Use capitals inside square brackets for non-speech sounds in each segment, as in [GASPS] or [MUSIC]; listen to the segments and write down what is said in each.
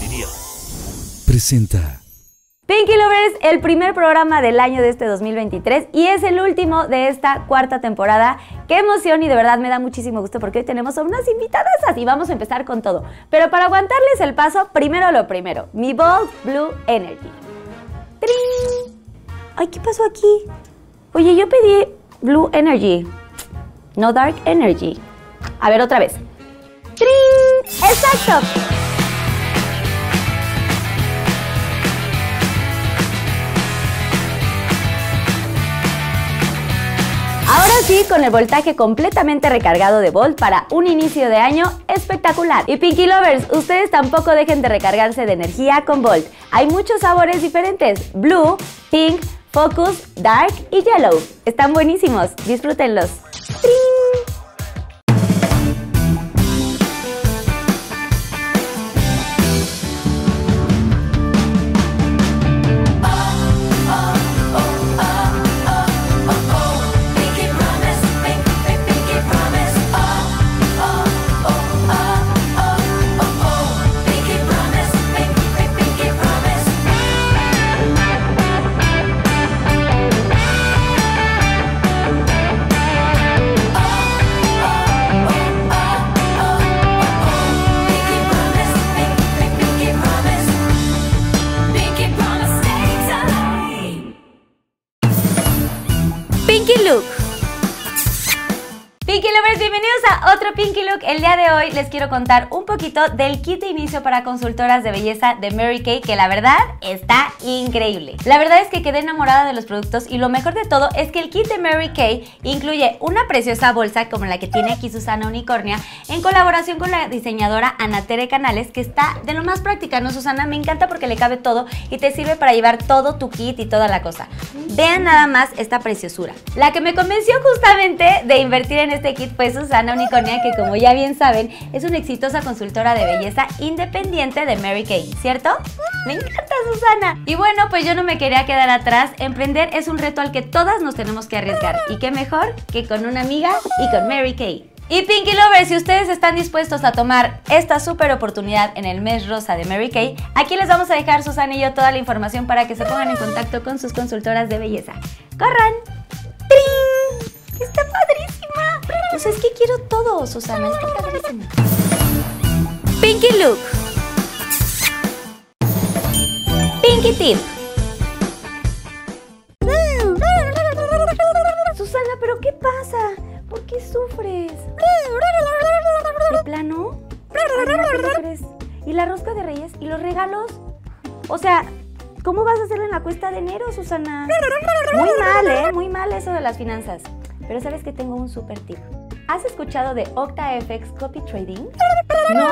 diría. Presenta. Pinky Lovers, el primer programa del año de este 2023 y es el último de esta cuarta temporada. Qué emoción y de verdad me da muchísimo gusto porque hoy tenemos a unas invitadas y vamos a empezar con todo. Pero para aguantarles el paso, primero lo primero, mi Bold Blue Energy. Ay, ¿qué pasó aquí? Oye, yo pedí Blue Energy, no Dark Energy. A ver, otra vez. Tri ¡Exacto! Ahora sí, con el voltaje completamente recargado de Volt para un inicio de año espectacular. Y Pinky Lovers, ustedes tampoco dejen de recargarse de energía con Volt. Hay muchos sabores diferentes, blue, pink, focus, dark y yellow. Están buenísimos, disfrútenlos. Pinky Look, el día de hoy les quiero contar un poquito del kit de inicio para consultoras de belleza de Mary Kay, que la verdad está increíble. La verdad es que quedé enamorada de los productos y lo mejor de todo es que el kit de Mary Kay incluye una preciosa bolsa como la que tiene aquí Susana Unicornia en colaboración con la diseñadora Ana Tere Canales, que está de lo más práctica, ¿no, Susana? Me encanta porque le cabe todo y te sirve para llevar todo tu kit y toda la cosa. Vean nada más esta preciosura. La que me convenció justamente de invertir en este kit fue Susana Unicornia, que como ya bien saben, es una exitosa consultora de belleza independiente de Mary Kay, ¿cierto? Me encanta Susana. Y bueno, pues yo no me quería quedar atrás. Emprender es un reto al que todas nos tenemos que arriesgar. Y qué mejor que con una amiga y con Mary Kay. Y Pinky Lovers, si ustedes están dispuestos a tomar esta súper oportunidad en el mes rosa de Mary Kay, aquí les vamos a dejar, Susana y yo, toda la información para que se pongan en contacto con sus consultoras de belleza. ¡Corran! ¡Trin! ¡Está padrísimo! Pues es que quiero todo, Susana. Está padrísimo. Pinky Look. Pinky Tip. Susana, ¿pero qué pasa? ¿Por qué sufres? ¿De plano? ¿Y la rosca de reyes? ¿Y los regalos? O sea, ¿cómo vas a hacer en la cuesta de enero, Susana? Muy mal, ¿eh? Muy mal eso de las finanzas. Pero sabes que tengo un super tip. ¿Has escuchado de OctaFX Copy Trading? ¿No?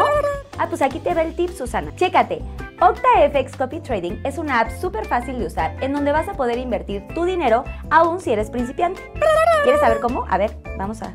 Ah, pues aquí te va el tip, Susana. Chécate. OctaFX Copy Trading es una app súper fácil de usar en donde vas a poder invertir tu dinero aún si eres principiante. ¿Quieres saber cómo? A ver, vamos a,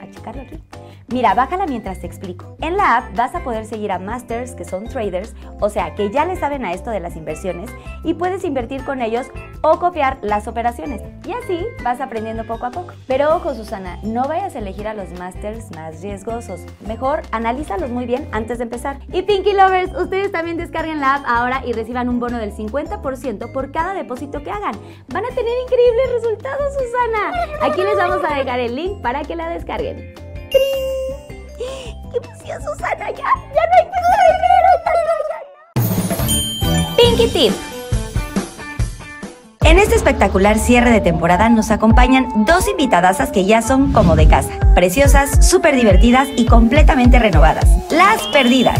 a checarlo aquí. Mira, bájala mientras te explico. En la app vas a poder seguir a masters que son traders, o sea, que ya le saben a esto de las inversiones y puedes invertir con ellos o copiar las operaciones. Y así vas aprendiendo poco a poco. Pero ojo, Susana, no vayas a elegir a los masters más riesgosos. Mejor analízalos muy bien antes de empezar. Y Pinky Lovers, ustedes también descarguen la app ahora y reciban un bono del 50% por cada depósito que hagan. Van a tener increíbles resultados, Susana. Aquí les vamos a dejar el link para que la descarguen. ¿Qué Susana? Ya, ya no hay dinero. Pinky Tip. En este espectacular cierre de temporada nos acompañan dos invitadasas que ya son como de casa, preciosas, súper divertidas y completamente renovadas. Las perdidas.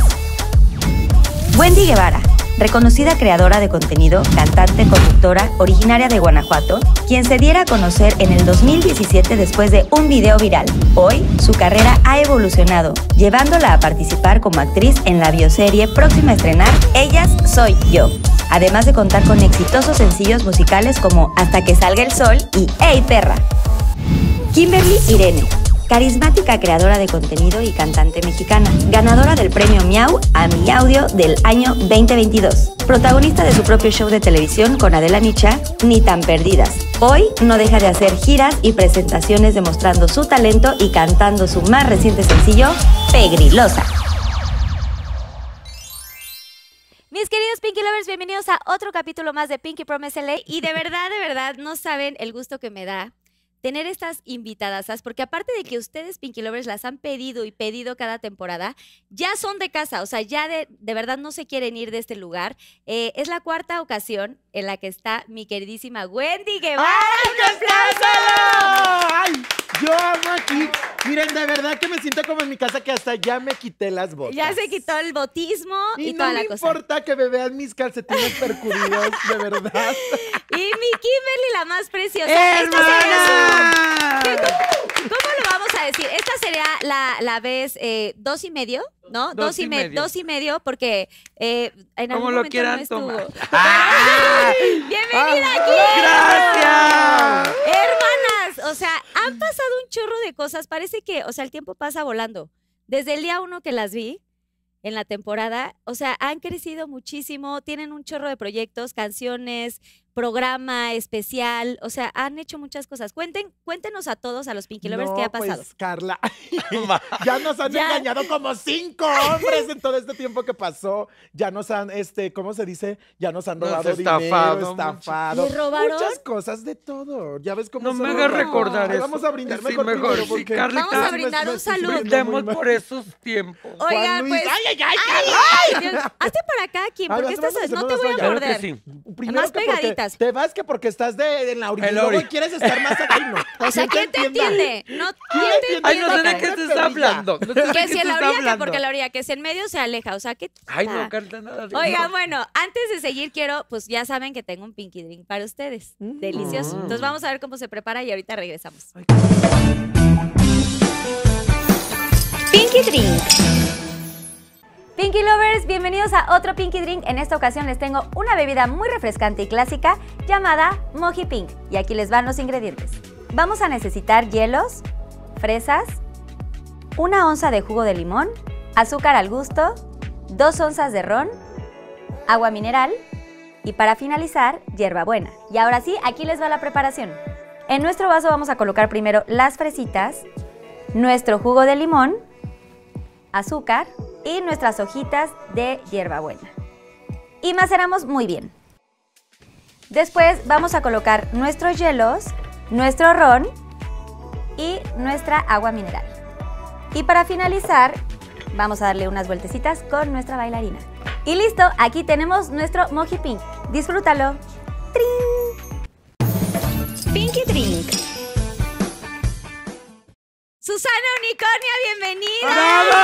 Wendy Guevara, reconocida creadora de contenido, cantante, conductora, originaria de Guanajuato, quien se diera a conocer en el 2017 después de un video viral. Hoy, su carrera ha evolucionado, llevándola a participar como actriz en la bioserie próxima a estrenar Ellas Soy Yo además de contar con exitosos sencillos musicales como Hasta que salga el sol y Hey perra. Kimberly Irene carismática creadora de contenido y cantante mexicana, ganadora del premio Miau a Mi Audio del año 2022, protagonista de su propio show de televisión con Adela Nicha, Ni tan perdidas. Hoy no deja de hacer giras y presentaciones demostrando su talento y cantando su más reciente sencillo, Pegrilosa. Mis queridos Pinky Lovers, bienvenidos a otro capítulo más de Pinky Promise LA y de verdad, de verdad, no saben el gusto que me da tener estas invitadas, porque aparte de que ustedes, Pinky Lovers, las han pedido y pedido cada temporada, ya son de casa, o sea, ya de, de verdad no se quieren ir de este lugar. Eh, es la cuarta ocasión en la que está mi queridísima Wendy Guevara. ¡Un yo amo aquí. Miren, de verdad que me siento como en mi casa que hasta ya me quité las botas. Ya se quitó el botismo y, toda la cosa. No importa que me vean mis calcetines percuridos, de verdad. [LAUGHS] Y mi Kimberly, la más preciosa. ¡Hermana! ¿Cómo lo vamos a decir? Esta sería la, la vez eh, dos y medio, ¿no? Dos, y, medio. Dos y medio, porque eh, en algún como momento lo quieran tomar. [LAUGHS] ¡Bienvenida aquí! Ah, ¡Gracias! ¡Hermana! o sea, han pasado un chorro de cosas. Parece que, o sea, el tiempo pasa volando. Desde el día uno que las vi en la temporada, o sea, han crecido muchísimo, tienen un chorro de proyectos, canciones, programa especial, o sea, han hecho muchas cosas. Cuenten, cuéntenos a todos, a los Pinky Lovers, qué ha pasado. Pues, Carla, [LAUGHS] [LAUGHS] ya nos han engañado como cinco hombres en todo este tiempo que pasó. Ya nos han, este, ¿cómo se dice? Ya nos han robado estafado, dinero, estafado. Muchas cosas de todo. Ya ves cómo No me hagas recordar eso. Vamos a brindarme sí, mejor, Vamos a brindar un saludo. Brindemos por esos tiempos. Oiga, pues... ¡Ay, ay, ay! ay, Hazte para acá, Kim, porque estas... No te voy a morder. Más pegaditas te vas que porque estás de, en la orilla. y quieres estar más aquí, [LAUGHS] O sea, ¿quién te entiende? No, ¿quién te entiende? Ay, no sé de qué te está hablando. que si en la orilla, que porque la orilla, que si en medio se aleja. O sea, que... Ay, no, carta nada. Oiga, bueno, antes de seguir quiero, pues ya saben que tengo un pinky drink para ustedes. Mm. Delicioso. Mm. Entonces vamos a ver cómo se prepara y ahorita regresamos. Pinky drink. Pinky Lovers, bienvenidos a otro Pinky Drink. En esta ocasión les tengo una bebida muy refrescante y clásica llamada Moji Pink. Y aquí les van los ingredientes. Vamos a necesitar hielos, fresas, una onza de jugo de limón, azúcar al gusto, dos onzas de ron, agua mineral y para finalizar, hierbabuena. Y ahora sí, aquí les va la preparación. En nuestro vaso vamos a colocar primero las fresitas, nuestro jugo de limón, azúcar, y nuestras hojitas de hierbabuena. Y maceramos muy bien. Después vamos a colocar nuestros hielos, nuestro ron y nuestra agua mineral. Y para finalizar, vamos a darle unas vueltecitas con nuestra bailarina. Y listo, aquí tenemos nuestro Moji Pink. Disfrútalo. ¡Trin! Pinky Drink. Susana Unicornia, bienvenida. ¡Bravo!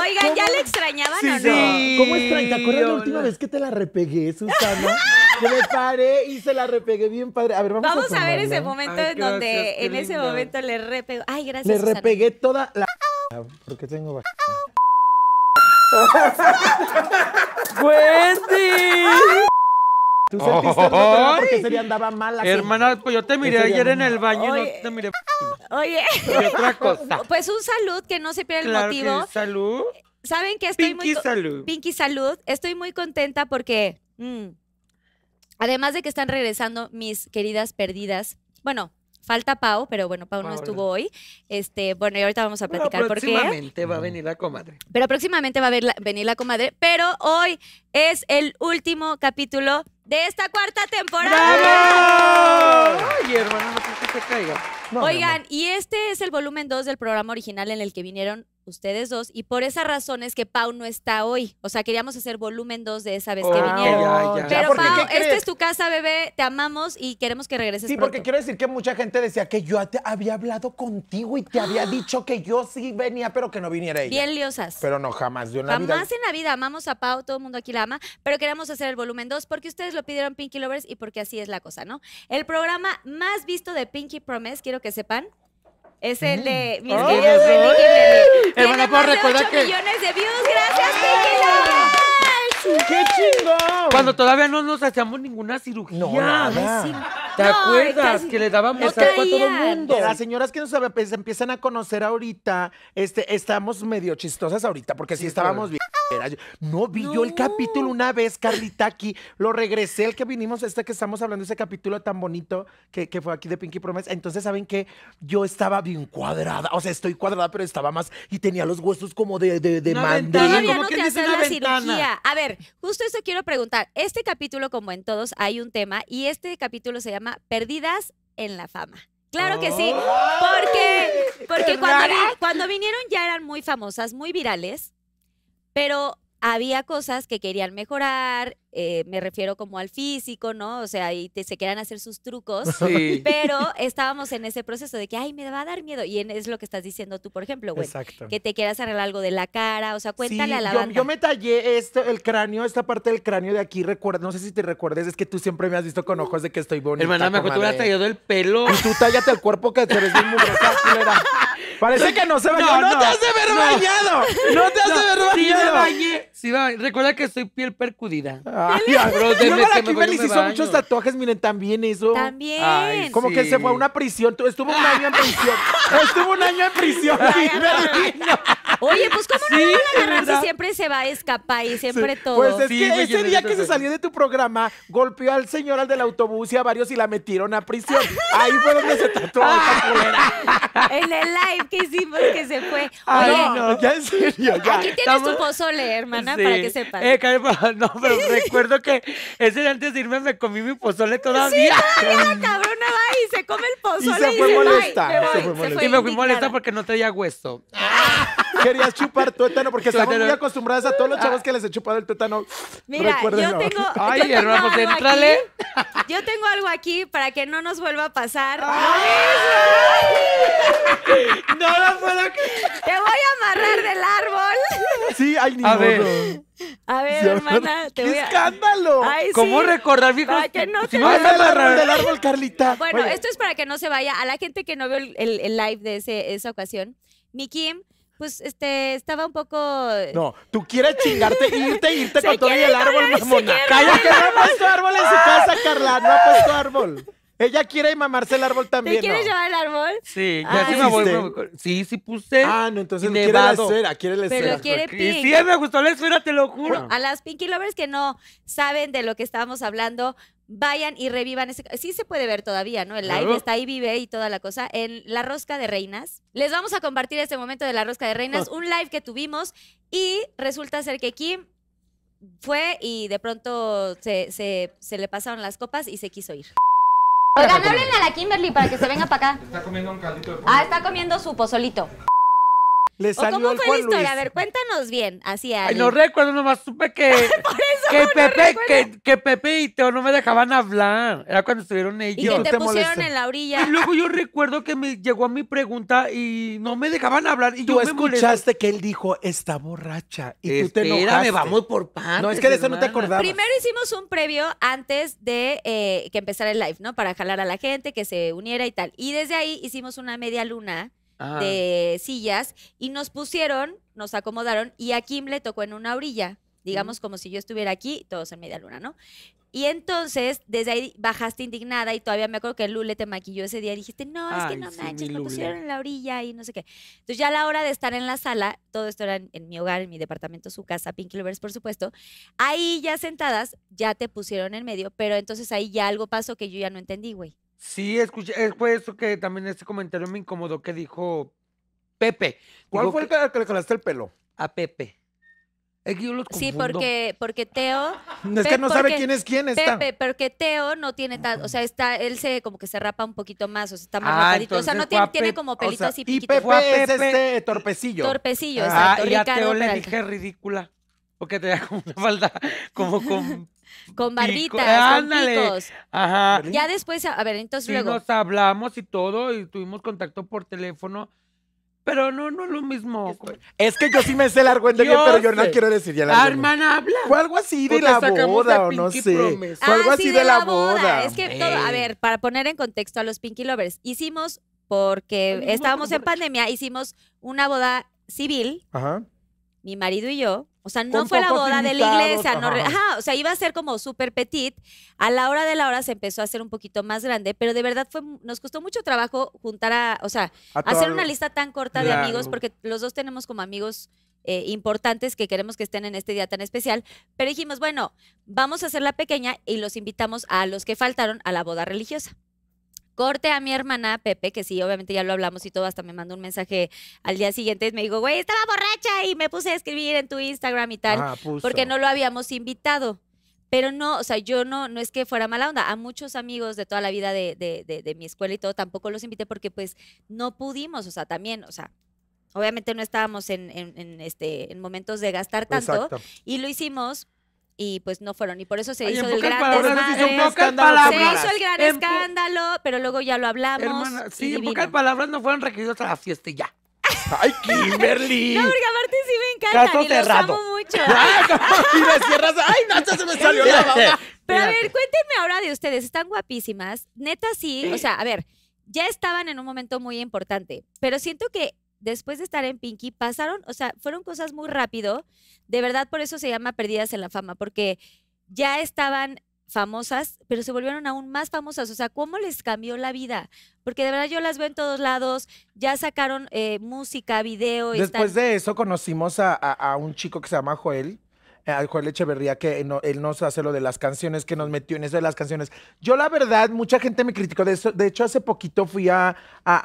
Oigan, ¿ya la extrañaban o no? Sí, ¿Cómo es ¿Te acuerdas la última vez que te la repegué, Susana? que me paré y se la repegué bien padre. A ver, vamos, vamos a, ver ese momento en donde en ese momento le repegué. Ay, gracias. Le repegué toda la porque tengo ¡Wendy! Tú sentiste porque andaba mal Hermana, pues yo te miré ayer en el baño y no te miré. [GASPS] Oye. otra cosa. [LAUGHS] Pues un salud que no se pierda el motivo. salud. Saben que estoy Pinky muy salud. Pinky salud. Estoy muy contenta porque mm, además de que están regresando mis queridas perdidas, bueno, falta Pau, pero bueno, Pau no estuvo hoy. Este, bueno, y ahorita vamos a platicar por qué. Próximamente va a venir la comadre. Pero próximamente va a venir la comadre, pero hoy es el último capítulo de esta cuarta temporada. Ay, hermano, no caiga. Oigan, y este es el volumen 2 del programa original en el que vinieron ustedes dos, y por esa razón es que Pau no está hoy. O sea, queríamos hacer volumen 2 de esa vez que ah, vinieron. Pero Pau, esta es tu casa, bebé, te amamos y queremos que regreses. Sí, porque quiero decir que mucha gente decía que yo te había hablado contigo y te había [GASPS] dicho que yo sí venía, pero que no viniera ella. Bien liosas. Pero no, jamás, de una jamás en la vida, amamos a Pau, todo el mundo aquí la ama, pero queríamos hacer el volumen 2 porque ustedes lo pidieron Pinky Lovers y porque así es la cosa, ¿no? El programa más visto de Pinky Promise, quiero que sepan, es el de mm. mis oh, videos Hermana, puedo recordar que. millones de views. Gracias, ¡Qué chingón! Cuando todavía no nos hacíamos ninguna cirugía. No, nada. ¿Te acuerdas que le dábamos a todo el mundo? Las señoras que nos empiezan a conocer ahorita, este, estamos medio chistosas ahorita, porque sí, sí estábamos bien. No vi yo el capítulo una vez, Carlita, aquí. Lo regresé, el que vinimos, este que estamos hablando, ese capítulo tan bonito que, fue aquí de Pinky Promise. Entonces, ¿saben qué? Yo estaba bien cuadrada. O sea, estoy cuadrada, pero estaba más y tenía los huesos como de, de, de te la A ver, justo eso quiero preguntar. Este capítulo, como en todos, hay un tema y este capítulo se llama Perdidas en la fama. Claro que sí, porque, porque cuando vinieron ya eran muy famosas, muy virales, pero había cosas que querían mejorar, eh, me refiero como al físico, ¿no? O sea, y se querían hacer sus trucos, pero [LAUGHS] estábamos en ese proceso de que, ay, me va a dar miedo. Y es lo que estás diciendo tú, por ejemplo, güey. Exacto. Que te quieras arreglar algo de la cara, o sea, cuéntale a la yo, Yo me tallé el cráneo, esta parte del cráneo de aquí, recuerda, no sé si te recuerdes, es que tú siempre me has visto con ojos de que estoy bonita. Hermana, me acuerdo que tú me tallado el pelo. Y tú tallate el cuerpo que te ves bien mugrosa, [LAUGHS] Parece que no se bañó. No, no, te has de haber No te has de haber Sí, va. Recuerda que soy piel percudida. [LAUGHS] Ay, y luego la hizo muchos tatuajes, miren, también eso. También. como que se fue a una prisión. Estuvo un año en prisión. [LAUGHS] Estuvo un año en prisión, Oye, pues cómo no sí, agarrar si siempre se va a escapar y siempre todo. Pues es que pues, ese día que se salió de tu programa, golpeó al señor al del autobús y a varios y la metieron a prisión. [LAUGHS] Ahí fue donde se tatuó esa En el live que hicimos que se fue. Oye, Ay, no, ya en serio, Aquí tienes tu pozole, hermana para que sepas. Eh, no, pero [LAUGHS] recuerdo que ese antes de irme me comí mi pozole todavía. Sí, todavía la cabrona va y se come el pozole. Y se fue molesta. Se fue molesta. y me fui molesta porque no traía hueso. [LAUGHS] Querías chupar tuétano porque estamos muy acostumbradas a todos los chavos que les he chupado el tuétano. Mira, yo tengo. [LAUGHS] Ay, hermano, pues, Yo tengo algo aquí para que no nos vuelva a pasar. No lo puedo creer. Te voy a amarrar del árbol. Sí, hay ni a Ver. A ver, hermana, te voy ¡Escándalo! ¿Cómo recordar, mijo? no si árbol, Carlita. Bueno, esto es para que no se vaya. A la gente que no vio el, live de esa ocasión, mi Kim pues este estaba un poco No, tú quieres chingarte, irte, irte [LAUGHS] con todo y el árbol, mamona. Cállate, no ha puesto árbol en su casa, Carla, no ha puesto árbol. Ella quiere mamarse el árbol también. ¿Te quieres llevar el árbol? Sí, ya sí me este. Sí, sí puse. Ah, no, entonces no quiere la esfera, quiere la esfera. Pero quiere Pink. Sí, me gustó la esfera, te lo juro. A las Pinky Lovers que no saben de lo que estábamos hablando, vayan y revivan ese. Sí se puede ver todavía, ¿no? El live está ahí, vive y toda la cosa. En La Rosca de Reinas. Les vamos a compartir este momento de La Rosca de Reinas, pues un live que tuvimos y resulta ser que Kim fue y de pronto se le pasaron las copas y se quiso ir. Oigan, hablen a la Kimberly para que se venga para acá. Está comiendo un caldito de pollo. Ah, está comiendo su pozolito. ¿Cómo fue la historia? A ver, cuéntanos bien, así no recuerdo, nomás supe que, [LAUGHS] que, Pepe, que, Pepe y Teo no me dejaban hablar. Era cuando estuvieron ellos. Y que te, pusieron en la orilla. Y luego yo recuerdo que me llegó a mi pregunta y no me dejaban hablar. Y ¿Tú yo escuchaste que él dijo, está borracha. Y tú te enojaste. vamos por pan No, es que de eso no te acordabas. Primero hicimos un previo antes de eh, que empezara el live, ¿no? Para jalar a la gente, que se uniera y tal. Y desde ahí hicimos una media luna de sillas y nos pusieron, nos acomodaron y a Kim le tocó en una orilla, digamos como si yo estuviera aquí, todos en media luna, ¿no? Y entonces, desde ahí bajaste indignada y todavía me acuerdo que Lule te maquilló ese día y dijiste, no, es que no manches, me pusieron en la orilla y no sé qué. Entonces, ya a la hora de estar en la sala, todo esto era en, mi hogar, en mi departamento, su casa, Pinky Lovers, por supuesto, ahí ya sentadas, ya te pusieron en medio, pero entonces ahí ya algo pasó que yo ya no entendí, güey. Sí, escuché, eh, fue eso que también este comentario me incomodó que dijo Pepe. ¿Cuál fue el que le jalaste el pelo? A Pepe. Es que yo sí, porque, porque Teo. [LAUGHS] Es que no sabe quién es quién está. Pepe, porque Teo no tiene tan. O sea, está, él se como que se rapa un poquito más, o sea, está más ah, O sea, no tiene, tiene, como pelitos así y piquitos. Y Pepe, es este torpecillo. Torpecillo, ah, exacto. Y a Teo le dije ridícula. Porque te da como una falda, como con. [LAUGHS] con barbitas, con picos. Ajá. Ya después, a ver, entonces luego. nos hablamos y todo, y tuvimos contacto por teléfono. Pero no, no es lo mismo. Es que yo sí me sé el argüente pero yo no quiero decir ya la Hermana, habla. Fue algo así de la boda, o no sé. Fue algo ah, así de, la boda. Es que, todo, a ver, para poner en contexto a los Pinky Lovers, hicimos, porque estábamos en pandemia, hicimos una boda civil, Ajá. mi marido y yo, o sea, no fue la boda de la iglesia. No, o sea, iba a ser como súper petit. A la hora de la hora se empezó a hacer un poquito más grande, pero de verdad fue, nos costó mucho trabajo juntar a, o sea, hacer una lista tan corta de amigos, porque los dos tenemos como amigos eh, importantes que queremos que estén en este día tan especial. Pero dijimos, bueno, vamos a hacer la pequeña y los invitamos a los que faltaron a la boda religiosa. Corte a mi hermana Pepe, que sí, obviamente ya lo hablamos y todo, hasta me mandó un mensaje al día siguiente me dijo, güey, estaba borracha y me puse a escribir en tu Instagram y tal, ah, porque no lo habíamos invitado. Pero no, o sea, yo no, no es que fuera mala onda. A muchos amigos de toda la vida de, de, de, mi escuela y todo, tampoco los invité porque pues no pudimos, o sea, también, o sea, obviamente no estábamos en, en, este, en momentos de gastar tanto y lo hicimos y pues no fueron. Y por eso se hizo el gran escándalo. Se hizo el gran escándalo, pero luego ya lo hablamos. Hermana, sí, en pocas palabras no fueron requeridos a la fiesta y ya. [LAUGHS] ¡Ay, Kimberly! No, porque aparte sí me encanta. y Los amo mucho. [LAUGHS] y cierras. ¡Ay, no se me salió la [LAUGHS] Pero a ver, cuéntenme ahora de ustedes. Están guapísimas. Neta, sí. O sea, a ver, ya estaban en un momento muy importante. Pero siento que después de estar en Pinky, pasaron, o sea, fueron cosas muy rápido. De verdad, por eso se llama Perdidas en la Fama, porque ya estaban famosas, pero se volvieron aún más famosas. O sea, ¿cómo les cambió la vida? Porque de verdad yo las veo en todos lados, ya sacaron eh, música, video. Después de eso conocimos a, un chico que se llama Joel, al Joel Echeverría que no, él nos hace lo de las canciones, que nos metió en eso de las canciones. Yo la verdad, mucha gente me criticó de eso. De hecho, hace poquito fui a,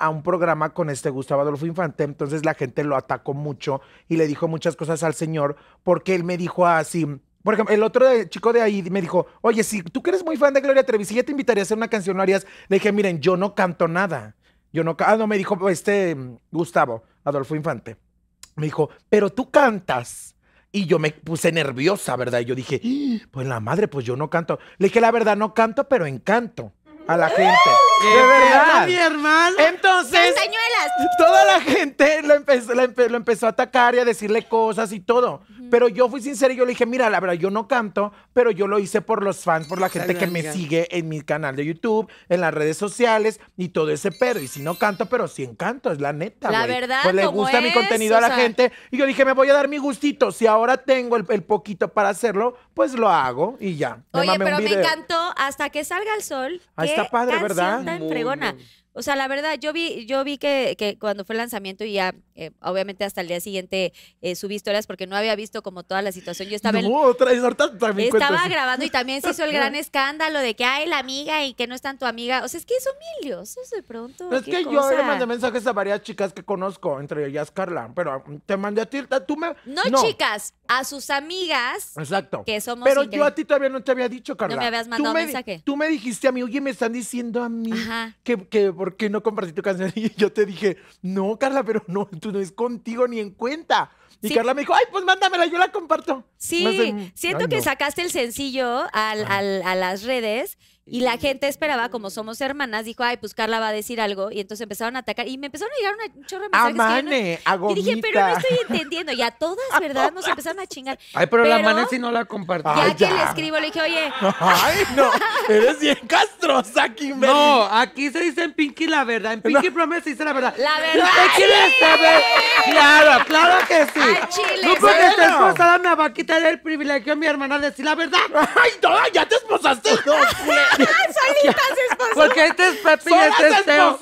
un programa con este Gustavo Adolfo Infante, entonces la gente lo atacó mucho y le dijo muchas cosas al señor porque él me dijo así... Por ejemplo, el otro chico de ahí me dijo, oye, si tú eres muy fan de Gloria Trevi, si ya te invitaría a hacer una canción, arias harías? Le dije, miren, yo no canto nada. Yo no, ah, no, me dijo este mm, Gustavo Adolfo Infante. Me dijo, pero tú cantas. Y yo me puse nerviosa, ¿verdad? Y yo dije, ¡Ah! pues la madre, pues yo no canto. Le dije, la verdad, no canto, pero encanto a la gente. ¡De verdad! mi hermano! Entonces, toda la gente lo empezó, empezó a atacar y a decirle cosas y todo. Pero yo fui sincera y yo le dije, mira, la verdad, yo no canto, pero yo lo hice por los fans, por la gente que me sigue en mi canal de YouTube, en las redes sociales y todo ese pedo. Y si no canto, pero sí encanto, es la neta, La verdad, Pues le gusta mi contenido a la gente. Y yo dije, me voy a dar mi gustito. Si ahora tengo el, poquito para hacerlo, pues lo hago y ya. Oye, pero me encantó Hasta que salga el sol, está padre, ¿verdad? en fregona. O sea, la verdad, yo vi, yo vi que, que cuando fue el lanzamiento y ya eh, obviamente hasta el día siguiente eh, subí historias porque no había visto como toda la situación. Yo estaba, estaba grabando y también se hizo el gran [LAUGHS] escándalo de que hay la amiga y que no es tan tu amiga. O sea, es que es humilde, eso de pronto. Es que yo le mandé mensajes a varias chicas que conozco, entre ellas Carla, pero mm, te mandé a ti, tú me... No, chicas, a sus amigas. Exacto. Que somos... Pero yo a ti todavía no te había dicho, Carla. No me habías mandado tú me, mensaje. Tú me dijiste a mí, oye, me están diciendo a mí que, que por qué no compartí tu canción [LAUGHS] y yo te dije, no, Carla, pero no, no es contigo ni en cuenta. Y Carla me dijo, ay, pues mándamela, yo la comparto. Sí, siento que sacaste el sencillo a las redes y la gente esperaba, como somos hermanas, dijo, ay, pues Carla va a decir algo. Y entonces empezaron a atacar. Y me empezaron a llegar una chorra de mensajes. Mane, a Y dije, pero no estoy entendiendo. Y a todas, ¿verdad? Nos empezaron a chingar. [LAUGHS] Ay, pero, la Mane si no la compartía Ya, que le escribo, le dije, oye. [LAUGHS] Ay, no. Eres bien castrosa, Kimberly. No, aquí se dice en Pinky la verdad. En Pinky no. Promise se dice la verdad. La verdad. ¿Usted saber? Claro, claro que sí. chile. No porque bueno. esposada me va a quitar el privilegio a mi hermana de decir la verdad. Ay, no, ya te esposaste. No, [LAUGHS] [LAUGHS] Solitas esposas. Porque este es Pepe y este, [LAUGHS] este es Teo.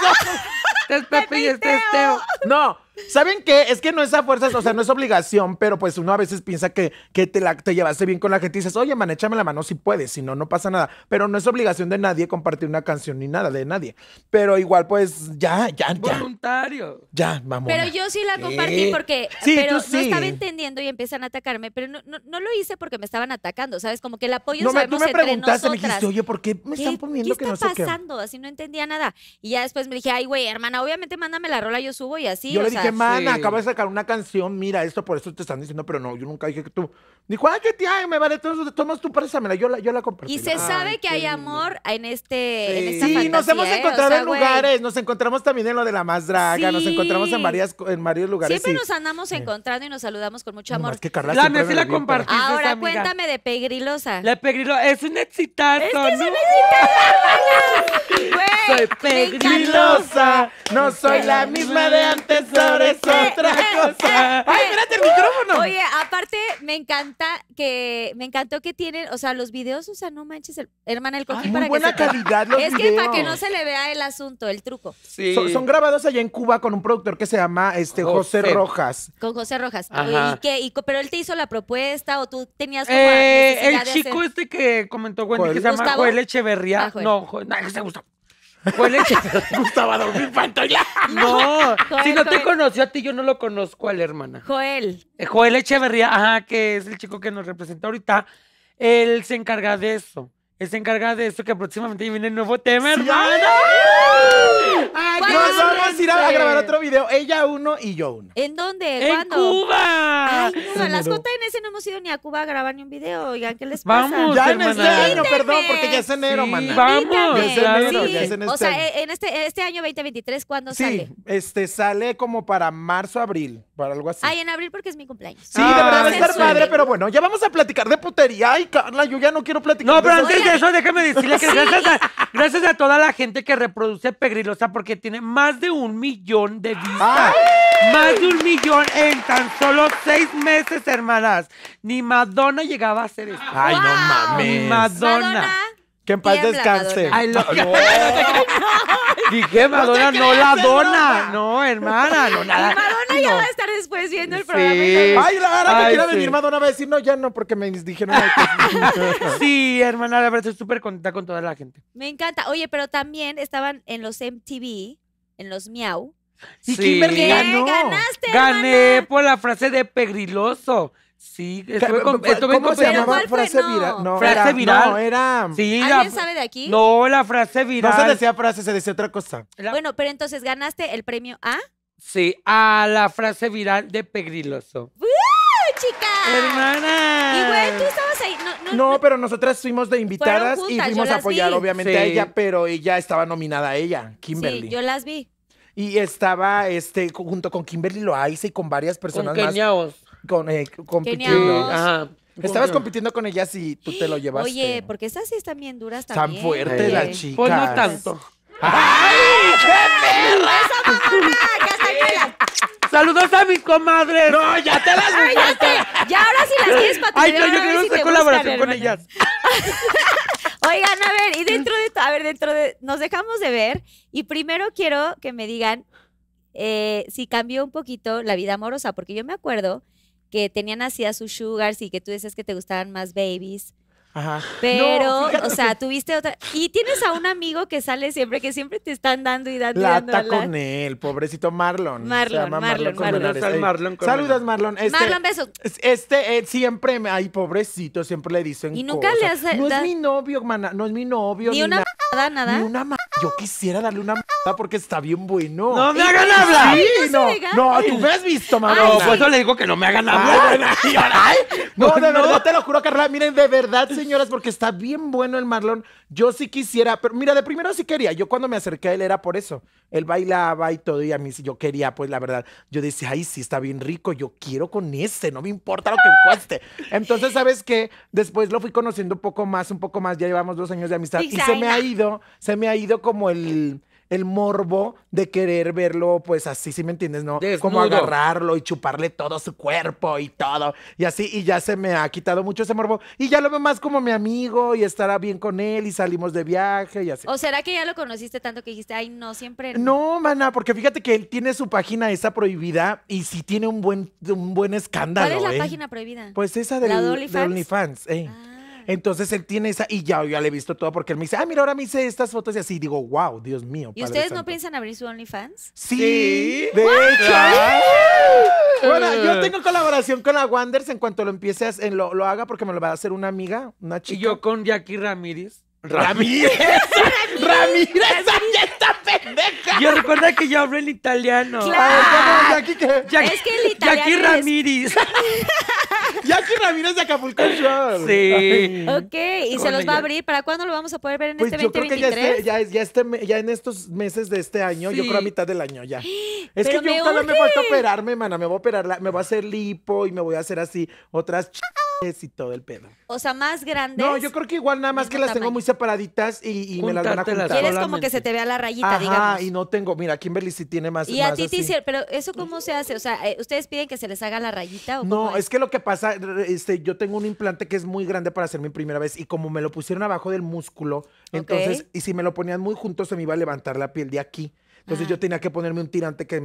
Este es Pepe y este es Teo. No, ¿Saben qué? Es que no es a fuerzas, o sea, no es obligación, pero pues uno a veces piensa que, que te, la, te llevaste bien con la gente y dices, oye, man, échame la mano si puedes, si no, no pasa nada. Pero no es obligación de nadie compartir una canción ni nada, de nadie. Pero igual, pues, ya, ya, ya. Voluntario. Ya, vamos. Pero yo sí la compartí porque sí, pero sí. no estaba entendiendo y empiezan a atacarme, pero no, no, lo hice porque me estaban atacando, ¿sabes? Como que el apoyo no, me, tú me preguntaste, me dijiste, oye, ¿por qué me están poniendo que no sé qué? pasando? Así no entendía nada. Y ya después me dije, ay, güey, hermana, obviamente mándame la rola, yo subo y así, o sea, semana, ah, de sacar una canción, mira esto, por eso te están diciendo, pero no, yo nunca dije que tú. Dijo, ay, que tía, me vale, eso, tomas tú, pásamela, yo la, yo la compartí. Y se sabe que hay amor en este, sí. nos hemos ¿eh? encontrado en lugares, nos encontramos también en lo de la más draga, nos encontramos en varias, en varios lugares. Siempre nos andamos eh. encontrando y nos saludamos con mucho amor. que la me la Ahora cuéntame de Pegrilosa. La Pegrilosa es un excitante. Es que es [LAUGHS] Soy Pegrilosa, no soy la misma de antes. Eh, eh, eh, Ay, espérate el micrófono. Oye, aparte me encanta que me encantó que tienen, o sea, los videos, o sea, no manches, el, hermana el cojín para que calidad Es que para que no se le vea el asunto, el truco. Sí. son grabados allá en Cuba con un productor que se llama este José, Rojas. Con José Rojas. Ajá. ¿Y pero él te hizo la propuesta o tú tenías eh, el chico este que comentó Wendy que se llama Joel Echeverría. Ah, no, No, no, se gustó. Joel es? [LAUGHS] Gustaba dormir No, si no te conoció a ti, yo no lo conozco a la hermana. Joel. Eh, Joel Echeverría, ajá, que es el chico que nos representa ahorita. Él se encarga de eso. Él se encarga de eso, que aproximadamente viene el nuevo tema, hermana. Ay, vamos a ir a, grabar este. otro video. Ella uno y yo uno. ¿En dónde? ¡En Cuba! Ay, las JNS no hemos ido ni a Cuba a grabar ni un video. Oigan, ¿qué les pasa? Vamos, ya en este año, perdón, porque ya es enero, maná. vamos. Ya es enero, en O este sea, en este, este año 2023, ¿cuándo Sí, sale? este sale como para marzo, abril, para algo así. Ay, en abril porque es mi cumpleaños. sí, deberá de estar padre, pero bueno, ya vamos a platicar de putería. Ay, Carla, yo ya no quiero platicar. No, pero antes de eso, déjame decirle que gracias a, gracias a toda la gente que reproduce Pegrilosa, porque que tiene más de un millón de vistas. Más de un millón en tan solo seis meses, hermanas. Ni Madonna llegaba a hacer esto. Ay, no mames. Ni Madonna. Que en paz descanse. Ay, [LAUGHS] Dije, Madonna no la dona. No, hermana, no nada. Madonna ya va a estar después viendo el programa. Ay, la hora que quiera venir Madonna va a decir, no, ya no, porque me dijeron. [LAUGHS] Sí, hermana, la verdad estoy súper contenta con toda la gente. Me encanta. Oye, pero también estaban en los MTV, en los Miau. Sí. Ganaste. Gané por la frase de pegriloso. Sí, estuve con, ¿Cómo se llamaba? Frase viral. No, frase era, viral. No, era. Mm. ¿Alguien sabe de aquí? No, la frase viral. No se decía frase, se decía otra cosa. bueno, pero entonces ganaste el premio A. Sí, a la frase viral de Pegriloso. ¡Chicas! chica! ¡Hermana! Y güey, tú estabas ahí. No, pero nosotras fuimos de invitadas y fuimos a apoyar, obviamente, a ella, pero ella estaba nominada a ella, Kimberly. Sí, yo las vi. Y estaba este, junto con Kimberly Loaiza y con varias personas más con, eh, Estabas compitiendo con ellas y tú te lo llevaste. Oye, porque esas sí están bien duras también. Tan fuerte la chica. Pues no tanto. ¡Ay, qué perra! ¡Saludos a mi comadre! ¡No, ya te las Ay, ya, ahora sí las quieres para Ay, pero yo quiero hacer colaboración con ellas. [LAUGHS] Oigan, a ver, y dentro de... A ver, dentro de... Nos dejamos de ver y primero quiero que me digan eh, si cambió un poquito la vida amorosa, porque yo me acuerdo que tenían así a sus sugars y que tú decías que te gustaban más babies. Ajá. Pero, o sea, tuviste otra. Y tienes a un amigo que sale siempre, que siempre te están dando y dando. Está dando con él, pobrecito Marlon. Marlon, Marlon, Marlon. Marlon, Saludas, Marlon. Este, Marlon, beso. Este, eh, siempre, ay, pobrecito, siempre le dicen. Y nunca le hace. No es mi novio, mana, no es mi novio. Ni, una nada, nada. Ni una Yo quisiera darle una porque está bien bueno. ¡No me hagan hablar! Sí, ¿No, no, tú me has visto, Marlon. No, le digo que no me hagan hablar. Ay, no, pues no. te lo juro, Carla. Miren, de verdad, señoras, porque está bien bueno el Marlon. Yo sí quisiera, pero mira, de primero sí quería. Yo cuando me acerqué a él era por eso. Él bailaba y todo, y a mí yo quería, pues la verdad. Yo decía, ay, sí, está bien rico. Yo quiero con ese, no me importa lo que cueste. Entonces, ¿sabes qué? Después lo fui conociendo un poco más, un poco más. Ya llevamos dos años de amistad. Y se me ha ido, se me ha ido como el el morbo de querer verlo, pues así, si me entiendes, ¿no? Como agarrarlo y chuparle todo su cuerpo y todo. Y así, y ya se me ha quitado mucho ese morbo. Y ya lo veo más como mi amigo y estará bien con él y salimos de viaje y así. ¿O será que ya lo conociste tanto que dijiste, ay, no, siempre. No, mana, porque fíjate que él tiene su página esa prohibida y si tiene un buen, un buen escándalo. ¿Cuál es la ¿eh? página prohibida? Pues esa de OnlyFans. Eh. Ah. Entonces él tiene esa, y ya, ya le he visto todo porque él me dice, ah, mira, ahora me hice estas fotos y así. Y digo, wow, Dios mío. ¿Y ustedes no piensan abrir su OnlyFans? Sí, de hecho. bueno, yo tengo colaboración con la Wanders en cuanto lo empieces, en lo, lo haga porque me lo va a hacer una amiga, una chica. Y yo con Jackie Ramírez. Ramírez. [LAUGHS] Ramírez, Ay esta pendeja. Yo recuerdo que yo hablo el italiano. Claro. Jackie, es que el italiano Jackie Ramírez. [LAUGHS] Jackie Ramírez de Acapulco Sí. Ok, y se los va a abrir. ¿Para cuándo lo vamos a poder ver en pues este yo Creo que ya, este, ya, este, ya en estos meses de este año, yo creo a mitad del año ya. [GASPS] Es que yo me, me falta operarme, mana. Me voy a operar, me voy a hacer lipo y me voy a hacer así otras y todo el pedo. O sea, más grande No, yo creo que igual nada más que las tengo muy separaditas y, me las van a Si Quieres como que se te vea la rayita, digamos. Ah, y no tengo. Mira, Kimberly sí tiene más. Y a ti así. pero ¿eso cómo se hace? O sea, eh, ¿ustedes piden que se les haga la rayita o No, es? que lo que pasa, este, yo tengo un implante que es muy grande para hacer mi primera vez y como me lo pusieron abajo del músculo, entonces, y si me lo ponían muy juntos se me iba a levantar la piel de aquí. Entonces yo tenía que ponerme un tirante que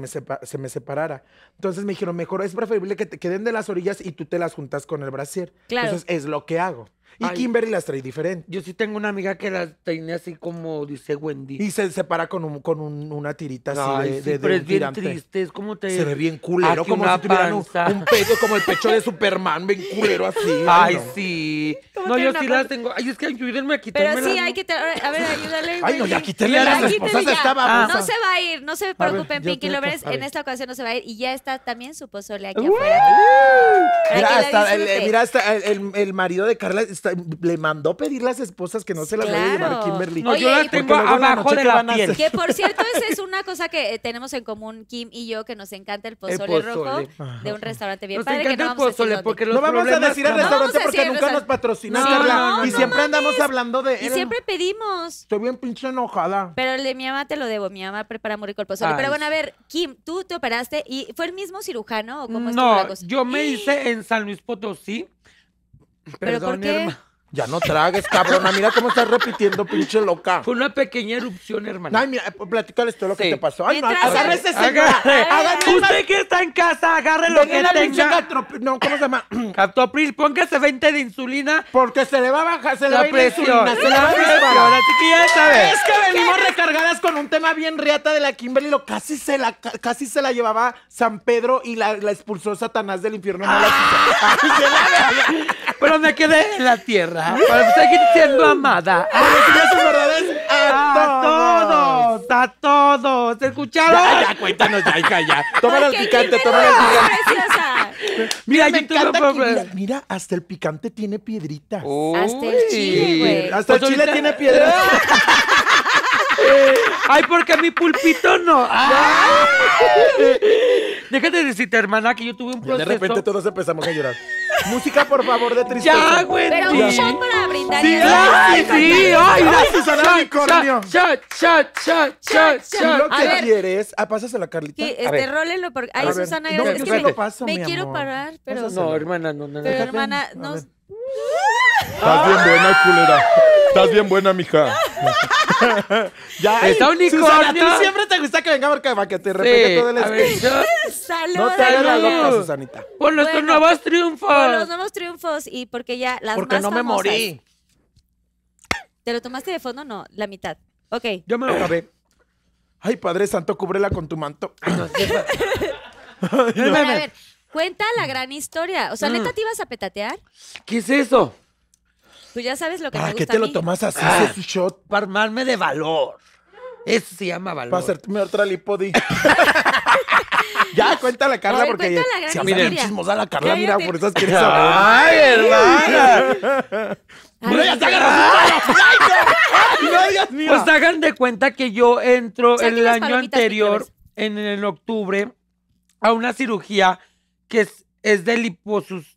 se me separara. Entonces me dijeron, mejor es preferible que te queden de las orillas y tú te las juntas con el brasier. Entonces es lo que hago. Y Kimberly las trae diferente. Yo sí tengo una amiga que las tenía así como dice Wendy. Y se separa con, un, con una tirita así de, sí, pero es bien triste, es como te... Se ve bien culero, como si tuvieran un, pecho, como el pecho de [LAUGHS] Superman, bien culero así. Ay, sí. No, yo sí las tengo. Ay, es que ayúdenme a quitarme Pero sí, hay que... A ver, ayúdale. Ay, no, ya quítale las esposas estaba. Ah. no se va a ir, no se preocupen, Pinky En esta ocasión no se va a ir. Y ya está también su pozole aquí afuera. Mira, hasta el marido de Carla le mandó pedir las esposas que no se las claro. vaya a llevar Kimberly. Oye, yo la tengo abajo de la, Que por cierto, esa es [LAUGHS] una cosa que eh, tenemos en común Kim y yo, que nos encanta el pozole, rojo de un restaurante bien nos padre. Encanta no el vamos pozole, a porque los no vamos a decir el restaurante porque nunca nos patrocinamos. y siempre andamos hablando de... Y siempre pedimos. Estoy bien pinche enojada. Pero el de mi mamá te lo debo. Mi mamá prepara muy rico el pozole. Pero bueno, a ver, Kim, tú te operaste y ¿fue el mismo cirujano o cómo no, la cosa? yo me hice en San Luis Potosí Perdón, ¿Pero por qué? Ya no tragues, cabrona. Mira cómo estás repitiendo, pinche loca. Fue una pequeña erupción, hermano. Ay, mira, platícales todo lo que te pasó. Ay, no, agárrese, Usted que está en casa, agarre lo que tenga. No, ¿cómo se llama? Catopril, [CLEARS THROAT] póngase 20 de insulina. Porque se le va a bajar, se le va a ir insulina. Se le va a Así que ya sabes. Es que venimos recargadas con un tema bien riata de la Kimberly. Lo casi se la, casi se la llevaba San Pedro y la, la expulsó Satanás del infierno. Ah. [LAUGHS] Pero me quedé en la tierra amada. Para seguir siendo amada. A, todos, a todo. ¿Se escucharon? Ya, ya, cuéntanos, ya, hija, ya. Toma el picante, toma el preciosa. [LAUGHS] Mira, yo te lo mira, hasta el picante tiene piedritas. Hasta el chile, güey. Hasta el pues, chile tiene piedra. [LAUGHS] Ay, porque mi pulpito no. [LAUGHS] Ah. Déjate decirte, hermana, que yo tuve un proceso. de repente todos empezamos a llorar. Música, por favor, de tristeza. Ya, güey. Pero un shot para brindar. Sí, ay, sí, ay, gracias a la Shot, shot, shot, shot, shot. Lo que quieres, ah, pásasela, Carlita. Sí, este, rólenlo porque. Ay, Susana, Es que me quiero parar, pero. No, hermana, no, no, no. Pero, hermana, no. Estás bien buena, culera. Estás bien buena, mija. [LAUGHS] ya, está unicornio. ¿tú siempre te gusta que venga porque para que te repete todo el espejo. [LAUGHS] Salud. No te hagas la loca, Susanita. Por los nuevos triunfos. Por los nuevos triunfos y porque ya las Porque no me morí. ¿Te lo tomaste de fondo? No, la mitad. Ok. Yo me lo acabé. Ay, Padre Santo, cúbrela con tu manto. no, no, [LAUGHS] A ver, Cuenta la gran historia. O sea, ¿neta mm. te ibas a petatear? ¿Qué es eso? Tú pues ya sabes lo que ¿Para qué te lo tomas así? Ah. ¿Ese Es shot Para armarme de valor. Eso se llama valor. para hacerme otra lipodi. [LAUGHS] ya, cuéntale a Carla porque cuenta la gran si a mí me a la Carla, mira, por esas quieres saber. ¡Ay, hermana! ¡Mira, ya te agarras [LAUGHS] ¡Ay, no! Pues hagan de cuenta que yo entro el año anterior, en el octubre, a una cirugía que es, de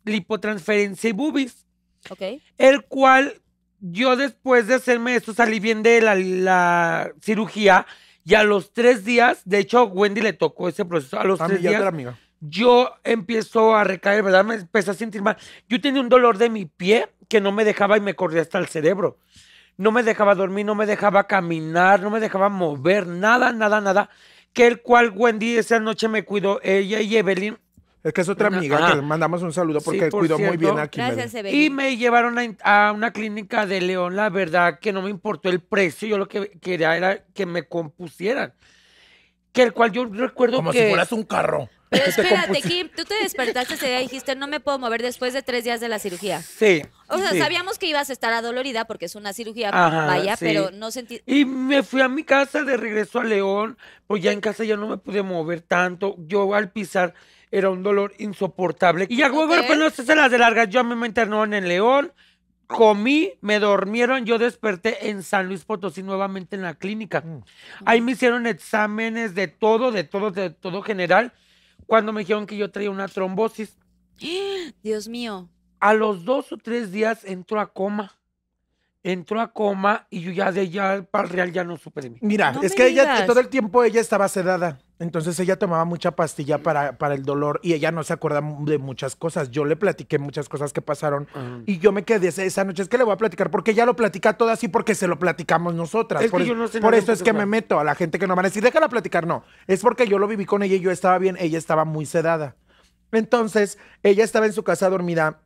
lipotransferencia y bubis, Ok. El cual yo después de hacerme esto salí bien de la, cirugía y a los tres días, de hecho Wendy le tocó ese proceso, a los tres días yo empiezo a recaer, ¿verdad? Me empecé a sentir mal. Yo tenía un dolor de mi pie que no me dejaba y me corría hasta el cerebro. No me dejaba dormir, no me dejaba caminar, no me dejaba mover, nada, nada, nada. Que el cual Wendy esa noche me cuidó, ella y Evelyn, es que es otra amiga que le mandamos un saludo porque cuidó muy bien aquí. Gracias, y me llevaron a, una clínica de León, la verdad que no me importó el precio, yo lo que quería era que me compusieran. Que el cual yo recuerdo Como que... Como si fueras un carro. [LAUGHS] espérate, Kim, tú te despertaste ese día y dijiste, no me puedo mover después de tres días de la cirugía. Sí. O sea, sabíamos que ibas a estar adolorida porque es una cirugía, vaya, pero no sentí... Y me fui a mi casa de regreso a León, pues ya en casa ya no me pude mover tanto. Yo al pisar era un dolor insoportable. Y ya, huevo, pues, no se las de largas. Yo me internaron en León, comí, me durmieron, yo desperté en San Luis Potosí nuevamente en la clínica. Mm. Ahí me hicieron exámenes de todo, de todo, de todo general, cuando me dijeron que yo traía una trombosis. [GASPS] Dios mío. A los dos o tres días entró a coma entró a coma y yo ya de ya par real ya no supe de mí. Mira, es que ella todo el tiempo ella estaba sedada. Entonces ella tomaba mucha pastilla para, el dolor y ella no se acuerda de muchas cosas. Yo le platiqué muchas cosas que pasaron y yo me quedé esa noche. Es que le voy a platicar porque ella lo platica todo así porque se lo platicamos nosotras. por, eso es que me meto a la gente que no van a decir, déjala platicar. No, es porque yo lo viví con ella y yo estaba bien. Ella estaba muy sedada. Entonces ella estaba en su casa dormida.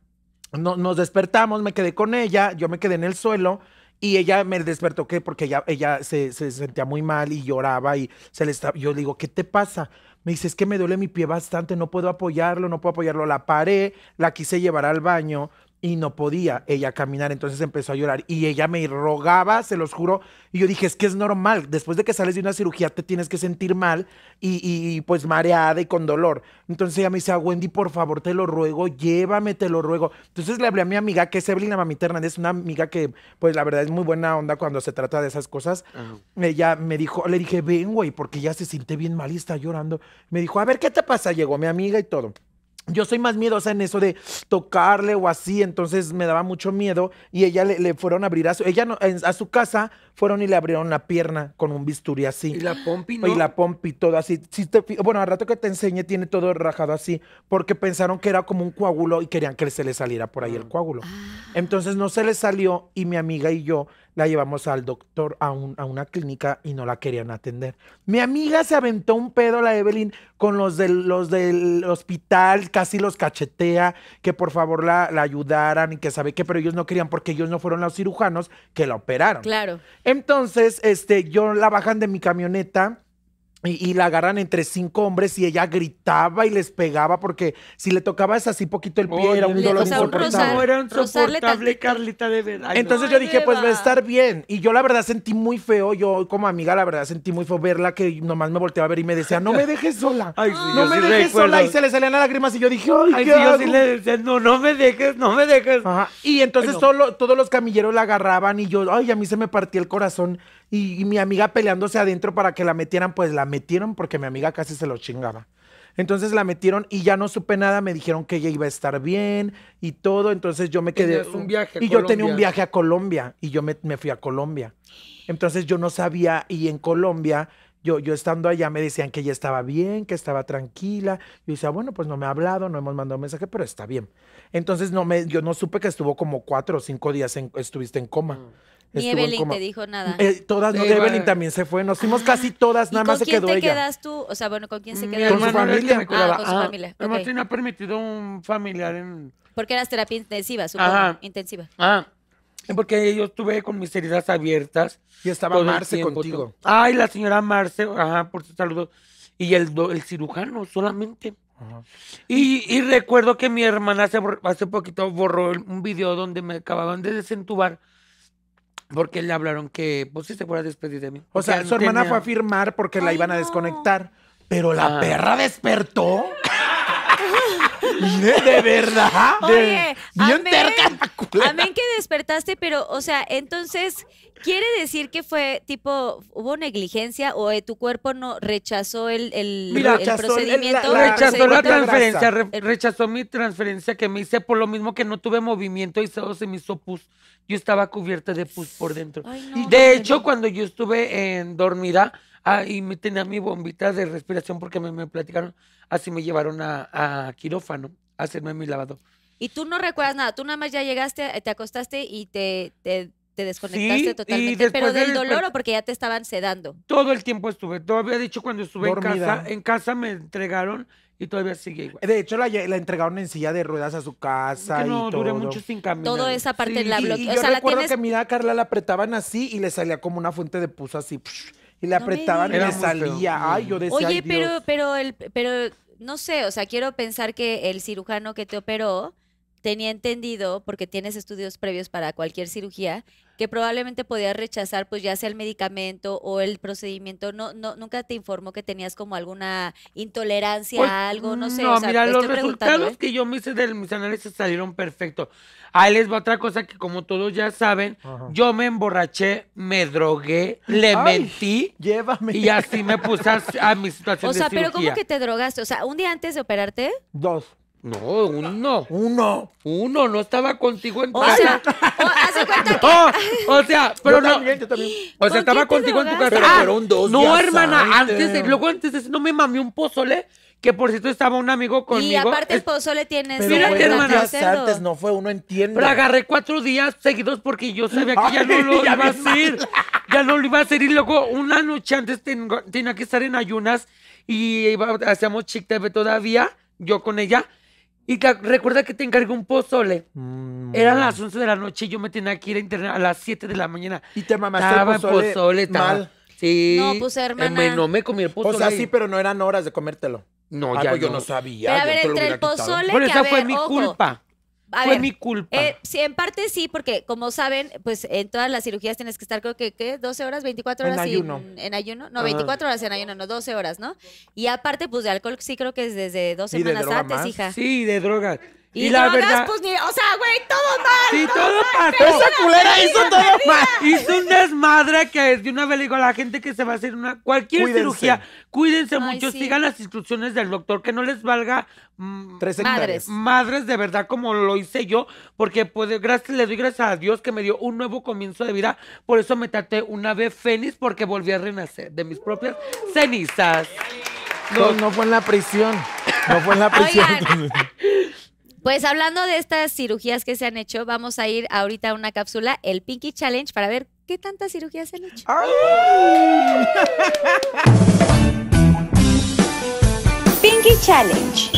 nos despertamos, me quedé con ella, yo me quedé en el suelo y ella me despertó que porque ella, ella se, se, sentía muy mal y lloraba y se le estaba, yo le digo, ¿qué te pasa? Me dice, es que me duele mi pie bastante, no puedo apoyarlo, no puedo apoyarlo. La paré, la quise llevar al baño, y no podía ella caminar, entonces empezó a llorar y ella me rogaba, se los juro, y yo dije, es que es normal, después de que sales de una cirugía te tienes que sentir mal y, pues mareada y con dolor. Entonces ella me dice, ah, Wendy, por favor, te lo ruego, llévame, te lo ruego. Entonces le hablé a mi amiga, que es Evelyn, la mamita Hernández, una amiga que pues la verdad es muy buena onda cuando se trata de esas cosas. Ella me dijo, le dije, ven, güey, porque ya se siente bien mal y está llorando. Me dijo, a ver, ¿qué te pasa? Llegó mi amiga y todo yo soy más miedosa en eso de tocarle o así, entonces me daba mucho miedo y ella le, fueron a abrir a su, ella a su casa fueron y le abrieron la pierna con un bisturí así. Y la pompi, ¿no? Y la pompi, todo así. Si te, bueno, al rato que te enseñe, tiene todo rajado así, porque pensaron que era como un coágulo y querían que se le saliera por ahí el ah. coágulo. Ah. Entonces no se le salió y mi amiga y yo la llevamos al doctor, a, un, a una clínica y no la querían atender. Mi amiga se aventó un pedo, la Evelyn, con los del, los del hospital, casi los cachetea, que por favor la, la ayudaran y que sabe qué, pero ellos no querían porque ellos no fueron los cirujanos que la operaron. Claro. Entonces, este, yo la bajan de mi camioneta y, la agarran entre cinco hombres y ella gritaba y les pegaba porque si le tocabas así poquito el pie era un dolor o sea, Un soportable Carlita, de verdad. Entonces yo dije, pues va. a estar bien. Y yo la verdad sentí muy feo, yo como amiga la verdad sentí muy feo verla que nomás me volteaba a ver y me decía, no me dejes sola. [LAUGHS] no me dejes sola. Y se le salían las lágrimas y yo dije, Ay, ¿qué sí, le decía, no, no me dejes, no me dejes. Y entonces todos los camilleros la agarraban y yo, ay, a mí se me partía el corazón y, mi amiga peleándose adentro para que la metieran, pues la metieron porque mi amiga casi se lo chingaba. Entonces la metieron y ya no supe nada, me dijeron que ella iba a estar bien y todo, entonces yo me quedé... y yo tenía un viaje a Colombia y yo me, me fui a Colombia. Entonces yo no sabía y en Colombia yo, yo estando allá me decían que ella estaba bien, que estaba tranquila. Yo decía, bueno, pues no me ha hablado, no hemos mandado mensaje, pero está bien. Entonces no me, yo no supe que estuvo como cuatro o cinco días, en, estuviste en coma. Mm. Ni Evelyn te dijo nada. Eh, todas, no, Evelyn también se fue. Nos fuimos ah. casi todas, nada más se quedó ella. ¿Con quién te quedas tú? O sea, bueno, ¿con quién se mm. quedó? Con su familia. Ah, con su ah, familia. Okay. no ha permitido un familiar en... Porque eras terapia intensiva, supongo. Intensiva. Ah, porque yo estuve con mis heridas abiertas. Y estaba Marce contigo. Ay, la señora Marce, ajá, por su saludo. Y el, el cirujano solamente. Y, recuerdo que mi hermana hace, hace poquito borró un video donde me acababan de desentubar porque le hablaron que pues sí se fuera a despedir de mí. O sea, su hermana fue a firmar porque la iban a desconectar, pero la ah. perra despertó. [LAUGHS] ¿De verdad? Oye, amén, que despertaste, pero, o sea, entonces, ¿quiere decir que fue tipo, hubo negligencia o eh, tu cuerpo no rechazó el, procedimiento? rechazó la transferencia, rechazó mi transferencia que me hice por lo mismo que no tuve movimiento y solo se me hizo pus. Yo estaba cubierta de pus por dentro. de hecho, cuando yo estuve en dormida, Ah, y me tenía mi bombita de respiración porque me, me platicaron. Así me llevaron a, quirófano a hacerme mi lavado. Y tú no recuerdas nada, tú nada más ya llegaste, eh, te acostaste y te, te, desconectaste totalmente. Pero del dolor o porque ya te estaban sedando. Todo el tiempo estuve. Todavía, dicho dicho cuando estuve en casa, en casa me entregaron y todavía sigue igual. De hecho, la, la entregaron en silla de ruedas a su casa. no, y todo. duré mucho sin caminar. Todo esa parte la bloqueó. sea, la tienes... que mira, Carla la apretaban así y le salía como una fuente de pus así y le apretaban y le salía. Mm. Ay, yo decía, Oye, pero, pero, el, pero no sé, o sea, quiero pensar que el cirujano que te operó tenía entendido, porque tienes estudios previos para cualquier cirugía, que probablemente podías rechazar, pues ya sea el medicamento o el procedimiento, no, no, nunca te informó que tenías como alguna intolerancia pues, a algo, no sé. No, mira, los resultados ¿eh? que yo me hice de mis análisis salieron perfectos. Ahí les va otra cosa que como todos ya saben, yo me emborraché, me drogué, le mentí. Llévame. Y así me puse a, mi situación. O sea, pero ¿cómo que te drogaste? O sea, ¿un día antes de operarte? Dos. No, uno. Uno. Uno, no estaba contigo en tu o casa. Sea, o, hace cuenta oh, o sea, pero no. yo también. O sea, estaba contigo en tu casa. Ah, pero ah, fueron dos. No, hermana, antes, luego antes de, no me mamé un pozole. Que por cierto estaba un amigo conmigo. Y aparte el pozole tiene... Pero hermana. Antes no fue, uno entiende. Pero agarré cuatro días seguidos porque yo sabía que ya no lo iba a hacer. Ya no lo iba a hacer. Y luego una noche antes tengo, tenía que estar en ayunas y hacíamos chic todavía, yo con ella. Y recuerda que te encargué un pozole. Mm, eran las 11 de la noche y yo me tenía que ir a internet a las 7 de la mañana. Y te mamaste estaba el pozole, mal. No, pues eh, hermana. Me, no me comí el pozole. O sea, sí, pero no eran horas de comértelo. No, ah, ya pues, yo no sabía. Pero a entre el fue mi culpa. Fue mi culpa. Eh, en parte sí, porque como saben, pues en todas las cirugías tienes que estar, creo que, ¿qué? 12 horas, 24 ah. horas en ayuno. No, 24 horas en ayuno, no, 12 horas, ¿no? Y aparte, pues de alcohol sí creo que es desde dos semanas antes, hija. Sí, de drogas. Y, la verdad, pues o sea, güey, todo mal. Sí, todo, esa culera hizo todo mal. Hizo un desmadre que de una vez le digo a la gente que se va a hacer una cualquier cirugía, cuídense mucho, sigan las instrucciones del doctor, que no les valga mm, Tres madres. Madres de verdad como lo hice yo, porque pues gracias le doy gracias a Dios que me dio un nuevo comienzo de vida, por eso me traté una vez fénix porque volví a renacer de mis propias cenizas. No, no fue en la prisión. No fue en la prisión. [LAUGHS] Pues hablando de estas cirugías que se han hecho, vamos a ir ahorita a una cápsula, el Pinky Challenge, para ver qué tantas cirugías se han hecho. Pinky Challenge.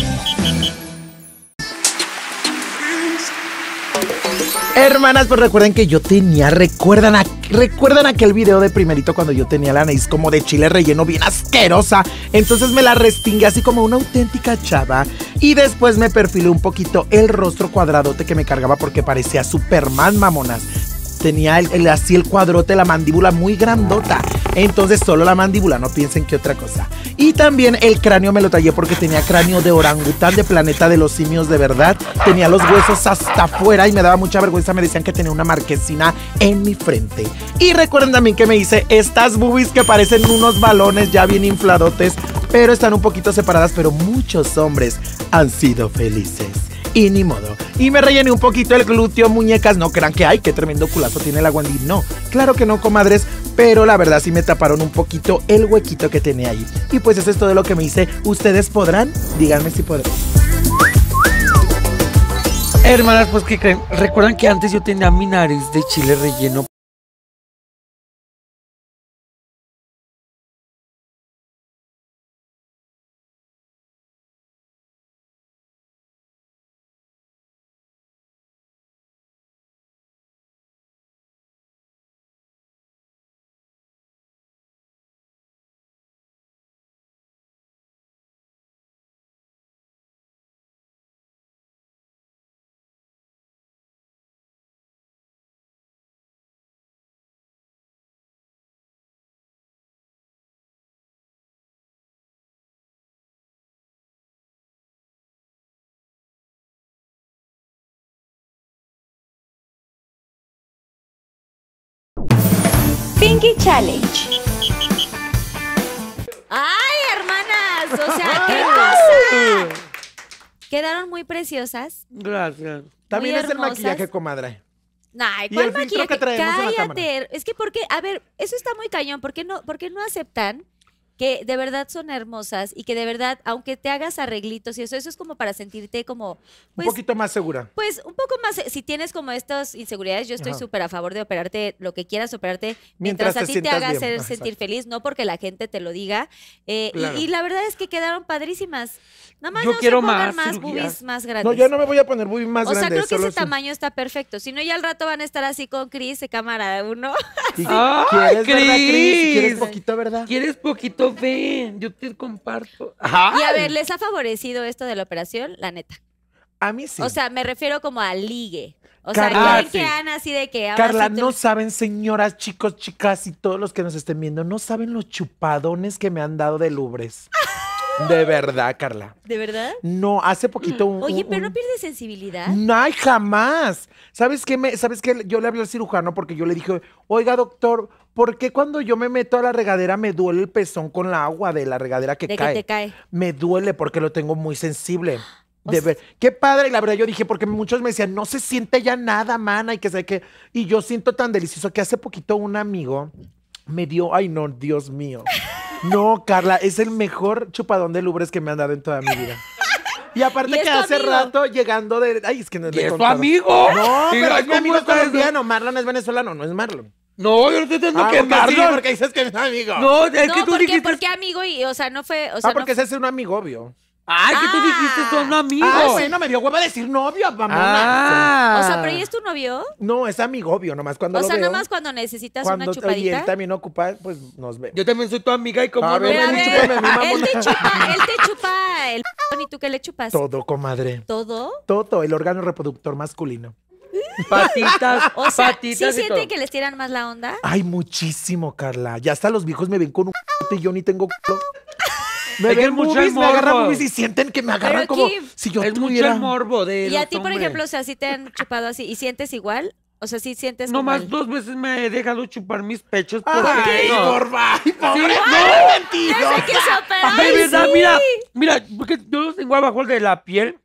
Hermanas, pues recuerden que yo tenía, recuerdan, a, recuerdan aquel video de primerito cuando yo tenía la nariz como de chile relleno bien asquerosa. Entonces me la restingué así como una auténtica chava. Y después me perfilé un poquito el rostro cuadradote que me cargaba porque parecía Superman, mamonas tenía el, así el cuadrote, la mandíbula muy grandota. Entonces solo la mandíbula, no piensen que otra cosa. Y también el cráneo me lo tallé porque tenía cráneo de orangután de planeta de los simios de verdad. Tenía los huesos hasta afuera y me daba mucha vergüenza. Me decían que tenía una marquesina en mi frente. Y recuerden también que me hice estas boobies que parecen unos balones ya bien infladotes, pero están un poquito separadas, pero muchos hombres han sido felices y ni modo. Y me rellené un poquito el glúteo, muñecas, no crean que, hay? qué tremendo culazo tiene la Wandy. No, claro que no, comadres, pero la verdad sí me taparon un poquito el huequito que tenía ahí. Y pues eso es todo lo que me hice. ¿Ustedes podrán? Díganme si podrán. Hermanas, pues ¿qué creen, recuerdan que antes yo tenía mi nariz de chile relleno ¡Qué Challenge. ¡Ay, hermanas! O sea, ¡qué cosa! Quedaron muy preciosas. Gracias. También es el maquillaje, comadre. Ay, ¿cuál y el maquillaje? Que Cállate. Es que porque, a ver, eso está muy cañón. no, por qué no aceptan que de verdad son hermosas y que de verdad, aunque te hagas arreglitos y eso, eso es como para sentirte como... un pues poquito más segura. Pues un poco más, eh, si tienes como estas inseguridades, yo estoy súper a favor de operarte lo que quieras operarte mientras, a ti te, haga hacer, sentir feliz, no porque la gente te lo diga. Eh, y, la verdad es que quedaron padrísimas. Nada más yo no quiero más, más boobies más grandes. No, yo no me voy a poner boobies más grandes. O sea, creo que ese tamaño está perfecto. Si no, ya al rato van a estar así con Cris de cámara uno. [LAUGHS] ¿Sí? ¿Quieres, ¿Verdad, Cris? ¿Quieres poquito, verdad? ¿Quieres poquito yo te comparto. Y a ver, ¿les ha favorecido esto de la operación? La neta. A mí sí. O sea, me refiero como a ligue. O sea, sea, que han así de que... Carla, no saben, señoras, chicos, chicas y todos los que nos estén viendo, no saben los chupadones que me han dado de lubres. [LAUGHS] De verdad, Carla. ¿De verdad? No, hace poquito un. Oye, pero no pierdes sensibilidad. No, hay jamás. ¿Sabes qué? Me, ¿Sabes qué? Yo le hablé al cirujano porque yo le dije, oiga, doctor, ¿Por qué cuando yo me meto a la regadera me duele el pezón con la agua de la regadera que, cae? te cae? Me duele porque lo tengo muy sensible. [GASPS] De ver. Qué padre. la verdad, yo dije, porque muchos me decían, no se siente ya nada, mana, y que sé que. Y yo siento tan delicioso que hace poquito un amigo me dio, ay no, Dios mío. [LAUGHS] No, Carla, es el mejor chupadón de lubres que me han dado en toda mi vida. Y aparte que hace rato llegando de. Ay, es que no es tu amigo. No, pero es mi amigo colombiano. Marlon es venezolano, no es Marlon. No, yo no estoy diciendo ah, Porque, dices que es amigo. No, es que tú dijiste. dijiste... qué amigo y, o sea, no fue... O sea, ah, porque ese es un amigo, obvio. Ay, que tú ah. dijiste un amigo. Ay, bueno, me dio hueva decir novio, mamá. Ah. o sea, pero ¿y es tu novio? No, es amigo, obvio, nomás cuando o lo sea, veo. O sea, nomás cuando necesitas una chupadita. Y él también ocupa, pues nos ve. Yo también soy tu amiga y como no él, te chupa, él te chupa el y tú qué le chupas. Todo, comadre. ¿Todo? Todo, el órgano reproductor masculino. Patitas, [LAUGHS] o sea, patitas. ¿Sí sienten que les tiran más la onda? Ay, muchísimo, Carla. Ya hasta los viejos me ven con un [LAUGHS] y yo ni tengo me ven movies, me agarran movies y sienten que me agarran como si yo es mucho el morbo de Y a ti, por ejemplo, o sea, si te han chupado así y sientes igual, o sea, si ¿sí sientes No más dos veces me he dejado chupar mis pechos Ay, no. no, mentido. mira, mira, porque yo los tengo abajo de la piel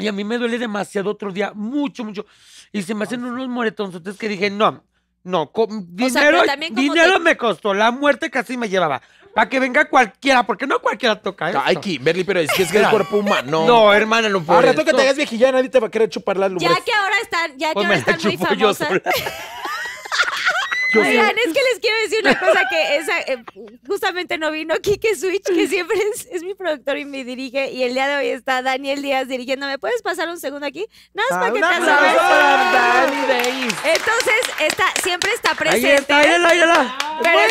y a mí me duele demasiado otro día, mucho, mucho. Y se me hacen unos moretonzotes que dije, no, no, dinero, dinero me costó, la muerte casi me llevaba. Para que venga cualquiera, porque no cualquiera toca esto. Ay, Kimberly, pero es que es el cuerpo humano. No, hermana, no puedo. Ahora tú que te hagas viejilla, nadie te va a querer chupar las luces Ya que ahora están, ya pues que están muy [LAUGHS] Oigan, es que les quiero decir una cosa que esa, eh, justamente no vino Kike Switch, que [LAUGHS] siempre es, mi productor y me dirige, y el día de hoy está Daniel Díaz dirigiéndome. ¿Puedes pasar un segundo aquí? Nada más para que te Entonces, está, siempre está presente. Ahí está,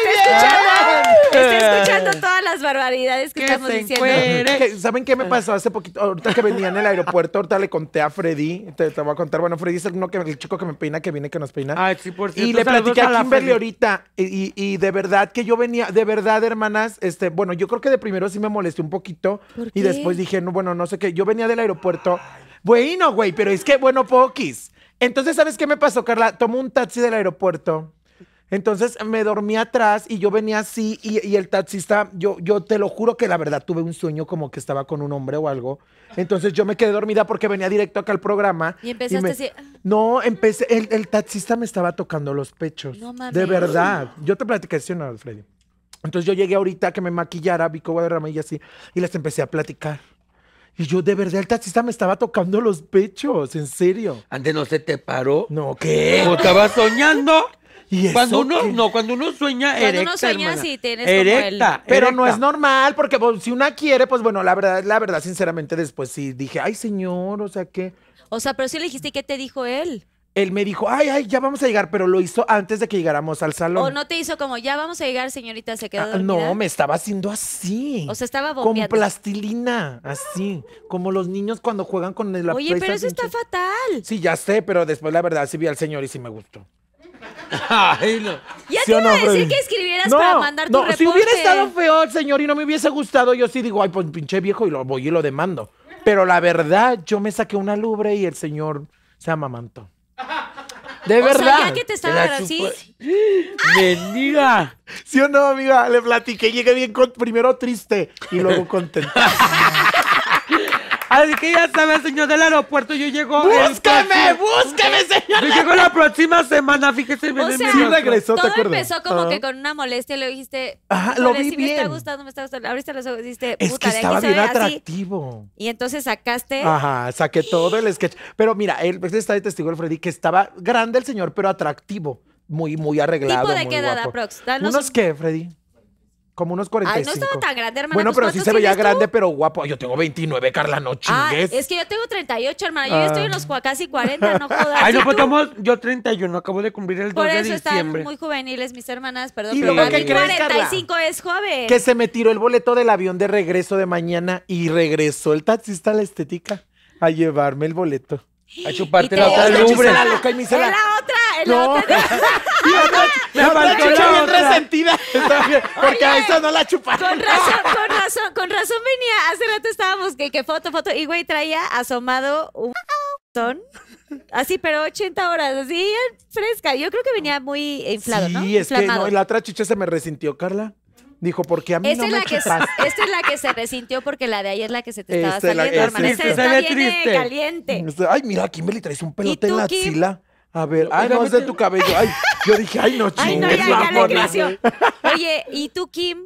escuchando, [LAUGHS] todas las barbaridades que, estamos diciendo. ¿Saben qué me pasó hace poquito? Ahorita que venía en el aeropuerto, ahorita le conté a Freddy, te, te voy a contar, bueno, Freddy es el, que, el chico que me peina, que viene, que nos peina. Ay, Y le platicé a la verle ahorita. Y, de verdad que yo venía, de verdad, hermanas, este, bueno, yo creo que de primero sí me molesté un poquito. Y después dije, no, bueno, no sé qué. Yo venía del aeropuerto. Bueno, güey, pero es que, bueno, poquis. Entonces, ¿sabes qué me pasó, Carla? Tomó un taxi del aeropuerto entonces me dormí atrás y yo venía así y, el taxista, yo, yo te lo juro que la verdad tuve un sueño como que estaba con un hombre o algo. Entonces yo me quedé dormida porque venía directo acá al programa. Y empezaste a ah. No, empecé, el, el, taxista me estaba tocando los pechos. De verdad. Yo te platiqué, ¿sí no, Alfredo? Entonces yo llegué ahorita que me maquillara, bico Guadarrama y así, y les empecé a platicar. Y yo, de verdad, el taxista me estaba tocando los pechos, en serio. Antes no se te paró. No, ¿qué? ¿O estaba soñando? cuando uno, no, cuando uno sueña cuando uno sueña tienes erecta, Pero no es normal, porque si una quiere, pues bueno, la verdad, la verdad, sinceramente, después sí dije, ay, señor, o sea que. O sea, pero sí le dijiste, ¿qué te dijo él? Él me dijo, ay, ay, ya vamos a llegar, pero lo hizo antes de que llegáramos al salón. O no te hizo como, ya vamos a llegar, señorita, se quedó. Ah, no, me estaba haciendo así. O sea, estaba bombeando. Con plastilina, así. Como los niños cuando juegan con la Oye, pero eso está fatal. Sí, ya sé, pero después la verdad sí vi al señor y sí me gustó. [LAUGHS] Ya te iba a decir que escribieras para mandar tu reporte. Si hubiera estado feo señor y no me hubiese gustado, yo sí digo, ay, pues pinche viejo y lo voy y lo demando. Pero la verdad, yo me saqué una lubre y el señor se amamantó. [LAUGHS] De verdad. te así. Bendiga. [GASPS] ¡Ah! ¿Sí o no, amiga? Le platiqué, llegué bien primero triste y luego contenta. [LAUGHS] Así que ya sabes, señor del aeropuerto, yo llego. búsqueme, ¡Búsqueme, señor! Yo llego la próxima semana, fíjese. O sea, regresó, todo empezó como ah. que con una molestia, le dijiste. Ajá, lo vi bien. me está gustando, me está gustando. Abriste los ojos dijiste, es puta, que estaba de aquí bien se ve atractivo. Y entonces sacaste. Ajá, saqué todo el sketch. Pero mira, él pues, está de testigo el Freddy que estaba grande el señor, pero atractivo muy, muy arreglado. ¿Tipo de muy qué edad, Prox? ¿Unos qué, Freddy? Como unos 45. Ay, no estaba tan grande, hermana. Bueno, pues, pero sí se veía grande, pero guapo. Yo tengo 29, Carla, no ah, chingues. Ay, es que yo tengo 38, hermana. Yo ya estoy en los casi 40, no jodas. Ay, no, pues estamos, yo 31, acabo de cumplir el 2 Por de diciembre. Por eso están muy juveniles mis hermanas, perdón. Y lo que crees, 45 es joven. Que se me tiró el boleto del avión de regreso de mañana y regresó el taxista la estética a llevarme el boleto. A chuparte la otra lubre. la otra no. la [LAUGHS] otra. bien resentida. [LAUGHS] Porque a esa no la chuparon. Con razón, con razón, con razón venía. Hace rato estábamos que, foto, foto. Y güey traía asomado un son Así, pero 80 horas, así fresca. Yo creo que venía muy inflado, sí, ¿no? Sí, es que no, la otra chicha se me resintió, Carla. Dijo, porque a mí esta no es me la que, [LAUGHS] Esta es la que se resintió porque la de ayer es la que se te estaba saliendo, hermana. Esta, viene está bien eh, caliente. Ay, mira, Kimberly, traes un pelote en la axila. A ver, ay, pues no, es de tu cabello. Ay, yo dije, ay, no, chingues, [LAUGHS] Oye, ¿y tú, Kim?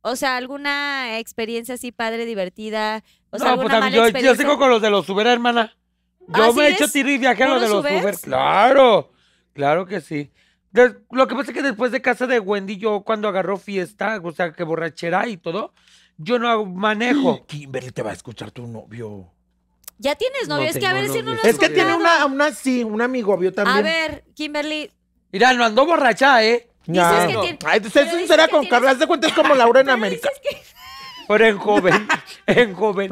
O sea, ¿alguna experiencia así padre, divertida? O sea, no, pues yo, yo, sigo con los de los Uber, hermana. Yo ¿Ah, me he hecho tirir los de los Uber. Claro, claro que sí. lo que pasa es que después de casa de Wendy, yo cuando agarró fiesta, o sea, que borrachera y todo, yo no manejo. [GASPS] Kimberly te va a escuchar tu novio. Ya tienes novio, es que a ver si no nos Es que tiene una, una, sí, un amigo vio también. A ver, Kimberly. Mira, no andó borracha, ¿eh? Dices no. que tiene... Ay, sincera con Carla, Te cuentas como Laura en América. Que... Pero en joven, [LAUGHS] en joven.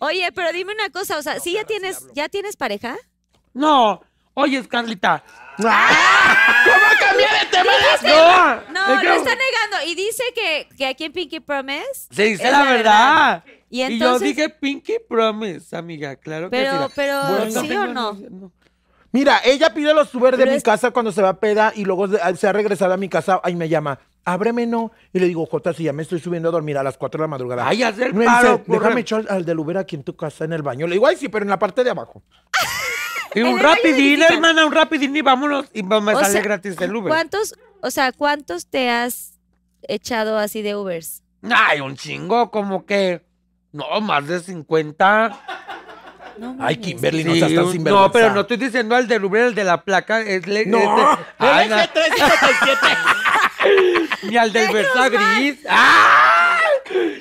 Oye, pero dime una cosa, o sea, ¿si ¿sí ya tienes, ya tienes pareja? No. Oye, Carlita. Ah. Ah. ¿Cómo cambié de tema? no, no, lo está negando. Y dice que, que aquí en Pinky Promise. Se dice la, verdad. Y, entonces... yo dije Pinky Promise, amiga, claro que sí. Pero, ¿sí o no? Mira, ella pide los Uber de mi casa cuando se va a peda y luego se ha regresado a mi casa y me llama, ábreme no. Y le digo, Jota, si ya me estoy subiendo a dormir a las 4 de la madrugada. Ay, haz paro, Déjame echar al del Uber aquí en tu casa, en el baño. Le digo, ay, sí, pero en la parte de abajo. [LAUGHS] y un rapidín, hermana, un rapidín y vámonos. Y me sale gratis el Uber. ¿Cuántos, o sea, cuántos te has echado así de Ubers? Ay, un chingo, como que no, más de 50. No, Ay, Kimberly, no te tan sinvergüenza. No, pero no estoy diciendo al de Rubén, el de la placa. Es le, no, es de, ay, no. 377. [LAUGHS] Ni al del Versa Gris. ¡Ah!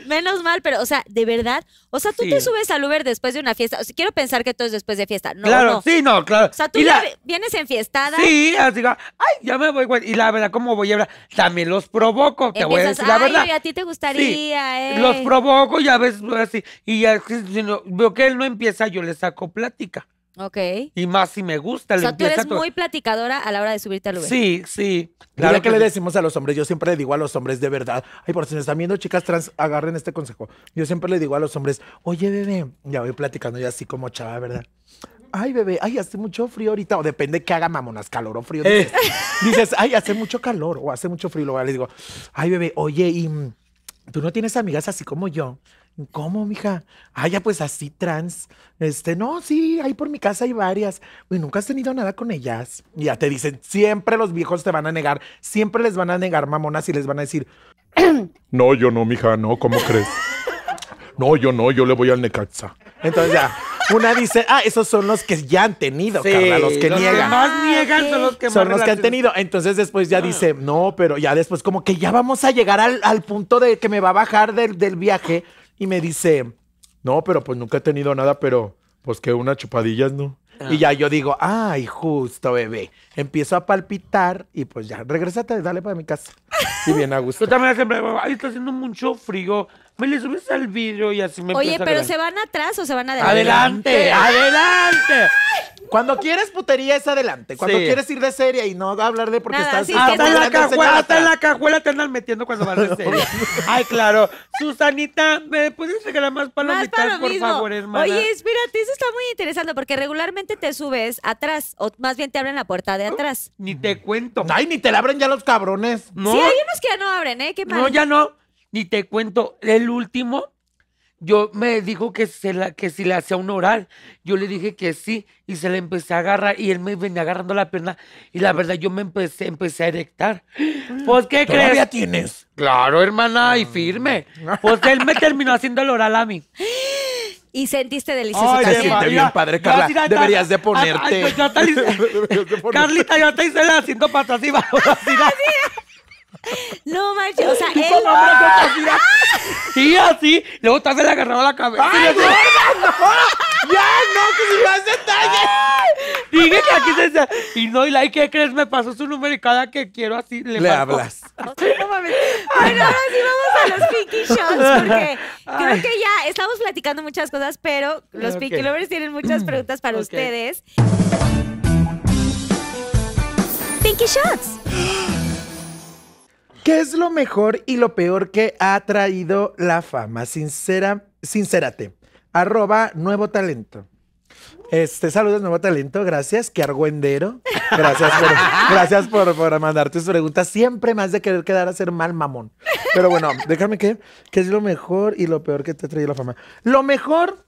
Menos mal, pero, o sea, de verdad. O sea, tú te subes al Uber después de una fiesta. quiero pensar que todo es después de fiesta. No, claro, sí, no, claro. O sea, tú vienes enfiestada. Sí, así ay, ya me voy, Y la verdad, ¿cómo voy a hablar? También los provoco, te voy a decir la verdad. Ay, a ti te gustaría, sí, eh". Los provoco y a veces, así. Y ya, veo que él no empieza, yo le saco plática. Ok. Y más si me gusta. O sea, tú eres muy platicadora a la hora de subirte al Uber. Sí, sí. Claro que, le decimos a los hombres, yo siempre le digo a los hombres de verdad, ay, por si nos están viendo chicas trans, agarren este consejo. Yo siempre le digo a los hombres, oye, bebé, ya voy platicando ya así como chava, ¿verdad? Ay, bebé, ay, hace mucho frío ahorita. O depende que haga mamonas, calor o frío. Eh. [LAUGHS] Dices, ay, hace mucho calor o hace mucho frío. Luego le digo, ay, bebé, oye, y mm, tú no tienes amigas así como yo. ¿Cómo, mija? Ah, ya pues así trans. Este, no, sí, ahí por mi casa hay varias. Y nunca has tenido nada con ellas. ya te dicen, siempre los viejos te van a negar, siempre les van a negar mamonas y les van a decir, [CLEARS THROAT] no, yo no, mija, no, ¿cómo crees? [LAUGHS] No, yo no, yo le voy al Necaxa. Entonces ya, una dice, ah, esos son los que ya han tenido, sí, los que niegan. Los que más niegan son los que más. Son los que han tenido. Entonces después ya ah. dice, no, pero ya después como que ya vamos a llegar al, punto de que me va a bajar del viaje. Y me dice, no, pero pues nunca he tenido nada, pero pues que unas chupadillas, ¿no? Ah. Y ya yo digo, ay, justo, bebé. Empiezo a palpitar y pues ya, regresate dale para mi casa. Y bien a [LAUGHS] gusto. Yo también siempre, ay, está haciendo mucho frío me le subes al vidrio y así me Oye, pero ¿se van atrás o se van adelante? ¡Adelante! ¡Adelante! Cuando quieres putería es adelante. Cuando quieres ir de serie y no hablar de porque estás... hasta, en la cajuela, en la cajuela te andan metiendo cuando vas de [LAUGHS] serie. Ay, claro. Susanita, ¿me puedes regalar más palomitas, por favor, hermana? Oye, espérate, eso está muy interesante porque regularmente te subes atrás o más bien te abren la puerta de oh, atrás. Ni te cuento. Ay, ni te la abren ya los cabrones. ¿No? Sí, hay unos que ya no abren, ¿eh? Qué pasa? No, ya no. Ni te cuento, el último, yo me dijo que, se que si le hacía un oral, yo le dije que sí y se le empecé a agarrar y él me venía agarrando la pierna y la verdad yo me empecé, a erectar. Mm. Pues, ¿qué crees? ¿Todavía tienes? Claro, hermana, y mm. firme. [LAUGHS] Pues él me terminó haciendo el oral a mí. [GASPS] Y sentiste delicioso Ay, Te bien padre, Carla. deberías de ponerte. Carlita, yo te hice haciendo patas y [LAUGHS] [LAUGHS] No manches, o sea, él. Sí, así. Luego también le agarraba la cabeza. ¡Ay, no, no! ¡Ya, no! ¡Que si más detalles! Dime que aquí se Y no, y la, qué crees? Me pasó su número y cada que quiero así le, le hablas. [LAUGHS] Bueno, ahora sí vamos a los Pinky Shots, porque [LAUGHS] creo que ya estamos platicando muchas cosas, pero los Pinky Lovers tienen muchas mm, preguntas para ustedes. Pinky Shots. [GASPS] [LAUGHS] ¿Qué es lo mejor y lo peor que ha traído la fama? Sincera, sincérate. Arroba Nuevo Talento. Este, saludos, Nuevo Talento. Gracias, que argüendero. Gracias, por, [LAUGHS] gracias por, por, mandar tus preguntas. Siempre más de querer quedar a ser mal mamón. Pero bueno, déjame que, ¿qué es lo mejor y lo peor que te ha traído la fama? Lo mejor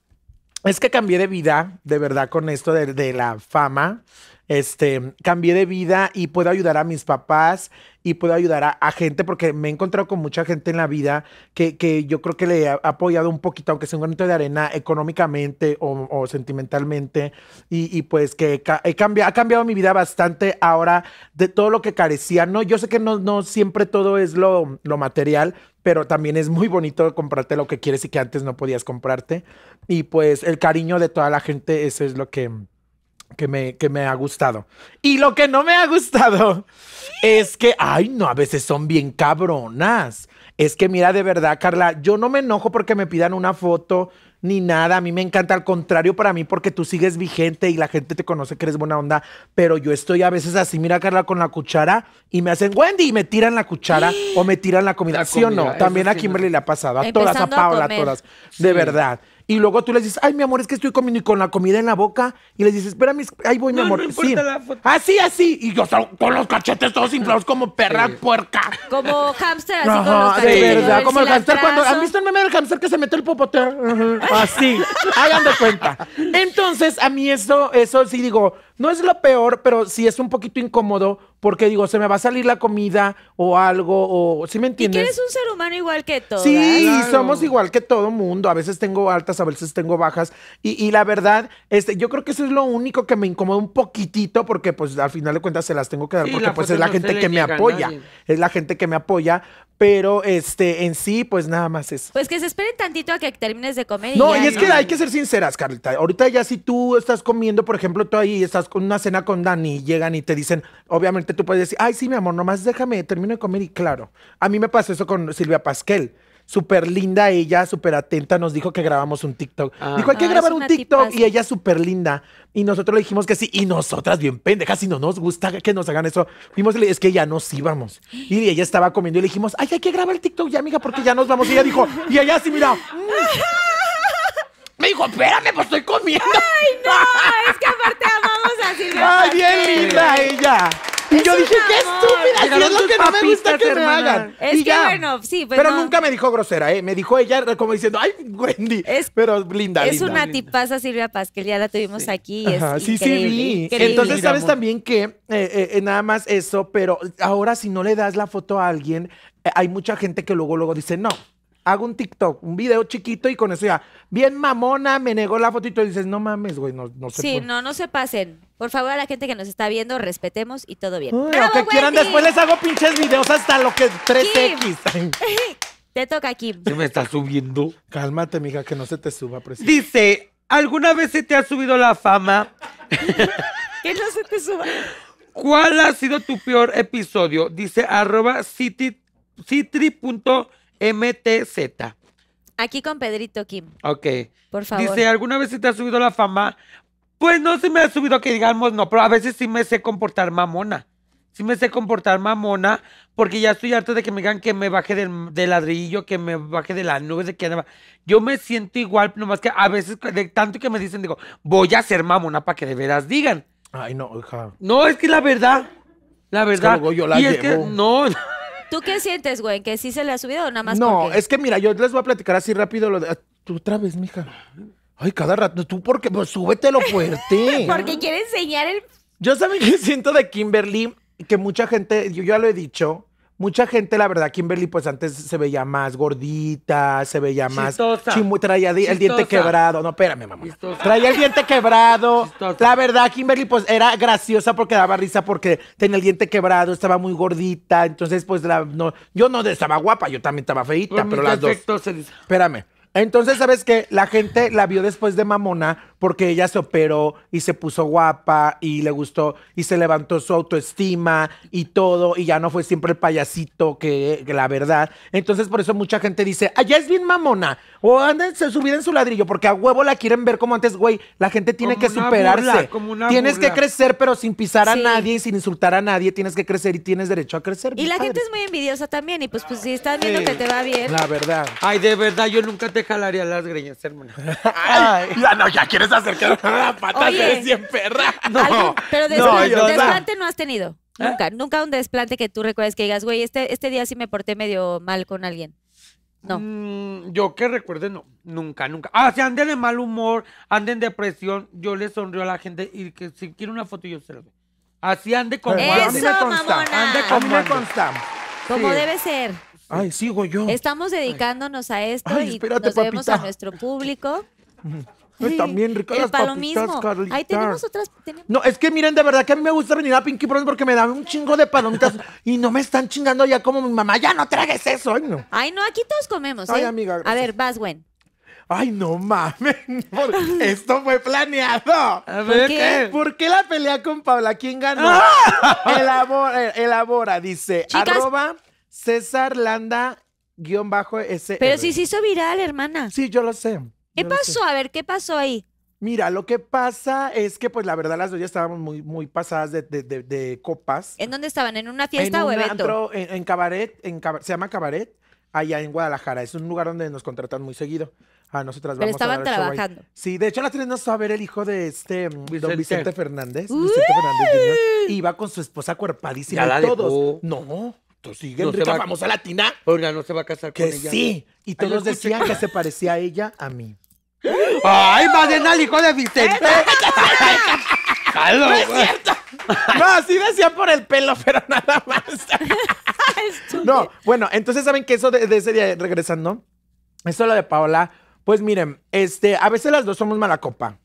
es que cambié de vida, de verdad, con esto de, de la fama este, cambié de vida y puedo ayudar a mis papás y puedo ayudar a, gente porque me he encontrado con mucha gente en la vida que, que yo creo que le ha apoyado un poquito, aunque sea un granito de arena, económicamente o, sentimentalmente. Y, pues que he cambiado, ha cambiado mi vida bastante ahora de todo lo que carecía. No, yo sé que no, no siempre todo es lo, lo material, pero también es muy bonito comprarte lo que quieres y que antes no podías comprarte. Y pues el cariño de toda la gente, eso es lo que que me, que me ha gustado. Y lo que no me ha gustado es que, ay, no, a veces son bien cabronas. Es que mira, de verdad, Carla, yo no me enojo porque me pidan una foto ni nada. A mí me encanta, al contrario, para mí, porque tú sigues vigente y la gente te conoce que eres buena onda. Pero yo estoy a veces así, mira, Carla, con la cuchara y me hacen Wendy y me tiran la cuchara [GASPS] o me tiran la comida. ¿Sí o no? También a Kimberly le ha pasado, a todas, a Paola, a, todas. De verdad y luego tú les dices, ay, mi amor, es que estoy comiendo y con la comida en la boca. Y les dices, espérame, ahí voy, mi amor. sí. Así, ah, así. Ah, y yo con los cachetes todos inflados como perra puerca. Como hámster, así Ajá, con los De verdad, como el hámster cuando... ¿Has visto el meme del hámster que se mete el popote? así. Hagan de cuenta. Entonces, a mí eso, eso sí digo, no es lo peor, pero sí es un poquito incómodo porque digo, se me va a salir la comida o algo, o si ¿sí me entiendes. Y que eres un ser humano igual que todo. Sí, somos igual que todo mundo. A veces tengo altas, a veces tengo bajas. Y, la verdad, este, yo creo que eso es lo único que me incomoda un poquitito, porque pues al final de cuentas se las tengo que dar, porque pues es la gente que me apoya. Es la gente que me apoya. Pero este, en sí, pues nada más es... Pues que se esperen tantito a que termines de comer. y, y es que hay que ser sinceras, Carlita. Ahorita ya si tú estás comiendo, por ejemplo, tú ahí estás con una cena con Dani y llegan y te dicen, obviamente tú puedes decir, ay, sí, mi amor, nomás déjame, termino de comer y claro. A mí me pasó eso con Silvia Pasquel súper linda ella, súper atenta, nos dijo que grabamos un TikTok. Dijo, hay que ah, grabar un TikTok y ella súper linda. Y nosotros le dijimos que sí, y nosotras bien pendejas, si no nos gusta que nos hagan eso. Fuimos, es que ya nos íbamos. Y ella estaba comiendo y le dijimos, ay, hay que grabar el TikTok ya, amiga, porque ya nos vamos. Y ella dijo, y ella sí, mira. Me dijo, espérame, pues estoy comiendo. Ay, no, es que aparte amamos así. Ay, bien linda ella. Y yo dije, qué estúpida, es lo que no me gusta que hagan. Es que bueno, sí, pues pero. nunca me dijo grosera, ¿eh? Me dijo ella como diciendo, ay, Wendy. pero linda, Es una tipaza Silvia Paz, que ya la tuvimos aquí. sí, sí, vi. Entonces, sabes también que eh, eh, eh, nada más eso, pero ahora si no le das la foto a alguien, hay mucha gente que luego, luego dice, no, hago un TikTok, un video chiquito y con eso ya, bien mamona, me negó la fotito y dices, no mames, güey, no, no se Sí, no, no se pasen. Por favor, a la gente que nos está viendo, respetemos y todo bien. lo que quieran, después les hago pinches videos hasta lo que 3X. [LAUGHS] Te toca, Kim. Se me está subiendo. Cálmate, mija, que no se te suba, presidente. Dice, ¿alguna vez se te ha subido la fama? [LAUGHS] que no se te suba. ¿Cuál ha sido tu peor episodio? Dice arroba citri.mtz. Aquí con Pedrito Kim. Ok. Por favor. Dice, ¿alguna vez se te ha subido la fama pues no se me ha subido que digamos no, pero a veces sí me sé comportar mamona. Sí me sé comportar mamona, porque ya estoy harto de que me digan que me baje del, ladrillo, que me baje de la nube, de que nada. Yo me siento igual, nomás que a veces, de tanto que me dicen, digo, voy a ser mamona para que de veras digan. Ay, no, hija. No, es que la verdad, la verdad. yo es Que, no. [LAUGHS] ¿Tú qué sientes, güey? ¿Que sí se le ha subido o nada más? No, es que mira, yo les voy a platicar así rápido lo de. Ah, otra vez, mija. Ay, cada rato, tú porque, pues súbetelo fuerte. [LAUGHS] porque quiere enseñar el... Yo saben que siento de Kimberly, que mucha gente, yo ya lo he dicho, mucha gente, la verdad, Kimberly, pues antes se veía más gordita, se veía más. Chistosa. traía el diente quebrado. No, espérame, mamá. Traía el diente quebrado. La verdad, Kimberly, pues era graciosa porque daba risa porque tenía el diente quebrado, estaba muy gordita. Entonces, pues, la, no, yo no estaba guapa, yo también estaba feita, pues, pero las dos. Espérame. Entonces, ¿sabes qué? La gente la vio después de Mamona porque ella se operó y se puso guapa y le gustó y se levantó su autoestima y todo y ya no fue siempre el payasito que, la verdad. Entonces por eso mucha gente dice, allá ah, es bien mamona o anden se subir en su ladrillo porque a huevo la quieren ver como antes, güey, la gente tiene que superarse. tienes que crecer pero sin pisar a nadie y sin insultar a nadie, tienes que crecer y tienes derecho a crecer. Y la gente es muy envidiosa también y pues, pues si estás viendo que te va bien. La verdad. Ay, de verdad, yo nunca te jalaría las greñas, hermano. [LAUGHS] Ay, no, ya quieres acercar a la pata de 100 perra. [LAUGHS] No, pero desplante, no, has tenido. ¿Eh? Nunca, nunca un desplante que tú recuerdes que digas, güey, este, este día sí me porté medio mal con alguien. No. Mm, yo que recuerde, no. Nunca, nunca. Ah, si anden de mal humor, anden en depresión, yo le sonrío a la gente y que si quiere una foto yo se la doy. Así ande como Eso, ande con Ande como ande Como debe ser. Ay, sigo yo. Estamos dedicándonos a esto y nos a nuestro público. [LAUGHS] también bien las Ahí tenemos otras. No, es que miren, de verdad que a mí me gusta venir a Pinky Promise porque me dan un chingo de palomitas [LAUGHS] y no me están chingando ya como mi mamá. Ya no tragues eso. Ay, no. Ay, no, aquí todos comemos. Ay, ¿eh? amiga. A ver, vas, Gwen. Ay, no mames. [LAUGHS] Esto fue planeado. ¿Por qué? ¿Por qué la pelea con Paula? ¿Quién ganó? [LAUGHS] Eh, elabora, dice. arroba César Landa guión bajo S Pero si se hizo viral, hermana. Sí, yo lo sé. ¿Qué pasó? A ver, ¿qué pasó ahí? Mira, lo que pasa es que, pues, la verdad, las dos ya estábamos muy, muy pasadas de, copas. ¿En dónde estaban? ¿En una fiesta en o evento? en, cabaret, se llama cabaret, allá en Guadalajara. Es un lugar donde nos contratan muy seguido. A nosotras vamos estaban a trabajando. Sí, de hecho, las tres nos va a ver el hijo de este mm, don Vicente Fernández. Vicente Fernández Jr. Iba con su esposa cuerpadísima. y todos. No. tú sigue no famosa latina. Oiga, no se va a casar con ella. Sí. Y todos decían que se parecía a ella a mí. ¡Ay, Madena, hijo de Vicente! ¡No es cierto! No, sí decía por el pelo, pero nada más. [LAUGHS] no, bueno, entonces saben que eso de, ese día, regresando, eso lo de Paola, pues miren, este, a veces las dos somos mala copa.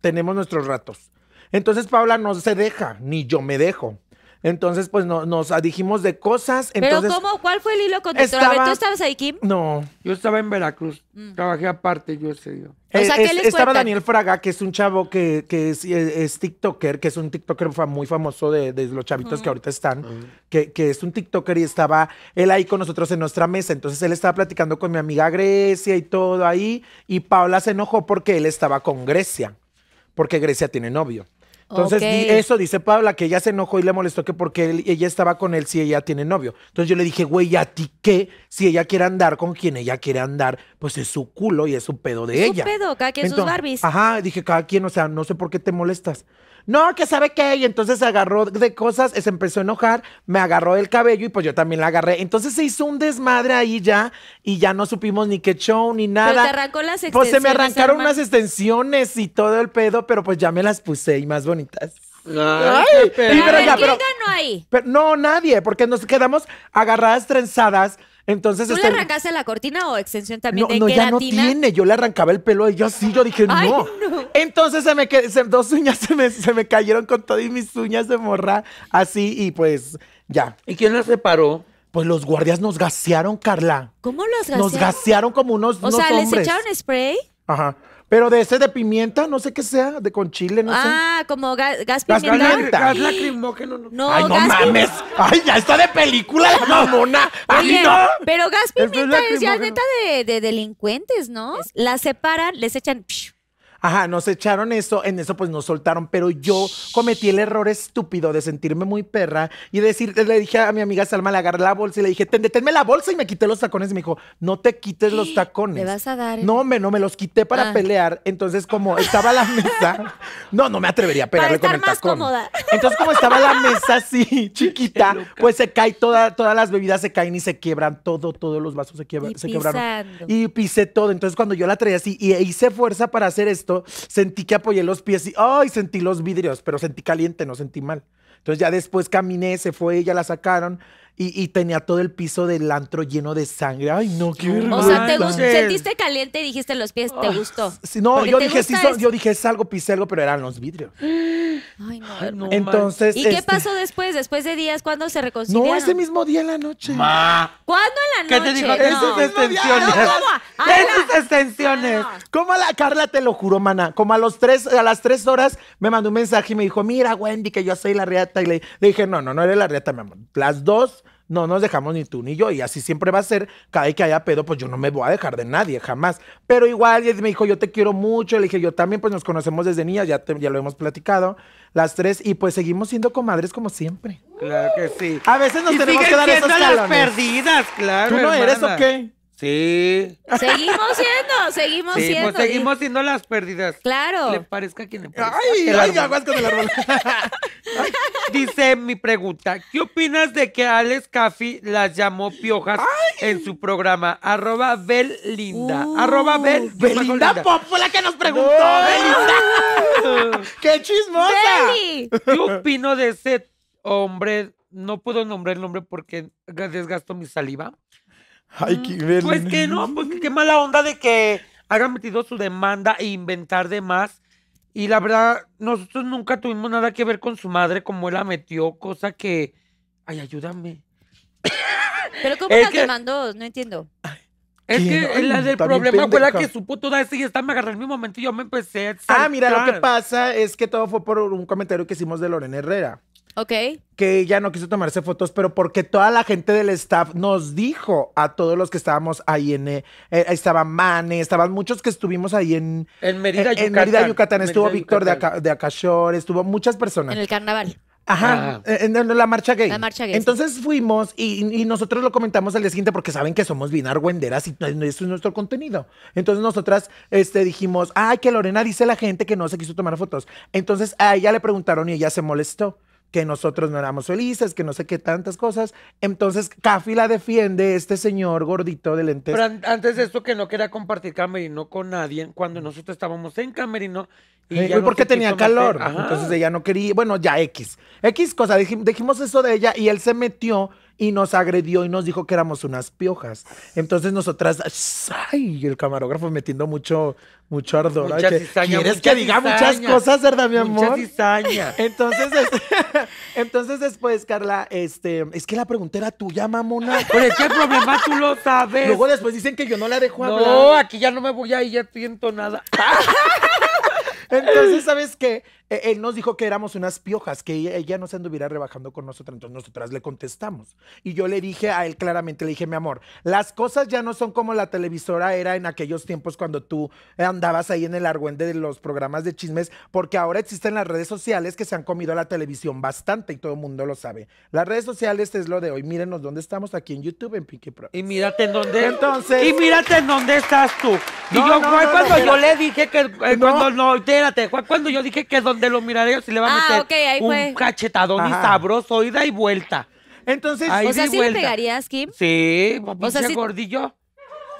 Tenemos nuestros ratos. Entonces Paola no se deja, ni yo me dejo. Entonces, pues nos dijimos de cosas. Entonces, Pero ¿cómo? ¿Cuál fue el hilo conductor? ¿tú estabas ahí, Kim? No. Yo estaba en Veracruz. Mm. Trabajé aparte yo ese día. Eh, estaba Daniel Fraga, que es un chavo que, que es, eh, TikToker, que es un TikToker muy famoso de, de los chavitos que ahorita están, que, que, es un TikToker y estaba él ahí con nosotros en nuestra mesa. Entonces él estaba platicando con mi amiga Grecia y todo ahí, y Paula se enojó porque él estaba con Grecia, porque Grecia tiene novio. Entonces, eso dice Paula, que ella se enojó y le molestó que porque ella estaba con él si ella tiene novio. Entonces yo le dije, güey, ¿a ti qué? Si ella quiere andar con quien ella quiere andar, pues es su culo y es su pedo de es ella. Su pedo, cada quien sus Barbies. Ajá, dije, cada quien, o sea, no sé por qué te molestas no, que sabe qué, y entonces se agarró de cosas, se empezó a enojar, me agarró el cabello y pues yo también la agarré. Entonces se hizo un desmadre ahí ya y ya no supimos ni qué show ni nada. Pero te arrancó las extensiones. Pues se me arrancaron unas extensiones y todo el pedo, pero pues ya me las puse y más bonitas. Ay, pero, ganó ahí? Pero, no, nadie, porque nos quedamos agarradas trenzadas entonces, ¿Tú este... le arrancaste la cortina o extensión también no, no, ya no tiene. Yo le arrancaba el pelo y yo así, yo dije, no. Entonces se me se, dos uñas [LAUGHS] se me, cayeron con todo y mis uñas de morra así y pues ya. ¿Y quién las reparó? Pues los guardias nos gasearon, Carla. ¿Cómo los gasearon? Nos gasearon como unos. O sea, ¿les echaron spray? Ajá. Pero de ese de pimienta, no sé qué sea, de con chile, no sé. Ah, como gas, gas Gas pimienta. Gas lacrimógeno. No, No, Ay, no mames. Ay, ya está de película la mamona. Ay, no. Pero gas es pimienta es, ya neta de, de delincuentes, ¿no? La separan, les echan Ajá, nos echaron eso, en eso pues nos soltaron, pero yo cometí el error estúpido de sentirme muy perra y decir, le dije a mi amiga Salma, le agarré la bolsa y le dije, Ten, deténme la bolsa y me quité los tacones y me dijo, no te quites los [GASPS] tacones. Me vas a dar. No, me, no, me los quité para ah. pelear, entonces como estaba la mesa, [LAUGHS] no, no me atrevería a pegarle para estar con tacón. [LAUGHS] Entonces como estaba la mesa así, [LAUGHS] chiquita, pues se cae toda, todas las bebidas se caen y se quiebran, todo, todos los vasos se, quiebran, y quebraron. Y pisé todo, entonces cuando yo la traía así y hice fuerza para hacer esto, sentí que apoyé los pies y, ay, sentí los vidrios, pero sentí caliente, no sentí mal. Entonces ya después caminé, se fue, ya la sacaron, y, tenía todo el piso del antro lleno de sangre. Ay, no, qué vergüenza. O sea, te sentiste caliente y dijiste los pies, ¿te ah, gustó? no, yo dije, sí, yo dije, es algo, pisé algo, pero eran los vidrios. [GASPS] Ay, no, Entonces. ¿Y qué este pasó después? Después de días, ¿cuándo se reconciliaron? No, ese mismo día en la noche. ¿Cuándo en la noche? ¿Qué te Esas extensiones. No, [LAUGHS] Esas extensiones. Como la Carla te lo juro, mana. Como a los tres, a las tres horas me mandó un mensaje y me dijo, mira, Wendy, que yo soy la reata. Y le, dije, no, no, no eres la reata, mi amor. Las dos no nos dejamos ni tú ni yo y así siempre va a ser, cada vez que haya pedo, pues yo no me voy a dejar de nadie, jamás. Pero igual y me dijo, yo te quiero mucho, le dije, yo también, pues nos conocemos desde niña, ya, ya lo hemos platicado, las tres, y pues seguimos siendo comadres como siempre. Claro que sí. A veces nos tenemos que dar esos las perdidas, claro. ¿Tú no eres o qué? Sí. Seguimos siendo, [LAUGHS] seguimos pues, siendo. seguimos siendo las pérdidas. Claro. Le parezca a quien le parezca. Ay, ay, aguas con el árbol. [LAUGHS] dice mi pregunta: ¿Qué opinas de que Alex Caffi las llamó piojas en su programa? Arroba Belinda. Uh, arroba Bel. Belinda Pop que nos preguntó. Belinda. [LAUGHS] ¡Qué chismosa! ¿Qué opino de ese hombre? No puedo nombrar el nombre porque desgasto mi saliva Ay, qué mm, Pues que no, pues qué mala onda de que hayan metido su demanda e inventar de más. Y la verdad, nosotros nunca tuvimos nada que ver con su madre, como él la metió, cosa que. Ay, ayúdame. Pero ¿cómo la demandó? No entiendo. es que la del problema fue la que supo toda esa y está me agarré en mi momento y yo me empecé a Ah, mira, lo que pasa es que todo fue por un comentario que hicimos de Lorena Herrera. Que ya no quiso tomarse fotos, pero porque toda la gente del staff nos dijo a todos los que estábamos ahí en. Eh, eh estaban Mane, estaban muchos que estuvimos ahí en. En Mérida, Yucatán. Eh, Mérida, Yucatán. Estuvo Víctor de, estuvo muchas personas. En el carnaval. Ajá, ah. en, la marcha gay. La marcha gay. Entonces fuimos y, nosotros lo comentamos al día siguiente porque saben que somos Vinar y esto es nuestro contenido. Entonces nosotras este, dijimos, ay, que Lorena dice la gente que no se quiso tomar fotos. Entonces a ella le preguntaron y ella se molestó que nosotros no éramos felices, que no sé qué tantas cosas. Entonces, Cafi la defiende, este señor gordito del lentes. Pero antes de esto, que no quería compartir camerino con nadie, cuando nosotros estábamos en camerino. Y eh, porque tenía calor, entonces ella no quería, bueno, ya X. X cosa, dijimos eso de ella y él se metió y nos agredió y nos dijo que éramos unas piojas. Entonces nosotras, ay, el camarógrafo metiendo mucho, mucho ardor. ¿Quieres que diga muchas cosas, verdad, mi amor? cizaña. [LAUGHS] Entonces, [LAUGHS] entonces después, Carla, este, es que la pregunta era tuya, mamona. por qué problema tú lo sabes. Luego después dicen que yo no la dejo hablar. No, aquí ya no me voy a ir, ya siento nada [LAUGHS] Entonces, ¿sabes qué? E, él nos dijo que éramos unas piojas, que ella, no se anduviera rebajando con nosotros Entonces, nosotras le contestamos. Y yo le dije a él claramente, le dije, mi amor, las cosas ya no son como la televisora era en aquellos tiempos cuando tú andabas ahí en el argüende de los programas de chismes, porque ahora existen las redes sociales que se han comido a la televisión bastante y todo el mundo lo sabe. Las redes sociales es lo de hoy. Mírenos dónde estamos aquí en YouTube, en Pinky Pro. Y mírate en dónde. Entonces. Y mírate en dónde estás tú. y yo cuando yo le dije que eh, cuando no espérate, cuando yo dije que donde lo miraré si le va a ah, meter un cachetadón y sabroso, ida y vuelta. Entonces, ahí o sea, ¿sí pegarías, Kim? Sí, o sea, gordillo.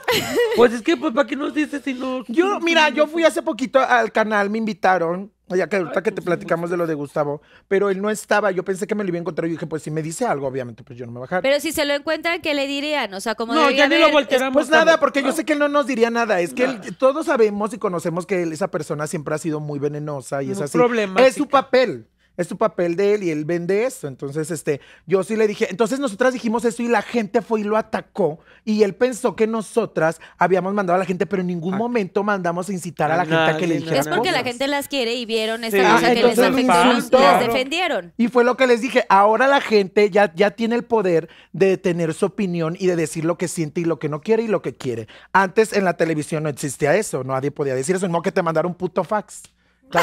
[LAUGHS] pues es que, pues, ¿para qué nos dices si no...? Yo, mira, yo fui hace poquito al canal, me invitaron ya que ahorita que pues te pues platicamos de lo de Gustavo, pero él no estaba, yo pensé que me lo iba a encontrar y dije, pues si me dice algo, obviamente, pues yo no me voy Pero si se lo encuentran, ¿qué le dirían? O sea, como No, ya ni lo volteamos. Pues nada, porque yo sé que él no nos diría nada, es que todos sabemos y conocemos que esa persona siempre ha sido muy venenosa y es así. Es su papel es su papel de él y él vende eso. Entonces, este, yo sí le dije, entonces nosotras dijimos eso y la gente fue y lo atacó y él pensó que nosotras habíamos mandado a la gente, pero en ningún ah. momento mandamos a incitar a la gente a que le dijera. Es porque la gente las quiere y vieron esta ah, cosa que les afectó y las defendieron. Y fue lo que les dije, ahora la gente ya, ya tiene el poder de tener su opinión y de decir lo que siente y lo que no quiere y lo que quiere. Antes en la televisión no existía eso, nadie podía decir eso, no que te mandaron un puto fax. ¿Te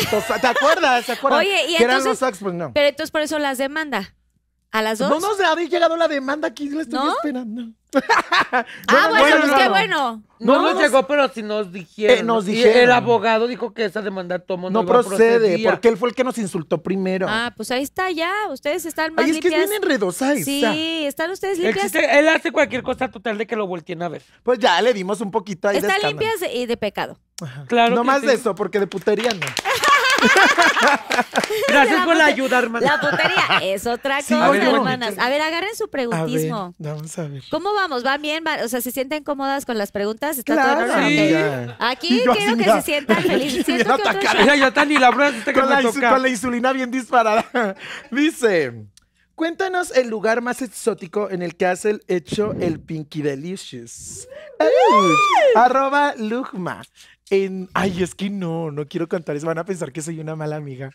acuerdas? ¿Te acuerdas? Oye, y entonces, eran los pues Pero entonces por eso las demanda. ¿A las dos? No nos había llegado la demanda aquí, la estoy esperando. [LAUGHS] ah, bueno, bueno pues qué bueno. No, nos llegó, pero si nos dijeron. Eh, nos dijeron. el abogado dijo que esa demanda tomó no, no procede, porque él fue el que nos insultó primero. Ah, pues ahí está ya. Ustedes están más Ay, es que es bien enredosa Sí, están ustedes limpias. él hace cualquier cosa total de que lo volteen a ver. Pues ya le dimos un poquito ahí Están limpias y de pecado. Claro. No más de eso, porque de putería no. [LAUGHS] [LAUGHS] Gracias por la ayuda, hermana. La putería es otra cosa, hermanas. A ver, agarren su preguntismo. vamos a ver. ¿Cómo vamos? ¿Van bien? O sea, ¿se sienten cómodas con las preguntas? ¿Está claro, todo sí. Aquí quiero que se sientan [LAUGHS] felices. ya está ni la prueba este con, la insulina bien disparada. [LAUGHS] Dice... Cuéntanos el lugar más exótico en el que has hecho el Pinky Delicious. Arroba Lugma. Ay, es que no, no quiero contarles, Van a pensar que soy una mala amiga.